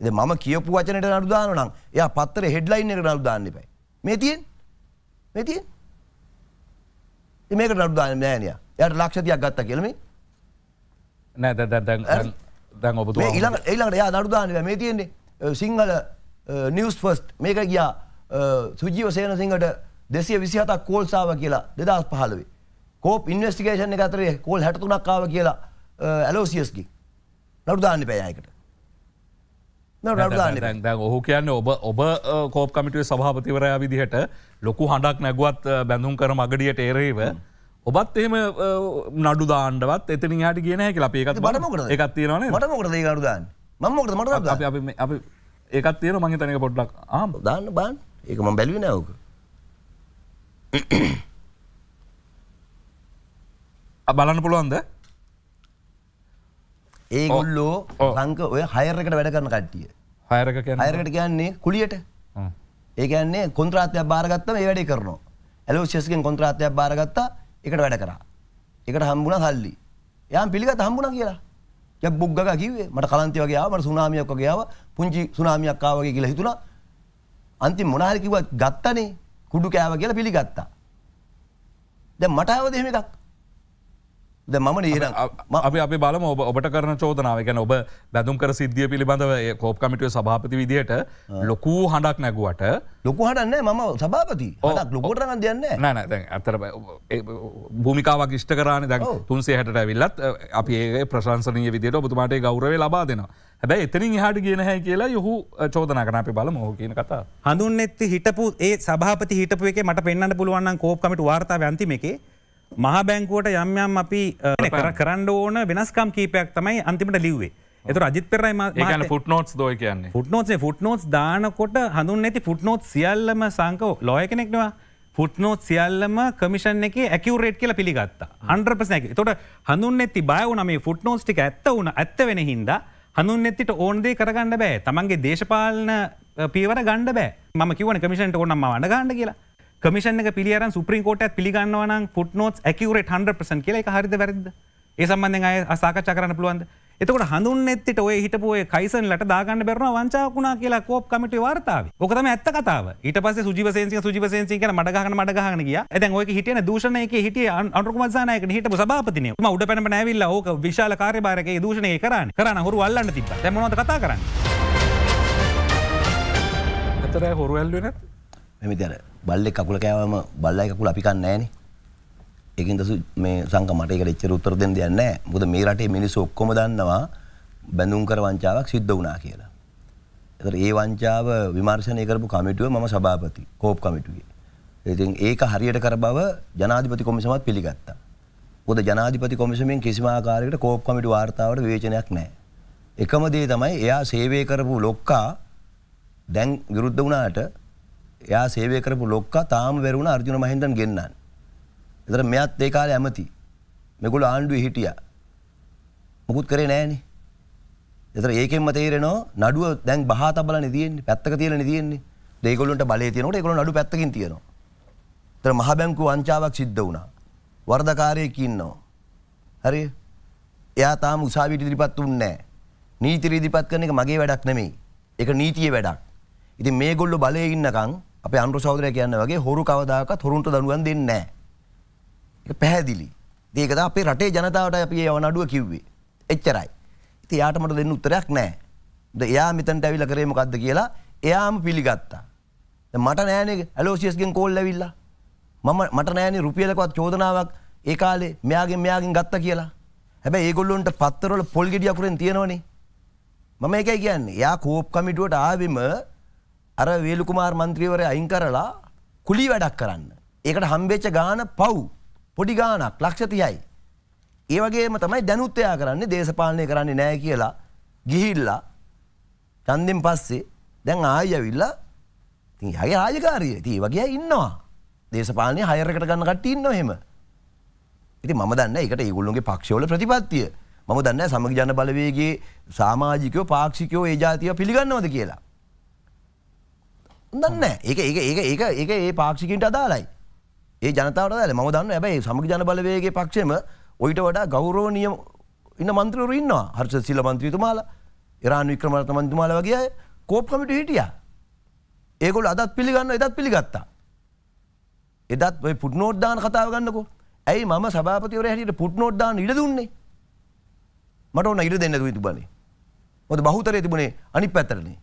ඉතින් මම කියපු වචනෙට නඩු දානවා නම් එයා පත්තරේ හෙඩ්ලයින් එකට නඩු දාන්න එපා. මේ තියෙන්නේ. මේ තියෙන්නේ. මේකට නඩු දාන්නේ නැහැ නේ. එයාට ලක්ෂ 30ක් ගත්තා කියලා මේ. නෑ දැන් දැන් දැන් ඔබ ඉළඟ එළඟට යා නරුදානව මේ තියෙන්නේ සිංහල නිියස් ෆස්ට් මේක ගියා සුජීව සේන සිංහට දෙසිය විසිහතක් කෝල්සාාව කියලා දෙදස් පහලවේ කෝප ඉන්වස්ටිකේෂන් අතරේ කෝල් හැටතුනක්කාව කියලා ඇලෝසිියස්කි නරුදාන්න පැයකට ඔහු කියන්න ඔබ ඔබ කෝප් කමිටුවේ සභාපතිවරයා විදිහට ලොකු හඬක් නැගුවත් බැඳුම් කර මගඩියට ඒරේව ඔබත් එහෙම නඩු දාන්නවත් එතනින් හට කියන හැකි ලපේකත් බටමකට එකත් තියනන මටමකට ඒකරුදාන්න මමකට මට අප ඒකත් තියෙන මගේ තනක පොඩ්ලක් ආම දාන්න බාන් ඒකම බැලවි නවක බලන්න පුළුවන්ද ඒගොල්ලෝ ලංක ඔය හයරකට වැඩ කරන කට්ටිය හයරක හයරකට කියන්නේ කුලියට ඒකන්නේ කොන්ත්‍රාත්ය බාරගත්තම ඒ වැඩි කරනවා ඇලෝ ශෙස්කෙන් කොන්ත්‍රාත්යක් බාරගත්තා එකට වැඩ කරා. එකට හම්බුණා සල්ලි. යාම් පිළිගත්ත හම්බුණා කියලා. යක් බොග්ගක කිව්වේ මට කලන්තය වගේ ආවා මට සුනාමියක් වගේ ආවා පුංචි සුනාමියක් ආවා වගේ කියලා හිතුණා. අන්තිම මොන හරි කිව්වත් ගත්තනේ කුඩු කෑවා කියලා පිළිගත්තා. දැන් මට ආවද එහෙම එකක්? ද මම අපි අපි බලම ඔබ ඔබට කරන චෝදනාව ගැන ඔබ බැදුම් කර සිද්ධිය පිළිබඳව කෝප් කමිටුව සභාපති විදියට ලොකූ හඬක් නැගුවට ලොකු හටන්න මම සභාපති ලොකොට දයන්න නන ඇතර භූමිකාවක් ෂ්ට කරන දැ තුන්සේ හැට ඇවිල්ලත් අපේ ප්‍රශංසනය විදියට ඔබතුමාට ගෞරවේ ලබා දෙනවා හැබැයි එතනින් හට කියන හැ කියලා යොහු චෝදනකන අපි බල මහ කියන කතා හඳුන් එත්ති හිටපු ඒ සභාපති හිටපුේ මට පෙන්න්න පුළුවන් කෝප්කමට වාර්තා ඇන්තිමේ මහ බැංකුවට යම්යම් අපි කර කරන්න ඕන වෙනස්කම් කීපයක් තමයි අන්තිමට ලිව්වේ එතු රජිත් පෙරයි ම ෆුට නෝස් දෝය කියන්න ෆුට නෝසේ ෆුට නෝස් දානකොට හඳුන් ඇති ෆුට නෝත් සියල්ලම සංකව ලොය කෙනෙක්නවා ෆුට නෝත් සියල්ලම කමිෂන් එක ඇකවරේට් කියලා පිළිගත්තා අන්ඩ්‍රපස නැක තොට හඳුන් ඇති බයවු නමේ ෆුට නෝස්ටික ඇත්ත වුන ඇත්ත වෙන හින්දා හඳුන් ඇතිට ඕන්දේ කරගන්න බෑ තමන්ගේ දේශපාලන පීවර ගණඩ බෑ ම කිවන කමිෂන්ට ඕනම්ම වඩ ගණඩ කියලා කමිෂන පිළියර සුප්‍රීකෝටත් පිළිගන්නවන පුට්නොත් ඇකවරට හන්ඩපසන් කියල හරිද වැරද ඒ සම්බන්ධ අය සාකච්ච කරන පුළුවන්ද එතකට හඳුන් එත්තට ඔය හිටපුය කයිසන්ලට දාගන්න බැරන වංචාකුණා කියලා කෝප් කමිට වාර්තාව ොකතම ඇත්ත කතාව ඊට පස සුජිවසන්සිය සුජිවසන්සි කියන මඩගහන මඩගහන කිය ඇතන් ඔය හිටියන දූෂණයක හිටිය අනුකමත්සානයක හිට සභාපතින උඩ පැන නැවිල්ල ඕක විශාල කාර්යභාරක දූෂණය කරන්න කරන හුරු අල්ලන්න තිබ තැමනොත කතා කරන්න. ඇතරයි හොරුවල්ලනත් මෙමිදැන බල්ලෙ කකුල කෑවම බල්ලයි කකුල අපි කන්නේ නැහනේ. ඒකෙන් දසු මේ සංක මට ඒකට එච්චර උත්තර දෙන්න දෙයක් නැහැ. මොකද මේ රටේ මිනිස්සු ඔක්කොම දන්නවා බැඳුම් කර වංචාවක් සිද්ධ වුණා කියලා. ඒතර ඒ වංචාව විමර්ශනය කරපු කමිටුව මම සභාපති කෝප් කමිටුවේ. ඉතින් ඒක හරියට කර බව ජනාධිපති කොමිසමත් පිළිගත්තා. මොකද ජනාධිපති කොමිසමෙන් කිසිම ආකාරයකට කෝප් කමිටු වාර්තාවට විවේචනයක් නැහැ. එකම දේ තමයි එයා සේවය කරපු ලොක්කා දැන් විරුද්ධ වුණාට එයා සේවය කරපු ලොක්කා තාම වැරුණ අර්ජුන මහින්දන් ගෙන්නන්න. එතර මෙයත් ඒ කාලේ ඇමති. මෙගොල්ලෝ ආණ්ඩුවේ හිටියා. මොකුත් කරේ නෑනේ. එතර ඒකෙන්ම තේරෙනවා නඩුව දැන් බහා තබලානේ තියෙන්නේ. පැත්තක තියලානේ තියෙන්නේ. ඒගොල්ලන්ට බලය තියෙනකොට ඒගොල්ලෝ නඩු පැත්තකින් තියනවා. එතර මහ බැංකුව වංචාවක් සිද්ධ වුණා. වරදකාරයෙක් ඉන්නවා. හරිය? එයා තාම උසාවියට ඉදිරිපත් වුන්නේ නෑ. නීති ඉදිරිපත් කරන එක මගේ වැඩක් නෙමෙයි. ඒක නීතියේ වැඩක්. ඉතින් මේගොල්ලෝ බලයේ ඉන්නකම් අප අන්ු සෞදරය කියන්න වගේ හොරු කවදාකත් හොරුන්ට දනුවන් දෙන්න පැහැදිලි දේකද අපේ රටේ ජනතාවට අපේ යවන අඩුව කිව්වේ එච්චරයි ඉති යාටමට දෙන්න උත්තරයක් නෑ ද එයා මෙතන්ට ඇවිල කරේමකක්ද කියලා එයාම පිළිගත්තා මට නෑන ඇලෝසිියස්ගෙන් කෝල් ඇවිල්ලා මම මට නෑන රුපියලකවත් චෝදනාවක් ඒ කාලේ මෙයාගෙන් මෙයාගෙන් ගත්ත කියලා හැබ ඒගොල්ලොන්ට පත්තරවල පොල්ගෙඩියකුරෙන් තියෙනවනේ මම එකයි කියන්නේ යා කෝප් කමිටුවට ආවිම අර වේලුකුමාර් මන්ත්‍රීවරය අයින් කරලා කුලි වැඩක් කරන්න. ඒකට හම්බේච්ච ගාන පව් පොඩි ගානක් ලක්ෂතියයි. ඒවගේම තමයි දැනුත්තයා කරන්නේ දේශපාලනය කරන්නේ නෑ කියලා ගිහිල්ලා චන්දෙන් පස්සේ දැන් ආයවිල්ලා ති හගේ රාජකාරය ති වගේ ඉන්නවා. දේශපාලනය හයරකට ගන්න කට ඉන්න හෙම. ඉති ම දන්න එකට ඒගුල්ලුන්ගේ පක්ෂෝල ප්‍රතිපත්තිය මම දන්න සමග ජන බලවේගේ සාමාජිකයෝ පාක්ෂිකයෝ ඒ ජාතිය පිළිගන්නවද කියලා. දන්න ඒ ඒ ඒ ඒ ඒ ඒ පාක්ෂිකින්ට අදාලයි ඒ ජනතාවට දල ම දන්න ඇබයි සමග ජන බලවයගේ පක්ෂම ඔයිට වඩා ගෞරෝනිය ඉන්න මන්ත්‍රවර ඉන්නවා හර්ෂ සිල මන්ත්‍රීතුමාල ඉරාණ වික්‍රමරත මන්තුමාල වගේ කෝප්කමිට හිටිය ඒකොල් අදත් පිළිගන්න එදත් පිළිගත්තා එදත් ඔයි පුට් නෝඩ්දාන කතාව ගන්නකො ඇයි මම සභාපතිවර හැට පුට් නෝඩ්දාන ඉඩ දුන්නේ මට ඕන ඉඩ දෙන්න දතු බල ොද බහුතරය තිබුණේ අනි පැතරනේ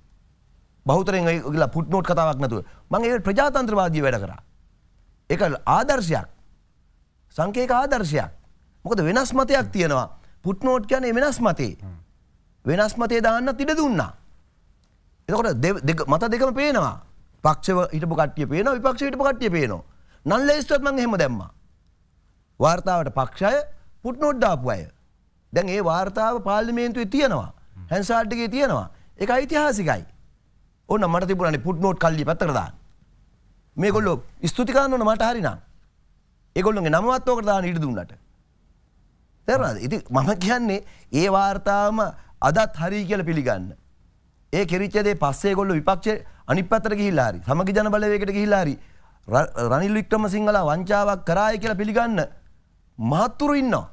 බෞතරෙන් ගලා පුට්නෝට් කතාවක් නැතුව මං ඒ ප්‍රජාතන්ත්‍රවාදී වැඩ කරා. එක ආදර්ශයක් සංකේක ආදර්ශයක් මොකද වෙනස් මතයක් තියෙනවා පුට්නෝට් කියන්නේ වෙනස් මතේ වෙනස් මතේ දාන්න තිඩ දුන්නා. එතකොට මත දෙකම පේනවා පක්ෂව හිටපු කට්ටිය පේනවා විපක්ෂ හිටපු කට්ටිය පේනවා. නන් ලේස්තුවත් මං එහෙම දැම්මා. වාර්තාවට පක්ෂය පුට්නෝට් දාපු අය. දැන් ඒ වාර්තාව පාර්ලිමේන්තුවේ තියෙනවා. හැන්සාට්ගේ තියෙනවා. ඒක ඓතිහාසිකයි. ඕන මට තිබුණන පුට් නෝට් කල්ලි පත්තරදා මේ ගොල්ලො ස්තුතිකාන්නන මට හරිනම් ඒගොල්ලුගේ නමවත්වෝකරදාන ඉට දුන්නට තෙරනද ඉති මම කියන්නේ ඒ වාර්තාම අදත් හරි කියල පිළිගන්න ඒ කෙරිච්චදේ පස්සේ ගොල්ල විපක්ෂ අනිපත්තර හිල්ලාරි සමග ජනබලවකට හිල්ලාරි රනිල් වික්ටම සිංහල වංචාවක් කරාය කියලා පිළිගන්න මහත්තුරු ඉන්නවා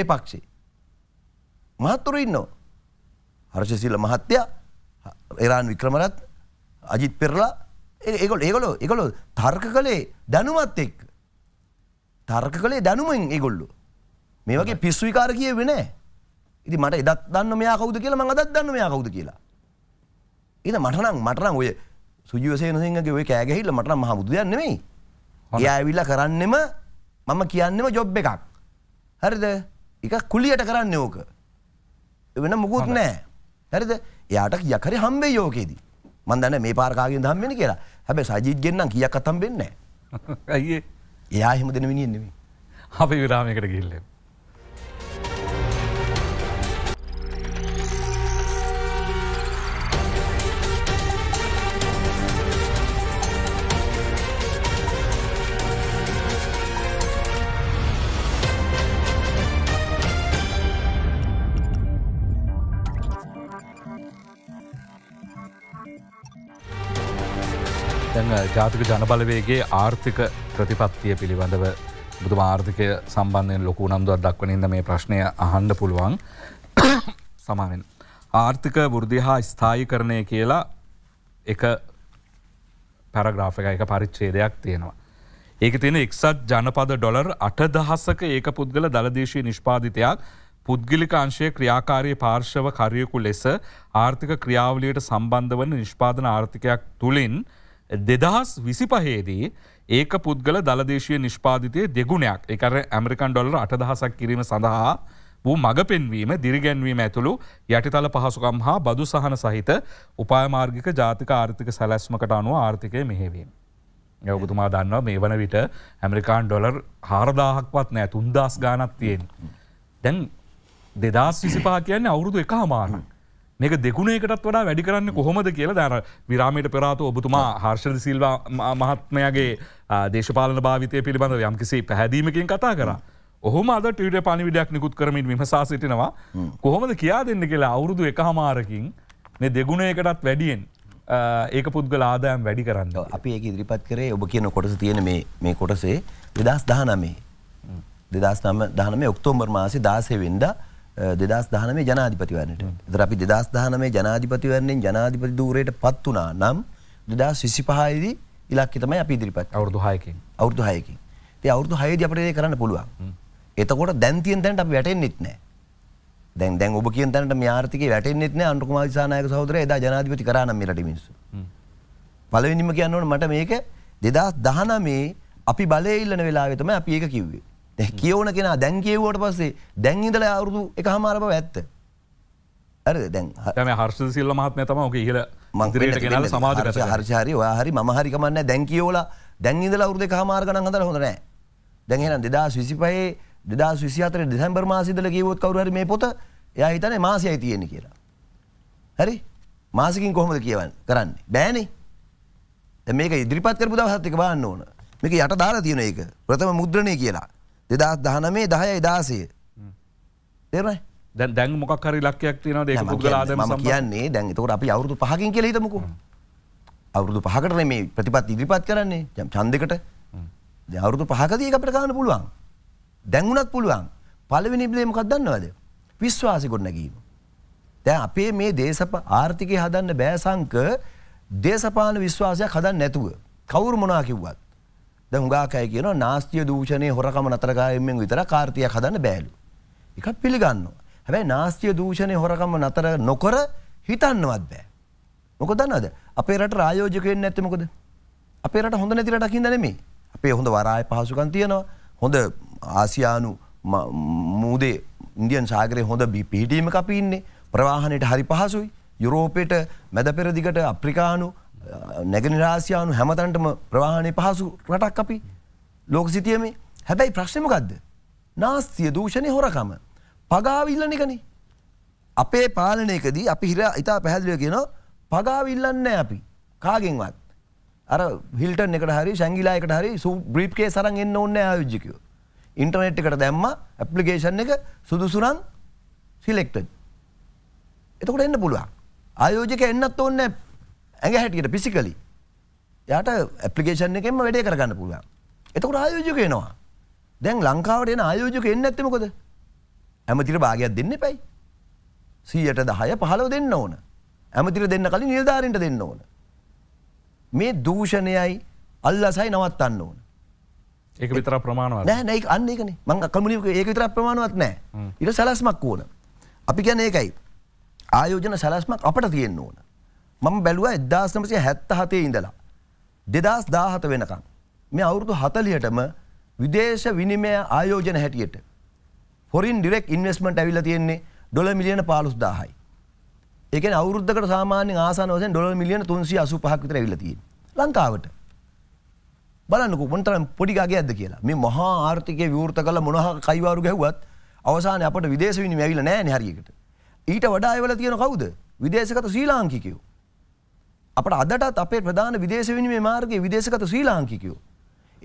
ඒ පක්ෂේ මහත්තුරු ඉන්නවා හර්ෂසිල්ල මහත්තයා එරාන් වික්‍රමරත් අජිත් පෙරලා ඒගොල් ඒගොලො එකළො තර්ක කළේ දැනුමත් එක්. තර්ක කළේ දැනුමෙන් ඒගොල්ලු. මේ වගේ පිස්සු විකාර කිය වෙනෑ. ඉති මට එදත් දන්න මෙයා කවුද කියලා මඟ අදත් දන්න මෙයා කවුද කියලා. එන මටනම් මටනම් ඔය සුජියසේනසිංහගේ ඔය කෑගහිල්ල මටනම් මහ බුදුදයන් නෙමෙයි. එයා ඇවිල්ල කරන්නෙම මම කියන්නෙම ජොබ් එකක්. හරිද එක කුලියට කරන්න ඕක. වෙන මුකුත් නෑ. හරිද එයාට කියකරි හම්බේ යෝකේදී. මන්දන්න මේ පාරකාගෙන් දහම් වෙන කියලා හැබ සජීත් ගෙන්න්නම් කියක් අතම් වෙන්න ඇයි එයා හෙම දෙන මිනිියෙන්නෙමේ අපි විරාමයකට ගිල්ලෙන්. ජාතික ජනබලවේගේ ආර්ථික ප්‍රතිපත්තිය පිළිබඳව බුදු ආර්ථිකය සම්බන්ධයෙන් ලොකු නම්දුවක් දක්වනින්ද මේ ප්‍රශ්නය අහන්ඩ පුළුවන් සමානෙන්. ආර්ථික වෘදි හා ස්ථායි කරණය කියලා එක පැරග්‍රාෆික එක පරිච්චේදයක් තියෙනවා. ඒක තියෙන එක්සත් ජනපද ඩොලර් අට දහසක ඒක පුද්ගල දලදේශී නිෂ්පාධිතයක් පුද්ගලික අංශය ක්‍රියාකාරය පාර්ශව කරයකු ලෙස ආර්ථික ක්‍රියාවලියට සම්බන්ධ වන නිෂ්පාදන ආර්ථිකයක් තුළින් දෙදහස් විසිපහේදී ඒක පුද්ගල දලදේශය නිෂ්පාතිතය දෙගුණයක් එකර ඇමරිකන් ඩොල්ල අටදහසක් කිරීම සඳහා වූ මඟ පෙන්වීම දිරිගැන්වීම ඇතුළු යටිතල පහසුකම් හා බදු සහන සහිත උපායමාර්ගික ජාතික ආර්ථික සැලැස්මකට අනුව ආර්ථිකය මෙහෙවීම. යවගතුමා දන්නවා මේ වන විට ඇමරිකාන් ඩොලර් හාරදාහක්වත් නෑ තුන්දස් ගානත් තියෙන්. දැන් දෙදස් විසිපා කියන්නේ අවුරුදු එක හමාරක්. මේක දෙකුණේකටත් වඩා වැඩි කරන්න කොහොමද කියලා දැන විරාමයට පෙරාතු ඔබතුමා හර්ෂද සිල්වා මහත්මයගේ දේශපාලන භාවිතය පිළිබඳ යම්කිසි පැහැදීමකින් කතා කර. ඔහොම අද ටීට පනි විඩයක් නිකුත් කරමින් විමසා සිටිනවා කොහොමද කියා දෙන්න කියලා අවුරුදු එක හමාරකින් මේ දෙගුණයකටත් වැඩියෙන් ඒක පුද්ගල ආදායම් වැඩි කරන්න අපි ඒක ඉදිරිපත් කරේ ඔබ කියන කොටස තියෙන මේ කොටසේ දෙදස් දහනමේ දෙදස් නම දහනම ඔක්තෝම්බර් මාසි දාසය වෙන්දා දෙදස් දානමේ ජනාධිපතිවන්නට දර අපි දෙදස් දානමේ ජනාධිපතිවරන්නේ ජනාධිපති දූරයට පත් වනා නම් දෙදා සිසි පහහිදී ඉලක්කතමයි අපි ඉදිරිපත් අවුදු හයකින් අවුදු හයකින් ඒ අවුදු හයද අපටේ කරන්න පුළුවන් එතකොට දැන්තියෙන් තැන්ට අප වැටෙන්න්නෙත් නෑ දැන් දැන් ඔබ කිය තැනට ්‍යාර්ථක වැටෙන්න්නෙත් නෑ අන්ටුමා සානායක සහෝදර එදා ජනාධපති කරන්න මිට මිස් පලවෙනිම කියන්නවන මට මේක දෙදස් දහනමේ අපි බලඉල්ලන වෙලාවෙතම අපි ඒක කිව්වේ දැ කියවන කෙන දැන් කියව්වට පස්සේ දැන් ඉඳල අවුරුදු එක හමාර බව ඇත්ත. දැන් හර්ෂ සිල්ල මහත්ම තම ක කියල මන්තරයට කෙනල සමාජ හර්චාරය හරි මහරිකමන්න දැන්කියෝලා දැන් ඉඳල අවුරුදෙ හමාර්ගන හඳර හොඳනෑ දැන්හෙන දෙදා විසිපයේ දෙදා විසිතර දෙසැම්බර් මාසිදල කියවොත් කවරහර මේ පොත ය හිතන මාසයයි තියෙන කියලා. හරි මාසිකින් කොහොමද කියවන්න කරන්න බෑනේ මේක ඉදිරිපත් කරපු දහත්තක බාන්න ඕන මේක යට දාලා තියෙන එක ප්‍රථම මුද්‍රණය කියලා දෙදස් දහනමේ දහය එදාසය තෙරයි දැ දැන් මොකක්හරි ලක්යක් තින ම කියන්නේ දැන් තකට අපි අවුරදු පහකින් කියල හිතමකු අවුරුදු පහකට මේ ප්‍රතිපත් ඉදිරිපත් කරන්නේ යම් චන්දකට අවුරුදු පහකදී අපට ගන්න පුළුවන් දැන්වුනත් පුළුවන් පලවෙනි බ්ලේමකක් දන්නවද විශ්වාසි ගොඩනැකීම දැ අපේ මේ දේශප ආර්ථිකය හදන්න බෑසංක දේශපාන විශ්වාසයක් හදන්න නැතුව කවුරු මොනා කිව්වත් ද හුගාකය කියන නාස්තිය දූෂණය හොරකම නතරකාරයෙන් විතර කාර්තිය හදන්න බෑලු. එකත් පිළිගන්නවා. හැබැයි නාස්තිය දූෂණය හොරකම නතර නොකර හිතන්නවත් බෑ. මොක දන්නද අපේ රට රායෝජකයෙන් නැත්තමකොද. අපේ රට හොඳ නැතිරට අකින්ද නෙමේ අපේ හොඳ වරාය පහසුකන් තියෙනවා හොඳ ආසියානු මූදේ ඉන්දියන් සාගරය හොඳ බි පිහිටීම අපිඉන්නේ ප්‍රවාහණයට හරි පහසුයි යුරෝපයට මැද පෙරදිගට අප්‍රිකානු නැගනිරාසියානු හැමතන්ටම ප්‍රවාහණය පහසු රටක් අපි ලෝක සිතියමේ හැබැයි ප්‍රශ්නමකක්ද. නාස්තිය දූෂණය හොරකම. පගාවිල්ලනිකන. අපේ පාලනයකදී අපි හිර ඉතා පැහැදිලිය කියෙන පගාවිල්ලන්න අපි කාගෙන්වත්. අර හිල්ටන් එකට හරි ශංගිලායකට හරි සු බ්‍රීප්කේ සරන් එන්න ඔන්න ආයෝජිකයෝ. ඉන්ටර්නෙට් එකට දැම්ම ඇප්ලිකේෂන් එක සුදුසුරන් සිලෙක්ට. එතකට එන්න පුළුවන් ආයෝජක එන්නත් ඔන්න ඇඟ හැටියට පිසිකලි යට ඇපලිකේෂන් එකෙන්ම වැඩේ කරගන්න පුළුවන්. එතකොට ආයෝජක එනවා. දැන් ලංකාවට එන ආයෝජක එන්න ඇත්තේ මොකද? ඇමතිට භාගයක් දෙන්න එපයි. 100ට 10 15 දෙන්න ඕන. ඇමතිට දෙන්න කලින් නිලධාරීන්ට දෙන්න ඕන. මේ දූෂණයයි අල්ලසයි නවත්තන්න ඕන. ඒක විතර ප්‍රමාණවත් නෑ නෑ අන්න ඒකනේ මං කමුලික ඒක විතර ප්‍රමාණවත් නෑ ඊට සැලැස්මක් ඕන අපි කියන්නේ ඒකයි ආයෝජන සැලැස්මක් අපට තියෙන්න ඕන මම බැලුව එදදාස්නමසේ හැත්ත හතේ ඉඳලා. දෙදස් දාහත වෙනකම්. මේ අවුරුදු හතලියටම විදේශ විනිමය ආයෝජන හැටියට. හොරින් ඩිරෙක් ඉන්වස්මට ඇවිල තියෙන්නේ ඩොල මිලියන පාලුස් දාහයි. එක අවුද්ධකට සාමාන්‍ය ආසන වසෙන් ඩොල මිලියන තුන්සි අසු පහක්විත ඇවිලතිය ලංකාවට. බලන්නකු පොන්තරම් පොඩිකාගේ ඇද කියලා මේ මහා ආර්ථිකය විවෘත කල මොනහ කයිවාරු ගැහුවත් අවසාන අපට විදේශ විනි ඇවිල නෑ හරියකට. ඊට වඩා ඇවල තියෙන කවුද විදේශකත ශ්‍රී ලාංකිකයෝ. අපට අදටත් අපේ ප්‍රධාන විදේශ විනිමේ මාර්ගයේ විදේශගත ශ්‍රී ලාංකිකයෝ.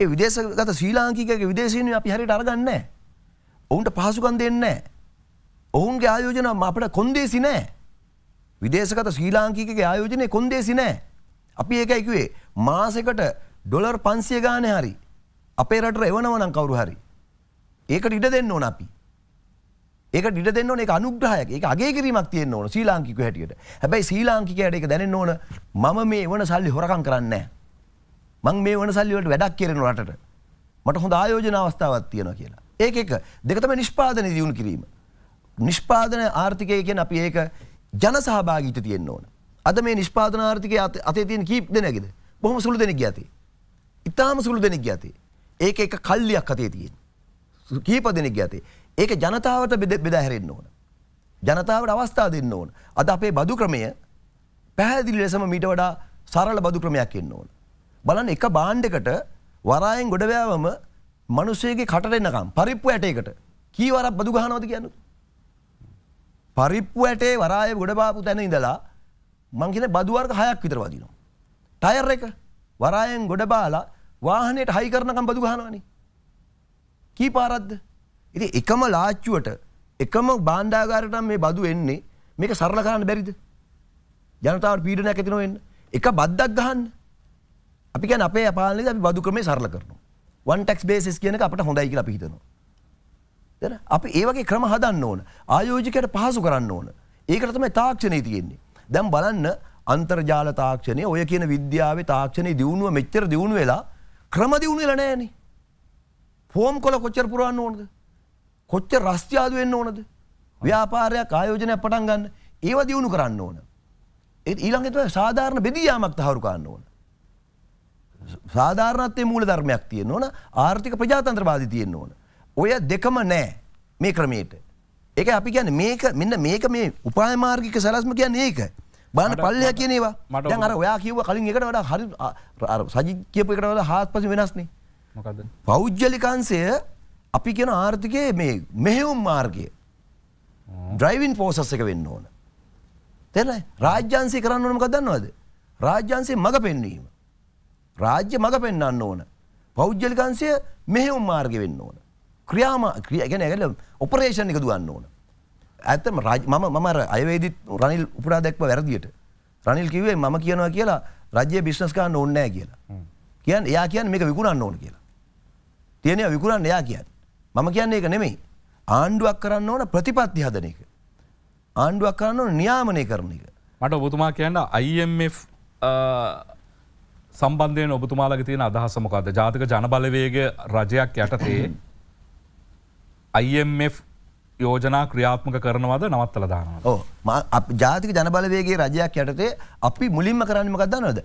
ඒ විදේශගත ශ්‍රී ලාංකිකයගේ විදේශ විනිමේ අපි හරියට අරගන්නේ නැහැ. ඔවුන්ට පහසුකම් දෙන්නේ නැහැ. ඔවුන්ගේ ආයෝජන අපට කොන්දේසි නැහැ. විදේශගත ශ්‍රී ලාංකිකයගේ ආයෝජනයේ කොන්දේසි නැහැ. අපි ඒකයි කිව්වේ මාසෙකට ඩොලර් 500 ගානේ හරි අපේ රටට එවනවනම් කවුරු හරි. ඒකට ඉඩ දෙන්න ඕන අපි. ඒක ඩිට දෙන්න ඕන එක අනුග්‍රහයක් ඒක අගේ කිරීමක් තියෙන්න ඕන ශ්‍රී ලාංකික හැටියට. හැබැයි ශ්‍රී ලාංකිකයට ඒක දැනෙන්න ඕන මම මේ වන සල්ලි හොරකම් කරන්නේ නැහැ. මං මේ වන සල්ලි වලට වැඩක් කරන රටට. මට හොඳ ආයෝජන අවස්ථාවක් තියෙනවා කියලා. ඒක එක දෙක තමයි නිෂ්පාදනය දියුණු කිරීම. නිෂ්පාදන ආර්ථිකය කියන්නේ අපි ඒක ජන සහභාගීත්වය තියෙන්න ඕන. අද මේ නිෂ්පාදන ආර්ථිකය අතේ තියෙන කීප දෙනෙක්ද? බොහොම සුළු දෙනෙක් යතේ. ඊටාම සුළු දෙනෙක් යතේ. ඒක එක කල්ලියක් අතේ තියෙන. කීප දෙනෙක් යතේ. ඒක ජනතාවට බෙදා හැරෙන්න ඕන. ජනතාවට අවස්ථා දෙන්න ඕන. අද අපේ බදු ක්‍රමය පැහැදිලි ලෙසම මීට වඩා සරල බදු ක්‍රමයක් එන්න ඕන. බලන්න එක බාණ්ඩකට වරායෙන් ගොඩවෑවම මනුස්සයගේ කට එන්නකම් පරිප්පු ඇටයකට කීවරක් බදු ගහනවද කියන්න. පරිප්පු ඇටේ වරාය ගොඩබාපු තැන ඉඳලා මංකින බදුවර්ග හයක් විතර වදිනවා. ටයර් එක වරායෙන් ගොඩබාලා වාහනයට හයි කරනකම් බදු ගහනවනේ. කී පාරක්ද? ඉති එකම ලාච්චුවට එකම බාණ්ඩාගාරට මේ බදු එන්නේ මේක සරල කරන්න බැරිද ජනතාවට පීඩනයක් ඇතිනො එන්න එක බද්දක් ගහන්න අපි ගැන අපේ පාලනද අපි බදු ක්‍රමේ සරල කරනවා වන්ටක්ස් බේසිස් කියන අපට හොඳයි කියලා පිහිතනවා අපි ඒවගේ ක්‍රම හදන්න ඕන ආයෝජිකයට පහසු කරන්න ඕන ඒකට තමයි තාක්ෂණය තියෙන්නේ දැන් බලන්න අන්තර්ජාල තාක්ෂණය ඔය කියන විද්‍යාවේ තාක්ෂණය දියුණුව මෙච්චර දියුණු වෙලා ක්‍රම දියුණු වෙලා නෑනේ ෆෝම් කොල කොච්චර පුරවන්න ඕනද කොච්චර රස්තියාදු වෙන්න ඕනද? ව්‍යාපාරයක් ආයෝජනයක් පටන් ගන්න. ඒව දියුණු කරන්න ඕන. ඊළඟට සාධාරණ බෙදී යාමක් තහවුරු කරන්න ඕන. සාධාරණත්වයේ මූල ධර්මයක් තියෙන්න ඕන. ආර්ථික ප්‍රජාතන්ත්‍රවාදී තියෙන්න ඕන. ඔය දෙකම නෑ මේ ක්‍රමයට. ඒක අපි කියන්නේ මේක මෙන්න මේක මේ උපාය මාර්ගික සැලැස්ම කියන්නේ ඒක. බාන පල්ලෙය කියන ඒවා. දැන් අර ඔයා කිව්ව කලින් එකට වඩා හරි අර සජිත් කියපු එකට වඩා හාත්පසින් වෙනස්නේ. මොකද්ද? පෞද්ගලිකංශය අපි ගෙන ආර්ථිකයේ මේ මෙහෙවුම් මාර්ගය ඩ්‍රයිවින් පෝසස් එක වෙන්න ඕන. තෙරයි රාජ්‍යන්සය කරන්න ඕනම දන්නවද. රාජ්‍යන්සේ මඟ පෙන්වීම. රාජ්‍ය මඟ පෙන්න්න ඕන. පෞද්ජලිකන්සය මෙහෙවුම් මාර්ග වෙන්න ඕන. ක්‍රියාම ගැන ඇගල ඔපරේෂණ එක දුවන්න ඕන. ඇතම මම මමර අයවේදිත් රනිල් උපරා දැක්ව වැරදිට. රනිල් කිවේ මම කියනවා කියලා රජ්‍ය බිශ්නස්කාන්න ඕන්නෑ කියලා. කියන් එයා කියන් මේක විකුණන්න ඕන කියලා. තියනෙ විකුණන්න එයා කියන්න. මම කියන්නේ එක නෙමෙයි. ආණ්ඩුවක් කරන්න ඕන ප්‍රතිපත්ති හදන එක. ආණ්ඩුවක් කරන්න ඕන නියාමනය කරන එක. මට ඔබතුමා කියන්න IMF සම්බන්ධයෙන් ඔබතුමාලගේ තියෙන අදහස මොකද්ද? ජාතික ජනබලවේග රජයක් යටතේ IMF යෝජනා ක්‍රියාත්මක කරනවද නවත්තල දානවා. ඕ ජාතික ජනබලවේගේ රජයක් යටතේ අපි මුලින්ම කරන්නමකක් දන්නවද.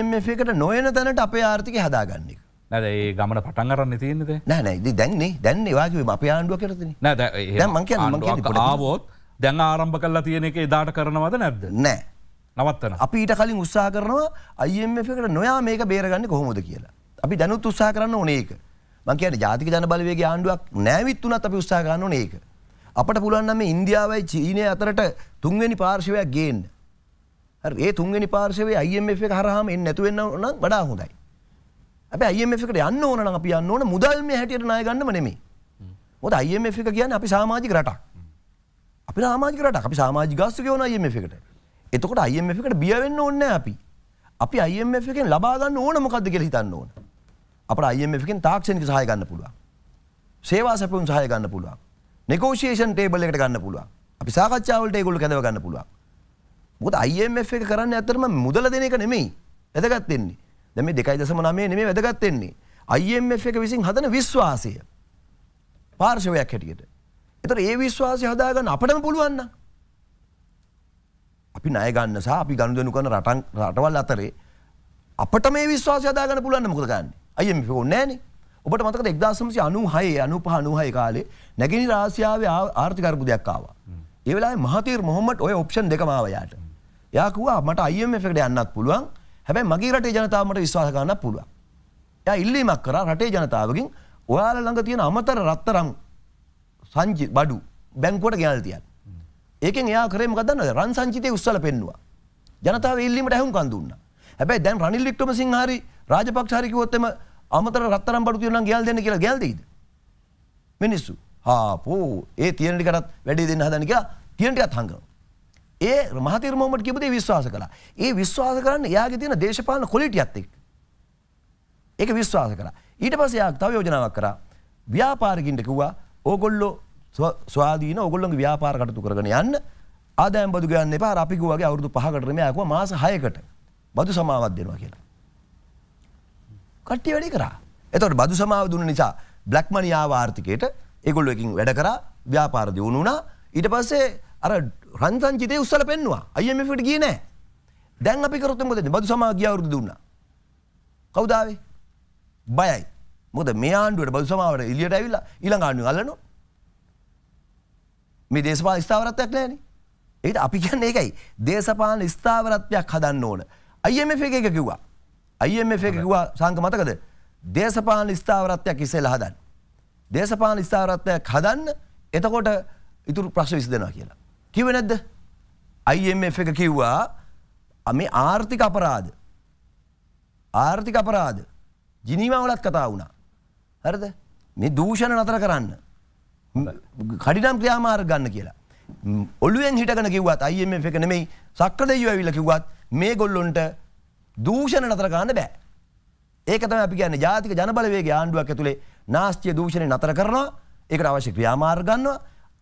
IMF එකට නොයන තැනට අපේ ආර්ථික හදාගන්නෙක්. නැද ඒ ගමන පටන් අරන්න තියනෙද නෑනෑ දැන්නේ දැන්නේ වාගේ අප ආණ්ඩුව කරතින නෑ ආවෝත් දැන් ආරම්භ කල්ලා තියෙන එක එදාට කරනවද නැද්ද නෑ නවත්තන අපිට කලින් උත්සා කරනවා අයිම්කට නොයා මේක බේරගන්න කොහොමද කියලා අපි දැනුත් උත්සා කරන්න ඕනඒක මංකයට ජාතික ජන බලවේගේ ආණ්ඩුවක් නෑවිත් වනත් අපි උත්සා කරන්න ඕනඒක අපට පුළුවන්න්නම ඉන්දියාවයි චීනය අතරට තුන්වැනි පාර්ශවයක් ගේන්න ඒ තුන්ගනි පාර්ශවේ අයිම්F එක හරහම එන්න නැතුවෙන්න නම් වඩා හොඳයි ඇබ අයමකට යන්න ඕන අපි යන්න ඕන මුදල්ම හැටියට නාය ගන්නම නෙමේ මොද අයම එක කියන්න අපි සාමාජික රටක් අපි සාමාජිකට අපි සාමාජි ගස්තු යෝන අයම එකට එතකොට අයම එකට බියවෙන්න ඕන්න අපි අපි අයම එකෙන් ලබාගන්න ඕන මොකක්ද කෙ හිතන්න ඕන අප අයම එකෙන් තාක්ෂණක සහය ගන්න පුළුව සේවා සැපුන් සහය ගන්න පුළුව නිකෝෂේෂන් ටේබල එකට ගන්න පුළුව අපි සාකච්ඡාවලට ඒගොල්ල කැදව ගන්න පුළුව මොද අයම එක කරන්න ඇතරම මුදල දෙන එක නෙමෙයි ඇදගත්තෙන්නේ දැන් මේ 2.9 නෙමෙයි වැදගත් වෙන්නේ. IMF එක විසින් හදන විශ්වාසය. පාර්ශවයක් හැටියට. ඒතර ඒ විශ්වාසය හදාගන්න අපිටම පුළුවන් නම් අපි ණය ගන්න සහ අපි ගනුදෙනු කරන රටන් රටවල් අතරේ අපිට මේ විශ්වාසය හදාගන්න පුළුවන් නම් මොකද කරන්නේ? IMF ඕනේ නැහනේ. ඔබට මතකද 1996 95 96 කාලේ නැගෙනහිර ආසියාවේ ආර්ථික අර්බුදයක් ආවා. ඒ වෙලාවේ මහතීර් මොහොමඩ් ඔය ඔප්ෂන් දෙකම ආවා යාට. එයා කිව්වා මට IMF එකට යන්නත් පුළුවන්. හැබැයි මගේ රටේ ජනතාවට විශ්වාස කරන්න පුළුවන්. එයා ඉල්ලීමක් කරා රටේ ජනතාවගෙන් ඔයාලා ළඟ තියෙන අමතර රත්තරන් සංචි බඩු බැංකුවට ගෙනල්ලා තියන්න. ඒකෙන් එයා කරේ මොකක්ද දන්නවද? රන් සංචිතේ උස්සලා පෙන්නුවා. ජනතාව ඉල්ලීමට ඇහුම්කන් දුන්නා. හැබැයි දැන් රනිල් වික්‍රමසිංහ හරි රාජපක්ෂ හරි කිව්වොත් එම අමතර රත්තරන් බඩු තියෙනවා නම් ගෙනල් දෙන්න කියලා ගෙනල් දෙයිද? මිනිස්සු. හා පෝ ඒ තියෙන ටිකටත් වැඩි දෙන්න හදන කියලා තියෙන ටිකත් හංගනවා. ඒ මහතීරමෝමට කිබදේ විශ්වාස කලා ඒ විශ්වාස කරන්න යාගේ තියෙන දේශපාලන කොලිටියත් එක් ඒක විශ්වාස කලා ඊට පස්සේ යා තව යෝජනාවක් කරා ව්‍යාපාරිකින්ට කිව්වා ඕගොල්ලෝ ස්වාදීන ඔගොල්ලොගේ ව්‍යාපාර කටතු කරගෙන යන්න ආදෑම් බදු ගන්න එපා අපි කිව්වාගේ අවුරුදු පහකට මේ ආකුව මාස 6කට බදු සමාවක් දෙනවා කියලා. කට්ටිය වැඩි කරා. එතකොට බදු සමාව දුන්න නිසා බ්ලැක් මනි ආව ආර්ථිකයට ඒගොල්ලෝ එකකින් වැඩ කරා ව්‍යාපාර දියුණු වුණා. ඊට පස්සේ අර රන්සංචිතය උස්සල පෙන්වා අයමට ගිය නෑ දැන් අපි කරොත්තමොද බදු සමාගියවරුදු දුන්න කවදාවේ බයයි මොද මේ ආණ්ඩුවට බදු සමාවට ඉලියට ඇවිල්ලා ඉළඟ ආණ්ඩු අල්ලන මේ දේශපා ස්ථාවරත්වයක් නෑන ඒට අපි කියන්න ඒකයි දේශපාලන ස්ථාවරත්වයක් හදන්න ඕන අයම එක කිව්වා අයම එක කිව්වා සංක මතකද දේශපාලන ස්ථාවරත්වයක් ඉසෙල් හදන්න දේශපාලන ස්ථාවරත්වයක් හදන්න එතකොට ඉතුරු ප්‍රශ් විසි දෙනවා කියලා කිව නැද්ද IMF එක කිව්වා මේ ආර්ථික අපරාධ ආර්ථික අපරාධ ජිනීවාවලත් කතා වුණා හරිද මේ දූෂණ නතර කරන්න කඩිනම් ක්‍රියාමාර්ග ගන්න කියලා ඔලුවෙන් හිටගෙන කිව්වත් IMF එක නෙමෙයි සක්‍ර දෙවියෝ ඇවිල්ලා කිව්වත් මේ ගොල්ලොන්ට දූෂණ නතර කරන්න බෑ ඒක තමයි අපි කියන්නේ ජාතික ජනබලවේගයේ ආණ්ඩුවක් ඇතුලේ නාස්තිය දූෂණය නතර කරනවා ඒකට අවශ්‍ය ක්‍රියාමාර්ග ගන්නවා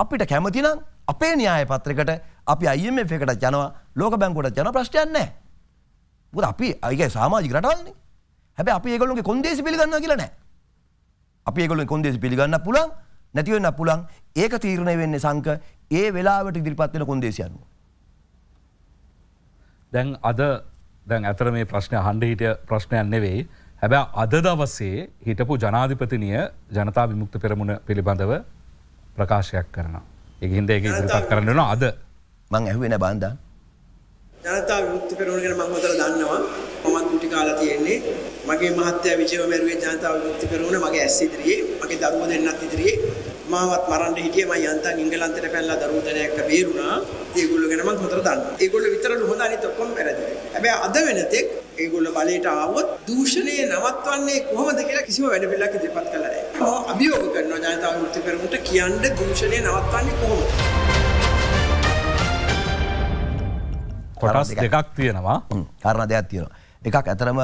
අපිට කැමති නම් අපේ න්‍යාය පත්‍රයකට අපි IMF එකට යනවා ලෝක බැංකුවට යනවා ප්‍රශ්නයක් නැහැ. මොකද අපි ඒක සමාජික රටවල්නේ. හැබැයි අපි ඒගොල්ලෝගේ කොන්දේසි පිළිගන්නවා කියලා නැහැ. අපි ඒගොල්ලෝගේ කොන්දේසි පිළිගන්න පුළුවන් නැති වෙන්න පුළුවන්. ඒක තීරණය වෙන්නේ සංක ඒ වෙලාවට ඉදිරිපත් වෙන කොන්දේසි අනුව. දැන් අද දැන් ඇතර මේ ප්‍රශ්නය හන්ඩ හිට ප්‍රශ්නයන් නෙවෙයි. හැබැ අද දවස්සේ හිටපු ජනාධිපතිනිය ජනතා විමුක්ත පෙරමුණ පිළිබඳව ප්‍රකාශයක් කරනවා. එකහින්ද එක ඉදිරිපත් කරන්නන අද මං ඇහුවෙන බන්ධ ජනතා විෘත්ති පෙරුණගෙන මංහොතර දන්නවා මත් ගුටි කාලා තියෙන්නේ මගේ මහත්‍ය විජව මැරුවේ ජනතාව විෘත්ති පෙරුණ මගේ ඇස් ඉදිරියේ මගේ දරුව දෙන්නත් ඉදිරියේ මාවත් මරන්න හිටිය මම යන්තම් ඉංගලන්තයට පැනලා දරුවෝ දෙනෙක් බේරුණා ඒගොල්ලෝ ගැන මං හොතර දන්නවා ඒගොල්ලෝ විතරලු හොඳ අනිත් ඔක්කොම වැරදි හැබැයි අද වෙනතෙක් ඒගොල්ල බලයට ආවොත් දූෂණය නවත්වන්නේ කොහොමද කියලා කිසිම වැඩ පිළිලක් ඉදිරිපත් කළා නැහැ. මම අභියෝග කරනවා ජනතා විමුක්ති පෙරමුණට කියන්න දූෂණය නවත්වන්නේ කොහොමද? කොටස් දෙකක් තියෙනවා. කාරණා දෙකක් තියෙනවා. එකක් ඇතරම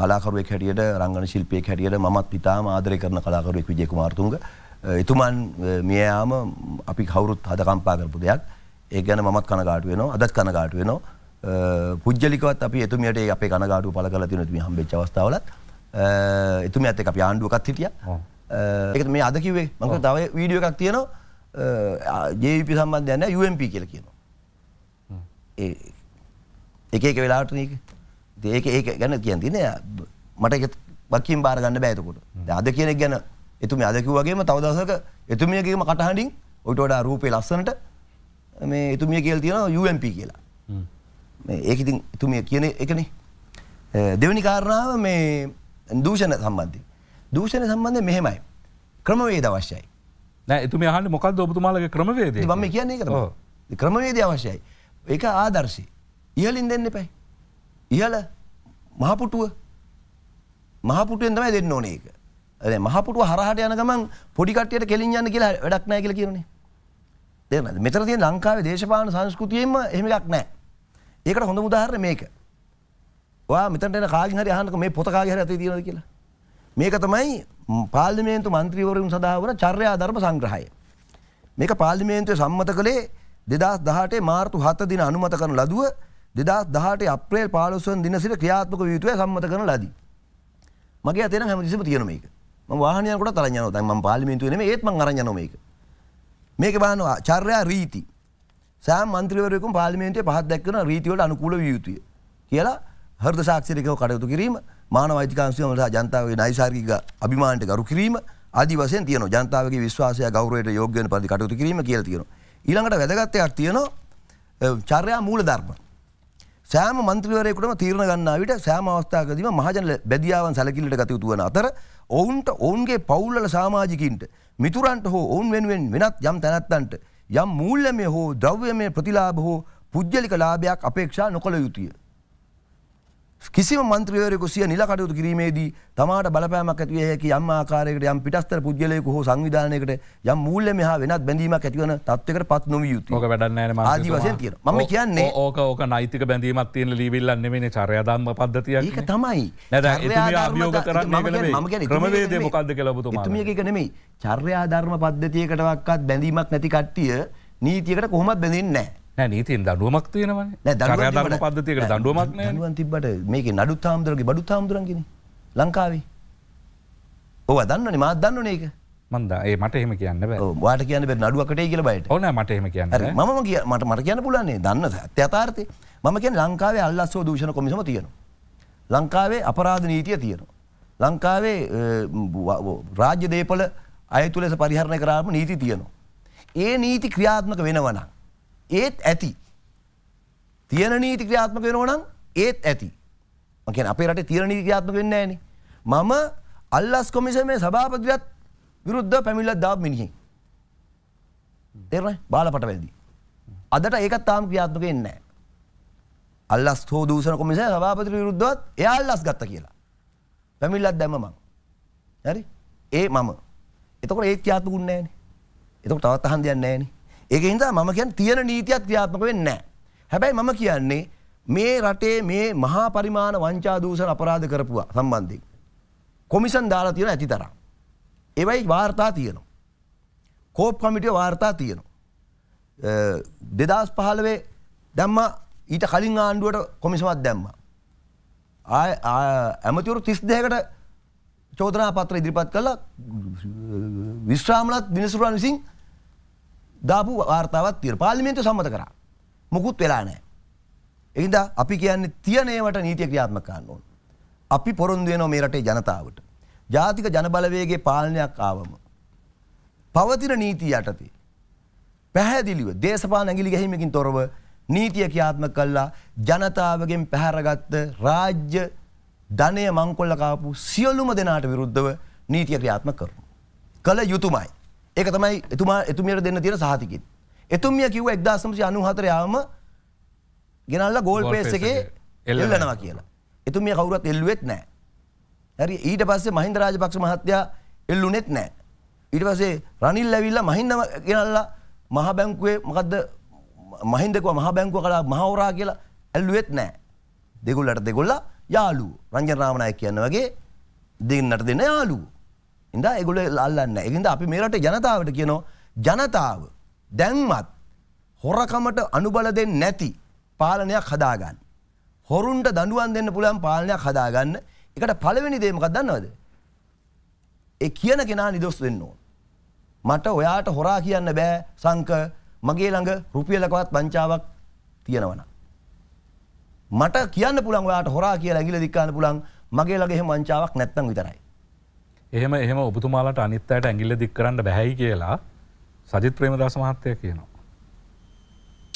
කලාකරුවෙක් හැටියට රංගන ශිල්පියෙක් හැටියට මමත් ඉතාම ආදරය කරන කලාකරුවෙක් විජේ කුමාරතුංග. එතුමන් මිය යාම අපි කවුරුත් හදකම්පා කරපු දෙයක්. ඒක ගැන මමත් කනගාටු වෙනවා. අදත් කනගාටු වෙනවා. පුද්ජලිකවත් අප එතුමියට අප කනගාඩු පල කල තිනතුම හම්බෙච් අවස්ථාවලත් එතුම ඇත අප ආණ්ඩුවකත් හිටිය එක මේ අද කිවේ මක තව වීඩියෝ එකක් තියනවා ජේපි සම්බන්ධ යන්න UMP කියල කියනවා ඒ එක එක වෙලාටනක ඒක ඒක ගැන කියන් තින මට බක්කින් බාරගන්න බෑතකොට අද කියනෙක් ගැන එතුම අදකිවගේම තවදසක එතුමියගේම කටහඩින් ඔටෝඩා රූපය ලස්සනට මේ එතුමිය කියල් තියෙන UMP කියලා ඒක ඉතින් තුමිය කියන එකනේ දෙවැනි කාරණාව මේ දූෂණ සම්බන්ධය. දූෂණ සම්බන්ධය මෙහෙමයි. ක්‍රමවේද අවශ්‍යයි. නෑ එතුම හන්න මොකක්ද ඔබතුමාලගේ ක්‍රමවේද ම කියන්නේ කර ක්‍රමවේද අවශ්‍යයි. ඒක ආදර්ශී. ඉහලින් දෙන්න පැයි. ඉහල මහපුටුව මහපුටුවෙන් තමයි දෙන්න ඕනේ එක. මහපුටුව හරහට යන ගමන් පොඩිකටයට කෙලින් යන්න කියලා වැඩක් නෑ කියල කියන්නේ. දෙන මෙතර තිය ලංකාවේ දේශපාන සංස්කෘතියෙන්ම එහෙමක් නෑ. ඒකට හොඳ උදාහරණ මේක. ඔයා මෙතනට එන කාගෙන් හරි අහන්නකෝ මේ පොත කාගේ හරි අතේ තියෙනවද කියලා. මේක තමයි පාර්ලිමේන්තු മന്ത്രിවරුන් සඳහා වන චර්යා ධර්ම සංග්‍රහය. මේක පාර්ලිමේන්තුවේ සම්මත කළේ 2018 මාර්තු 7 දින අනුමත කරන ලදුව 2018 අප්‍රේල් 15 වන දින සිට ක්‍රියාත්මක විය යුතුයි සම්මත කරන ලදී. මගේ අතේ නම් හැමතිස්සෙම තියෙන මේක. මම වාහන යනකොට තරන් යනවා. දැන් මම පාර්ලිමේන්තුවේ නෙමෙයි ඒත් මම අරන් යනවා මේක. මේක බලනවා චර්යා රීති. සෑම් මන්ත්‍රවරයකු පාලිමේන්තේ පහත් දැක්වන රීතිවලට අනුකූල වියයුතුය කියලා හර්ද සාක්ෂරිකව කටයුතු කිරීම මාන වෛතිකාන්සියමට ජනතාවගේ නයිසාර්ගික අභිමාන්ට ගරු කිරීම අදි වසෙන් තියන ජනතාවගේ විශ්වාසය ගෞරයට යෝග්‍යන පදි කටයුතු කිරීම කියල තියෙන ඊළඟට වැදගත්තයක් තියෙනවා චර්යා මූල ධර්ම සෑම මන්ත්‍රවරයකුටම තීරණ ගන්නා විට සෑම අවස්ථාකදීම මහජන බැදියාවන් සැලකිල්ලට ගතයුතු වන අතර ඔවුන්ට ඔවුන්ගේ පවුල්ල සාමාජිකින්ට මිතුරන්ට හෝ ඔවුන් වෙනුවෙන් වෙනත් යම් තැනැත්තන්ට යම් මූල්‍යමය හෝ ද්‍රව්‍යමය ප්‍රතිලාභ හෝ පුද්ගලික ලාභයක් අපේක්ෂා නොකළ යුතුය. කිසිම මන්ත්‍රයවරයකු සිය නිල කටයුතු කිරීමේදී තමාට බලපෑමක් ඇතිවේ හැකි යම් ආකාරයකට යම් පිටස්තර පුද්ගලයෙකු හෝ සංවිධානයකට යම් මූල්‍ය මෙහා වෙනත් බැඳීමක් ඇතිවන තත්වකට පත් නොවිය යුතුයි. ඕක වැඩක් නැහැ නේ ආදි වශයෙන් කියන. මම කියන්නේ ඕක ඕක නෛතික බැඳීමක් තියෙන ලීවිල්ලක් නෙමෙයිනේ චර්යාදාම පද්ධතියක්. ඒක තමයි. නේද? එතුමිය අභියෝග කරන්නේ නෙමෙයි. ක්‍රමවේදය මොකද්ද කියලා ඔබතුමා. එතුමියක ඒක නෙමෙයි. චර්යාධර්ම පද්ධතියකටවත් බැඳීමක් නැති කට්ටිය නීතියකට කොහොමත් බැඳෙන්නේ නැහැ. නෑ නීතින් දඩුවමක් තියෙනවන දර පද්ධතියක දඩුවමක් නුවන් තිබට මේක නඩු තාමුදුරගේ බඩු තාමුදුරන්ගෙන ලංකාවේ ඕ දන්නන මා දන්නන ඒක මන්ද ඒ මට එහෙම කියන්න වාට කියන නඩුවකට කියල බයිට ඕන මට එහෙම කියන්න ම කිය මට මට කියන්න පුලන්නේ දන්න අත්‍යතාර්ථය මම කිය ලංකාවේ අල්ලස්සෝ දූෂණ කොමිසම තියෙන. ලංකාවේ අපරාධ නීතිය තියෙන. ලංකාවේ රාජ්‍ය දේපල අයතුලෙස පරිහරණය කරාම නීති තියනවා. ඒ නීති ක්‍රියාත්මක වෙනවනම්. ඒත් ඇති. තියෙන නීති ක්‍රියාත්මක වෙනවා නම් ඒත් ඇති. මම කියන්නේ අපේ රටේ තියෙන නීති ක්‍රියාත්මක වෙන්නේ නැහැ නේ. මම අල්ලාස් කොමිසමේ සභාපතිවත් විරුද්ධ පැමිණිලා දාපු මිනිහෙක්. තේරුණා? බාලපට වැල්දී. අදට ඒකත් තාම ක්‍රියාත්මක වෙන්නේ නැහැ. අල්ලස් හෝ දූෂණ කොමිසමේ සභාපති විරුද්ධවත් එයා අල්ලස් ගත්තා කියලා. පැමිණිලා දැම්ම මං. හරි? ඒ මම. එතකොට ඒත් ක්‍රියාත්මකුන්නේ නැහැ නේ. එතකොට තවත් අහන් දෙයක් නැහැ නේ. ඒක හින්දා මම කියන් තියෙන නීතියක් ක්‍රියාත්මක වෙන්නේ නැහැ. හැබැයි මම කියන්නේ මේ රටේ මේ මහා පරිමාණ වංචා දූෂණ අපරාධ කරපුවා සම්බන්ධයෙන් කොමිෂන් දාලා තියෙන ඇති තරම්. ඒවයි වාර්තා තියෙනවා. කෝප් කමිටිය වාර්තා තියෙනවා. දෙදස් පහළවේ දැම්ම ඊට කලින් ආණ්ඩුවට කොමිසමත් දැම්ම. ඇමතිවරු තිස් දෙකට චෝදනා පත්‍ර ඉදිරිපත් කලා විශ්‍රාමලත් දිනසුරන් විසින් දාපු වාර්තාවත් තිර පාලිමේන්තු සම්මත කරා මොකුත් වෙලා නෑ. එහිද අපි කියන්නේ තියනේවට නීතිය ක්‍රියාත්මක කරන්න ඕන. අපි පොරොන්දු වෙනවා මේ රටේ ජනතාවට. ජාතික ජනබලවේගේ පාලනයක් ආවම පවතින නීතිය යටතේ පැහැදිලිව දේශපාලන ඇඟිලි ගැහිමකින් තොරව නීතිය ක්‍රියාත්මක කළා ජනතාවගෙන් පැහැරගත්ත රාජ්‍ය ධනය මංකොල්ල කාපු සියලුම දෙනාට විරුද්ධව නීතිය ක්‍රියාත්මක කරනවා. කළ යුතුයමයි. ඒක තමයි එතුමා එතුමියට දෙන්න තියෙන සහතිකෙත්. එතුමිය කිව්ව 1994 යාම ගෙනල්ලා ගෝල් පේස් එකේ එල්ලනවා කියලා. එතුමිය කවුරුත් එල්ලුවෙත් නැහැ. හරි ඊට පස්සේ මහින්ද රාජපක්ෂ මහත්තයා එල්ලුණෙත් නැහැ. ඊට පස්සේ රනිල් ඇවිල්ලා මහින්ද ගෙනල්ලා මහ බැංකුවේ මොකද්ද මහින්දකව මහ බැංකුව කළා මහවරා කියලා ඇල්ලුවෙත් නැහැ. දෙගොල්ලට දෙගොල්ලා යාළුවෝ. රංජන රාමනායක කියන වගේ දෙන්නට දෙන යාළුවෝ. ඉඳ එගොල අල්ලන්න එහිද අපි මේරට ජනතාවට කියනවා ජනතාව දැන්මත් හොරකමට අනුබල දෙන්න නැති පාලනයක් හදාගන්න. හොරුන්ට දඩුවන් දෙන්න පුළුවන් පාලනයක් හදාගන්න එකට පලවෙනි දේමකක් දන්නවද. ඒ කියන කෙනා නිදොස් වෙන්න ඕ. මට ඔයාට හොරා කියන්න බෑ සංක මගේ ළඟ රුපියලකවත් පංචාවක් තියෙනවන. මට කියන්න පුළන් ඔයාට හොරා කියලා ඇගිල දික්කාන්න පුළන් මගේ ළගේ මංචාවක් නැත්තන් විතරයි. එහෙම එහෙම ඔබතුමාලට අනිත් අයට ඇඟිල්ල දික් කරන්න බැහැයි කියලා සජිත් ප්‍රේමදාස මහත්තය කියනවා.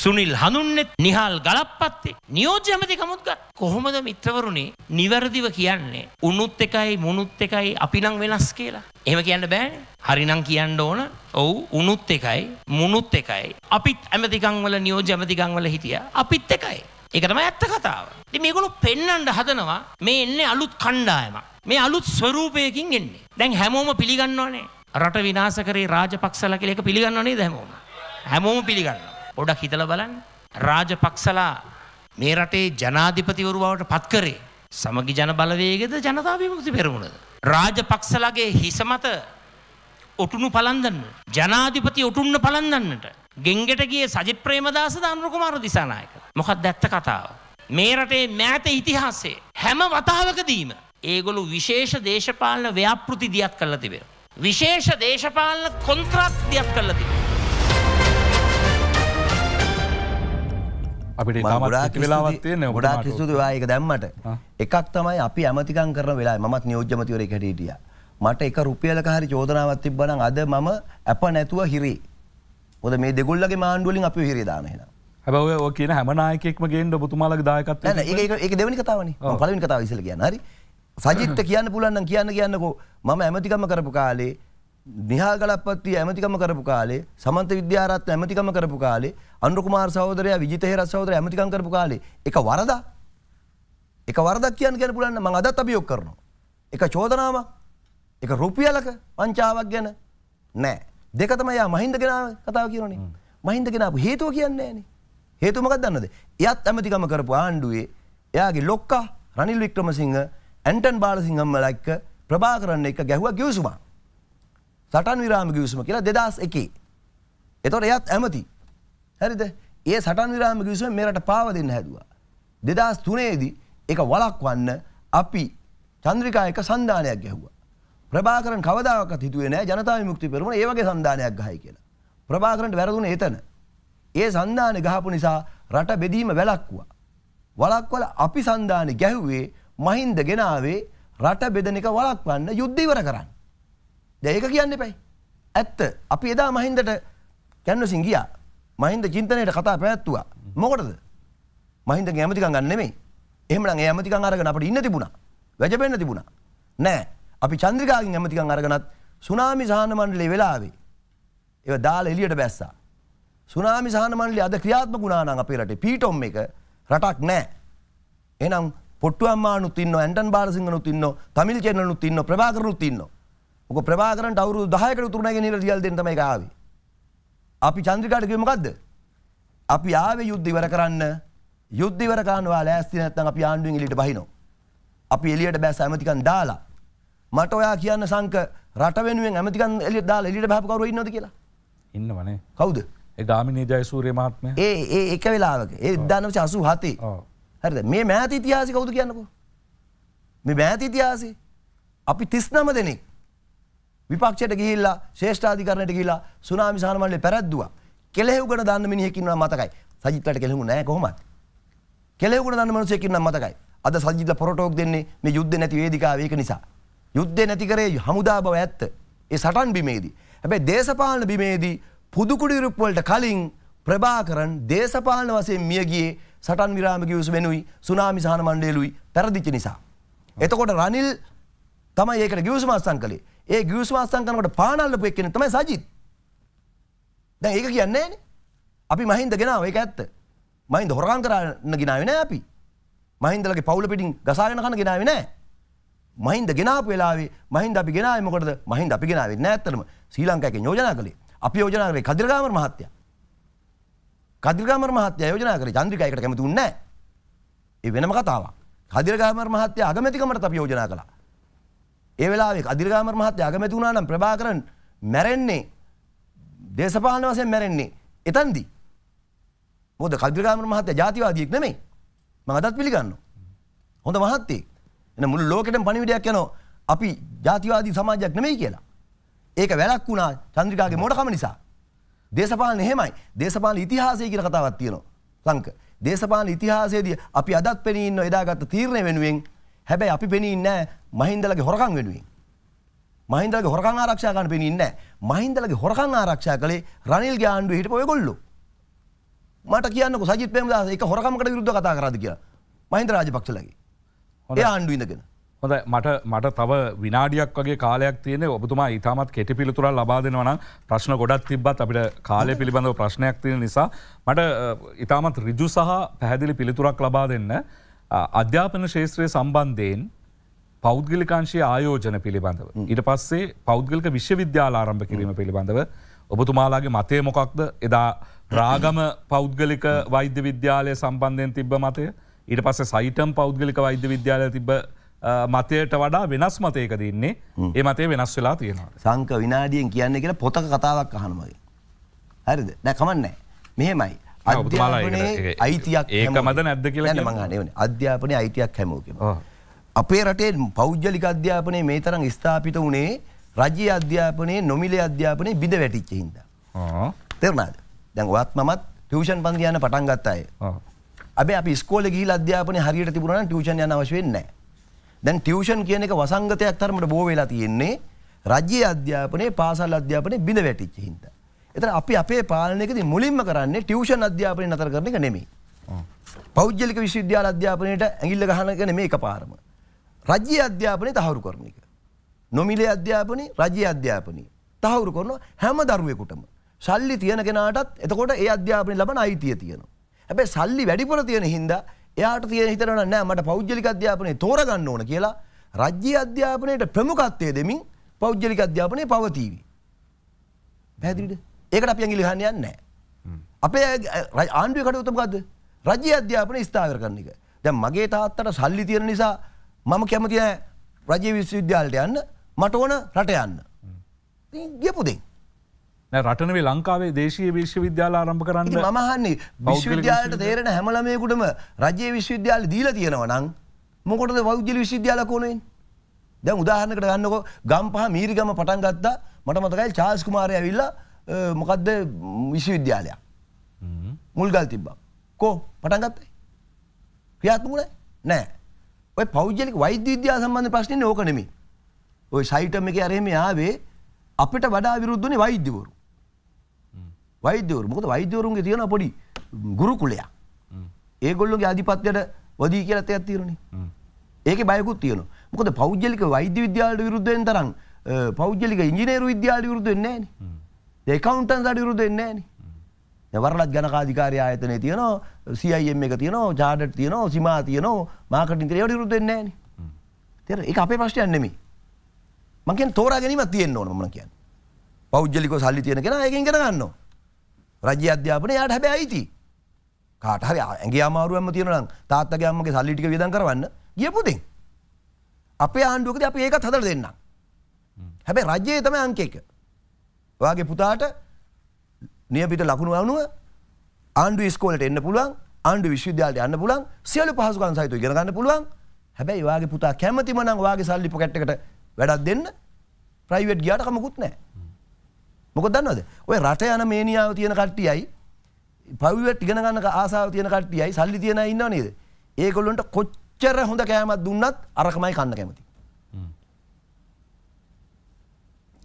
සුනිල් හඳුන්නෙත් නිහාල් ගලප්පත්තේ නියෝජ්‍ය ඇමති කමුත් ගත් කොහොමද මිත්‍රවරුනේ නිවැරදිව කියන්නේ උනුත් එකයි මුනුත් එකයි අපි නම් වෙනස් කියලා. එහෙම කියන්න බෑනේ. හරිනම් කියන්න ඕන. ඔව් උනුත් එකයි මුනුත් එකයි. අපිත් ඇමතිකම් වල නියෝජ්‍ය ඇමතිකම් වල හිටියා. අපිත් එකයි. ඒක තමයි ඇත්ත කතාව. ඉතින් මේගොල්ලෝ පෙන්වන්න හදනවා මේ එන්නේ අලුත් කණ්ඩායමක්. මේ අලුත් ස්වරූපයකින් එන්නේ. දැන් හැමෝම පිළිගන්නවනේ. රට විනාශ කරේ රාජපක්ෂලා කියලා එක පිළිගන්නව නේද හැමෝම? හැමෝම පිළිගන්නවා. පොඩක් හිතලා බලන්න. රාජපක්ෂලා මේ රටේ ජනාධිපතිවරු බවට පත් කරේ සමගි ජන බලවේගෙද ජනතා විමුක්ති පෙරමුණද? රාජපක්ෂලාගේ හිස මත ඔටුනු පලන්දන්න. ජනාධිපති ඔටුන්න පලන්දන්නට. ගෙන්ගෙට ගියේ සජිත් ප්‍රේමදාස දානුර කුමාර දිසානායක. මොකක්ද ඇත්ත කතාව? මේ රටේ මෑත ඉතිහාසයේ හැම වතාවකදීම ඒගොලු විශේෂ දේශපාලන ව්‍යාපෘති දියත් කරලා තිබේ. විශේෂ දේශපාලන කොන්ත්‍රාත් දියත් කරලා තිබේ. අපිට ගොඩාක් වෙලාවත් තියෙන ගොඩාක් කිසිදු ඒක දැම්මට එකක් තමයි අපි ඇමතිකම් කරන වෙලාවේ මමත් නියෝජ්‍යමතිවරයෙක් හැටියට හිටියා. මට එක රුපියලක හරි චෝදනාවක් තිබ්බනම් අද මම අප නැතුව හිරි. මොකද මේ දෙගොල්ලගේ මාණ්ඩුවලින් අපි හිරි දාන එහෙනම්. හැබව ඕ කියන හැමනායකෙක්ම ගේන්න ඔබතුමාලගේ දායකත්වය. නෑ ඒක ඒක දෙවෙනි කතාවනේ. මම පළවෙනි කතාව ඉස්සෙල්ලා කියන. හරි. සජිත්ත කියන්න පුළන්න කියන්න කියන්නකෝ මම ඇමතිකම කරපු කාලේ නිහා ගලපත්ති ඇමතිකම කරපු කාලේ සමන්ත විද්‍යාරත්න ඇමතිකම කරපු කාලේ අනුකුමාර් සහෝදරය විජිතහෙර සහෝදර ඇමතිකම් කරපු කාලේ එක වරදා එක වරදක් කියන්න ගැන පුළන්න මං අදත් අභියෝග කරනවා. එක චෝදනාවක් එක රුපියලක වංචාවක් ගැන නෑ දෙක තමයි යා මහින්ද ගෙනාව කතාව කියනනේ. මහින්ද ගෙනාපු හේතුව කියන්නේ නෑනේ. හේතුව මොකක්ද දන්නවද? එයත් ඇමතිකම කරපු ආණ්ඩුවේ එයාගේ ලොක්කා රනිල් වික්‍රමසිංහ ඇන්ටන් බාලසිංහම්මලයික්ක ප්‍රභා කරන්න එක ගැහුව ගියවසුමා. සටන් විරාම ගියවසුම කියලා දෙදස් එකේ. එතොට එයත් ඇමති. හැරිද ඒ සටන් විරාම ගියවසුම මේරට පාව දෙන්න හැදවා. දෙදස් තුනේදී එක වලක් වන්න අපි චන්ද්‍රිකා එක සන්ධානයක් ගැහුවා. ප්‍රභාකරන් කවදාවක් හිතුවේ නෑ ජනතාව මුක්ති පෙරුණ ඒවගේ සන්ධානයක් ගහයි කියලා. ප්‍රභාකරට වැරදුන එතන. ඒ සන්ධානය ගහපු නිසා රට බෙදීම වැලක්වා. වලක්වල අපි සන්ධානය ගැහුවේ මහින්ද ගෙනාවේ රට බෙදනික වලක්වන්න යුද්ධීවර කරන්න. දැඒක කියන්න පැයි. ඇත්ත අපි එදා මහින්දට කැන්න සිංගිය මහින්ද චින්තනයට කතා පැත්තුවා මොකටද මහින්ද ඇමතික ගන්නෙමේ එහමට ඇමතික අරගෙන අපට ඉන්න තිබුණා වැජපෙන්න්න තිබුණා නෑ අපි චන්ද්‍රිකාගින් ඇමතිකං අරගනත් සුනාමි සාහනමණ්ඩලේ වෙලාවේ එ දාල එලියට බැස්සා. සුනාමි සාහනමණලි අද ක්‍රියාත්ම ගුණානන් අපේ රට පිටොම් එක රටක් නෑ එනම් පොට්ටුවම්මානුත් ඉන්න ඇන්ටන් බාරසිංහනුත් ඉන්න තමිල් චෙන්නනුත් ඉන්න ප්‍රභාකරනුත් ඉන්න. ඔක ප්‍රභාකරන්ට අවුරුදු 10කට උතුරුණගෙන ඉන්න රියල් දෙන්න තමයි ආවේ. අපි චන්ද්‍රිකාට කිව්වේ මොකද්ද? අපි ආවේ යුද්ධ ඉවර කරන්න. යුද්ධ ඉවර කරනවා ලෑස්ති නැත්නම් අපි ආණ්ඩුවෙන් එළියට බහිනවා. අපි එළියට බැස ඇමතිකන් දාලා. මට ඔයා කියන්න සංක රට වෙනුවෙන් ඇමතිකන් එළියට දාලා එළියට බහපු කවුරු ඉන්නවද කියලා? ඉන්නවනේ. කවුද? ඒ ගාමිණී ජයසූරිය මහත්මයා. ඒ ඒ එක වෙලාවක. ඒ 1987. ඔව්. හරිද මේ මෑත ඉතිහාසය කවුද කියන්නකෝ මේ මෑත ඉතිහාසය අපි 39 දෙනෙක් විපක්ෂයට ගිහිල්ලා ශ්‍රේෂ්ඨාධිකරණයට ගිහිල්ලා සුනාමි සහන මණ්ඩලේ පැරද්දුවා කෙලෙහුගණ දන්න මිනිහෙක් ඉන්නවා මතකයි සජිත්ලට කෙලෙහුම නැහැ කොහොමත් කෙලෙහුගණ දන්න මිනිහෙක් ඉන්නවා මතකයි අද සජිත්ල පොරටෝක් දෙන්නේ මේ යුද්ධ නැති වේදිකාව ඒක නිසා යුද්ධ නැති කරේ හමුදා බව ඇත්ත ඒ සටන් බිමේදී හැබැයි දේශපාලන බිමේදී පුදුකුඩි රුප්වලට කලින් ප්‍රභාකරන් දේශපාලන වශයෙන් මියගියේ සටන් විරාම ගිවිසුම වෙනුයි සුනාමි සහන මණ්ඩලෙලුයි පෙරදිච්ච නිසා. එතකොට රනිල් තමයි ඒකට ගිවිසුම අත්සන් කළේ. ඒ ගිවිසුම අත්සන් කරනකොට පානල්ලපු එක්කෙනෙක් තමයි සජිත්. දැන් ඒක කියන්නේ නෑනේ. අපි මහින්ද ගෙනාව ඒක ඇත්ත. මහින්ද හොරකම් කරන්න ගෙනාවේ නෑ අපි. මහින්දලගේ පවුල පිටින් ගසාගෙන කන ගෙනාවේ නෑ. මහින්ද ගෙනාපු වෙලාවේ මහින්ද අපි ගෙනාවේ මොකටද? මහින්ද අපි ගෙනාවේ නෑ ඇත්තටම. ශ්‍රී ලංකාවේ යෝජනා කළේ. අපි යෝජනා කරේ කදිරගාමර මහත්තයා. කදිරගාමර මහත්තයා යෝජනා කරේ චන්ද්‍රිකා ඒකට කැමති උන්නේ නැහැ. ඒ වෙනම කතාවක්. කදිරගාමර මහත්තයා අගමැතිකමට අපි යෝජනා කළා. ඒ වෙලාවේ කදිරගාමර මහත්තයා අගමැති වුණා නම් ප්‍රභාකරන් මැරෙන්නේ දේශපාලන වශයෙන් මැරෙන්නේ එතනදී. මොකද කදිරගාමර මහත්තයා ජාතිවාදියෙක් නෙමෙයි. මම අදත් පිළිගන්නවා. හොඳ මහත්තයෙක්. එන මුළු ලෝකෙටම පණිවිඩයක් යනවා අපි ජාතිවාදී සමාජයක් නෙමෙයි කියලා. ඒක වැරක් වුණා චන්ද්‍රිකාගේ මෝඩකම නිසා. දේශපාලන එහෙමයි. දේශපාලන ඉතිහාසය කියලා කතාවක් තියෙනවා. ලංක. දේශපාලන ඉතිහාසයේදී අපි අදත් පෙනී ඉන්න එදාගත් තීරණ වෙනුවෙන් හැබැයි අපි පෙනී නැහැ මහින්දලගේ හොරකම් වෙනුවෙන්. මහින්දලගේ හොරකම් ආරක්ෂා කරන්න පෙනී නැහැ. මහින්දලගේ හොරකම් ආරක්ෂා කළේ රනිල් ගාණ්ඩුවේ හිටපු ඔයගොල්ලෝ. මට කියන්නකො සජිත් ප්‍රේමදාස එක හොරකමකට විරුද්ධව කතා කරාද කියලා. මහින්ද රාජපක්ෂලගේ. ඒ ආණ්ඩුව ඉඳගෙන. හොඳ මට මට තව විනාඩියක් වගේ කාලයක් තියන ඔබතුමා ඉතාමත් කෙටි පිළිතුර ලබාදෙනවන ප්‍රශ්න ගොඩක් තිබත් අපිට කාලය පිළිබඳව ප්‍රශ්නයක් තියෙන නිසා මට ඉතාමත් රිජු සහ පැහැදිලි පිළිතුරක් ලබා දෙන්න අධ්‍යාපන ශේත්‍රය සම්බන්ධයෙන් පෞද්ගලිකාංශයේ ආයෝජන පිළිබඳව. ඊට පස්සේ පෞද්ගලික විශ්වවිද්‍යාල ආරම්භ කිරීම පිළිබඳව. ඔබතුමාලාගේ මතය මොකක්ද එදා රාගම පෞද්ගලික වෛද්‍ය විද්‍යාලය සම්බන්ධයෙන් තිබ්බ මතය ඊට පස්සේ සයිටම් පෞද්ගලික වෛද්‍ය විද්‍යාලය තිබ මතයට වඩා වෙනස් මතයක දන්නේ ඒ මතේ වෙනස් වෙලා තියෙන. සංක විනාඩියෙන් කියන්නේ කියලා පොතක කතාවක් අහනමගේ. හරිද දැකමන්නෑ මෙහෙමයි. අයිතියක් ඒක මද නැද්ද කියලා මහන අධ්‍යාපනය අයිතියක් හැමෝකම. අපේ රටේ පෞද්ගලික අධ්‍යාපනය මේ තරම් ස්ථාපිත වනේ රජී අධ්‍යාපනයේ නොමිලේ අධ්‍යාපනය බිඳ වැටිච්ච හින්ද. තෙරනාද දැන් වත් මත් ටියෂන් පන්ද යන පටන් ගත්තාය. අපේ අපි ස්කෝල ගී අධ්‍යාපන හරියට තිබුණන ටියෂන් යන අවශවෙන්නේ දැන් ටියවෂන් කියන එක වසංගතයක් තරමට බෝ වෙලා තියෙන්නේ රජ්‍ය අධ්‍යාපනයේ පාසල් අධ්‍යාපනය බිඳ වැටිච්ච හින්ද. එතන අපි අපේ පාලනයකදී මුලින්ම කරන්නේ ටියවෂන් අධ්‍යාපනය නතර කරන එක නෙමෙයි. පෞද්ගලික විශ්වවිද්‍යාල අධ්‍යාපනයට ඇඟිල්ල ගහන එක නෙමෙයි එකපාරම. රජ්‍ය අධ්‍යාපනය තහවුරු කරන එක. නොමිලේ අධ්‍යාපනය රජ්‍ය අධ්‍යාපනය තහවුරු කරනවා හැම දරුවෙකුටම. සල්ලි තියෙන කෙනාටත් එතකොට ඒ අධ්‍යාපනය ලබන අයිතිය තියෙනවා. හැබැයි සල්ලි වැඩිපුර තියෙන හින්දා එයාට තියෙන හිතනවන නෑ මට පෞද්ගලික අධ්‍යාපනය තෝරගන්න ඕන කියලා රජ්‍ය අධ්‍යාපනයට ප්‍රමුඛත්වය දෙමින් පෞද්ගලික අධ්‍යාපනය පවතිවි. පැදිට ඒකට අප ඇගිලි හන්න යන්න. අපේ ආණ්ඩුව කට උතමකක්ද රජ්‍ය අධ්‍යාපනය ස්ථාවර කරන එක දැම් මගේ තාත්තට සල්ලි තියෙන නිසා මම කැමතිය රජය විශ්වවිද්‍යාලට යන්න මට ඕන රට යන්න. ගියපුදෙන්. රටනවේ ලංකාවේ දේශය විශ්වවිද්‍යාල ආරම්භ කරන්න මහන්නේ විශ්වවිද්‍යාලට තේරෙන හැමලමයකුටම රජයේ විශ්වවිද්‍යාල දීල තියෙනව නං මොකොටද වෞද්ජල විශ්වවිද්‍යාල කෝනෙන් දැ උදාහරණකට ගන්නකො ගම්පහ මීරිගම පටන් ගත්තා මට මතකයි චාස් කුමාරය ඇවිල්ල මොකක්ද විශ්වවිද්‍යාලයක් මුල්ගල් තිබ්බා කෝ පටන්ගත්තයි ක්‍රියාත්මුණ නෑ ඔය පෞද්ජලික වෛද්‍ය විද්‍යා සම්බන්ධ ප්‍රශ්නය ඕකනෙමි ඔය සයිටම එක අරේම යාවේ අපිට වඩා විරුද්ධනේ වෛද්‍යවරු වෛද්‍යවරු මොකද වෛද්‍යවරුන්ගේ තියෙන පොඩි ගුරුකුලයක් ඒගොල්ලොගේ අධිපත්යට වදී කියලා තයක් තීරණේ ඒක බයකුත් තියෙන මොකද පෞද්ගලික වෛද්‍ය විද්‍යාලට විරුද්ධයෙන් තරම් පෞද්ගලික ඉංජිනේරු විද්‍යාලට විරුද්ධ වෙන්නේ නැහැ ඒකවුන්ටන්ස් අට විරුද්ධ වෙන්නේ නැහැ වරලත් ගණකාධිකාරී ආයතනයේ තියෙනවා CIM එක තියෙනවා චාර්ටර් තියෙනවා සිමා තියෙනවා මාකටින් තියෙනවා ඒවට විරුද්ධ වෙන්නේ නැහැ තේරෙන ඒක අපේ ප්‍රශ්නයක් නෙමෙයි මං කියන්නේ තෝරා ගැනීමක් තියෙන්න ඕන මම කියන්නේ පෞද්ගලිකව සල්ලි තියෙන කෙනා ඒකෙන් ඉගෙන ගන්නවා රජ අධ්‍යාපන යාට හැබැ අයිති කාටහරි ඇගේ අමාරුවම තියෙනනම් තාත්තගේමගේ සල්ලිටික විදන් කරවන්න ගියපුතින්. අපේ ආණ්ඩුවකද අප ඒකත් හදර දෙන්න. හැබැ රජයේ තම අංක එක. වගේ පුතාට නියපිට ලකුණු අනුව ආණ්ඩු ස්කෝලට එන්න පුළුවන් ආණ්ඩු විශ්විද්‍යාලට යන්න පුළන් සියලු පහසුකන් සහිතු ගෙනගන්න පුළුවන් හැබැයි වගේ පුතා කැමතිමනං වගේ සල්ලිප කැට්ටකට වැඩක් දෙන්න ප්‍රයිවට් ගියාට කමකුත් නෑ මොක දන්නවද ඔය රට යන මේනිියාව තියෙන කට්ටියයි පවිවට ඉගෙනගන්න ආසාාව තියෙන කට්ටියයි සල්ලි තියෙන ඉන්න නේද ඒකොල්ලොන්ට කොච්චර හොඳ කෑමත් දුන්නත් අරකමයි කන්න කැමති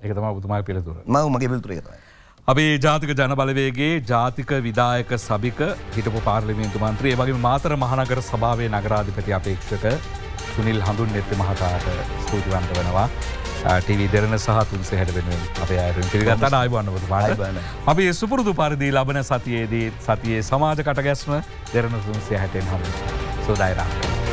ඒකතම බතුමා පිළතුර මවමගේ පිල්තුර තයි. අපේ ජාතික ජනබලවේගේ ජාතික විදායක සභික හිටපු පාර්ලිමේන්තු මන්ත්‍රයේ වගේ මාතර මහනගර සභාවේ නගරාධිපති අපේක්ෂක සුනිල් හඳුන් නෙත්ති මහතාට ස්තුතිවන්ත වෙනවා. ටි විදරන සහතුන් සහට වෙනුවෙන් අප අරුන් පිරිගත්ත අයවන්නට පාන අපි සුපුරුදු පරිදි ලබන සතියේදී සතියේ සමාජ කටගැස්ම දෙරනසුන් සහටෙන් හම සෝදායිරා.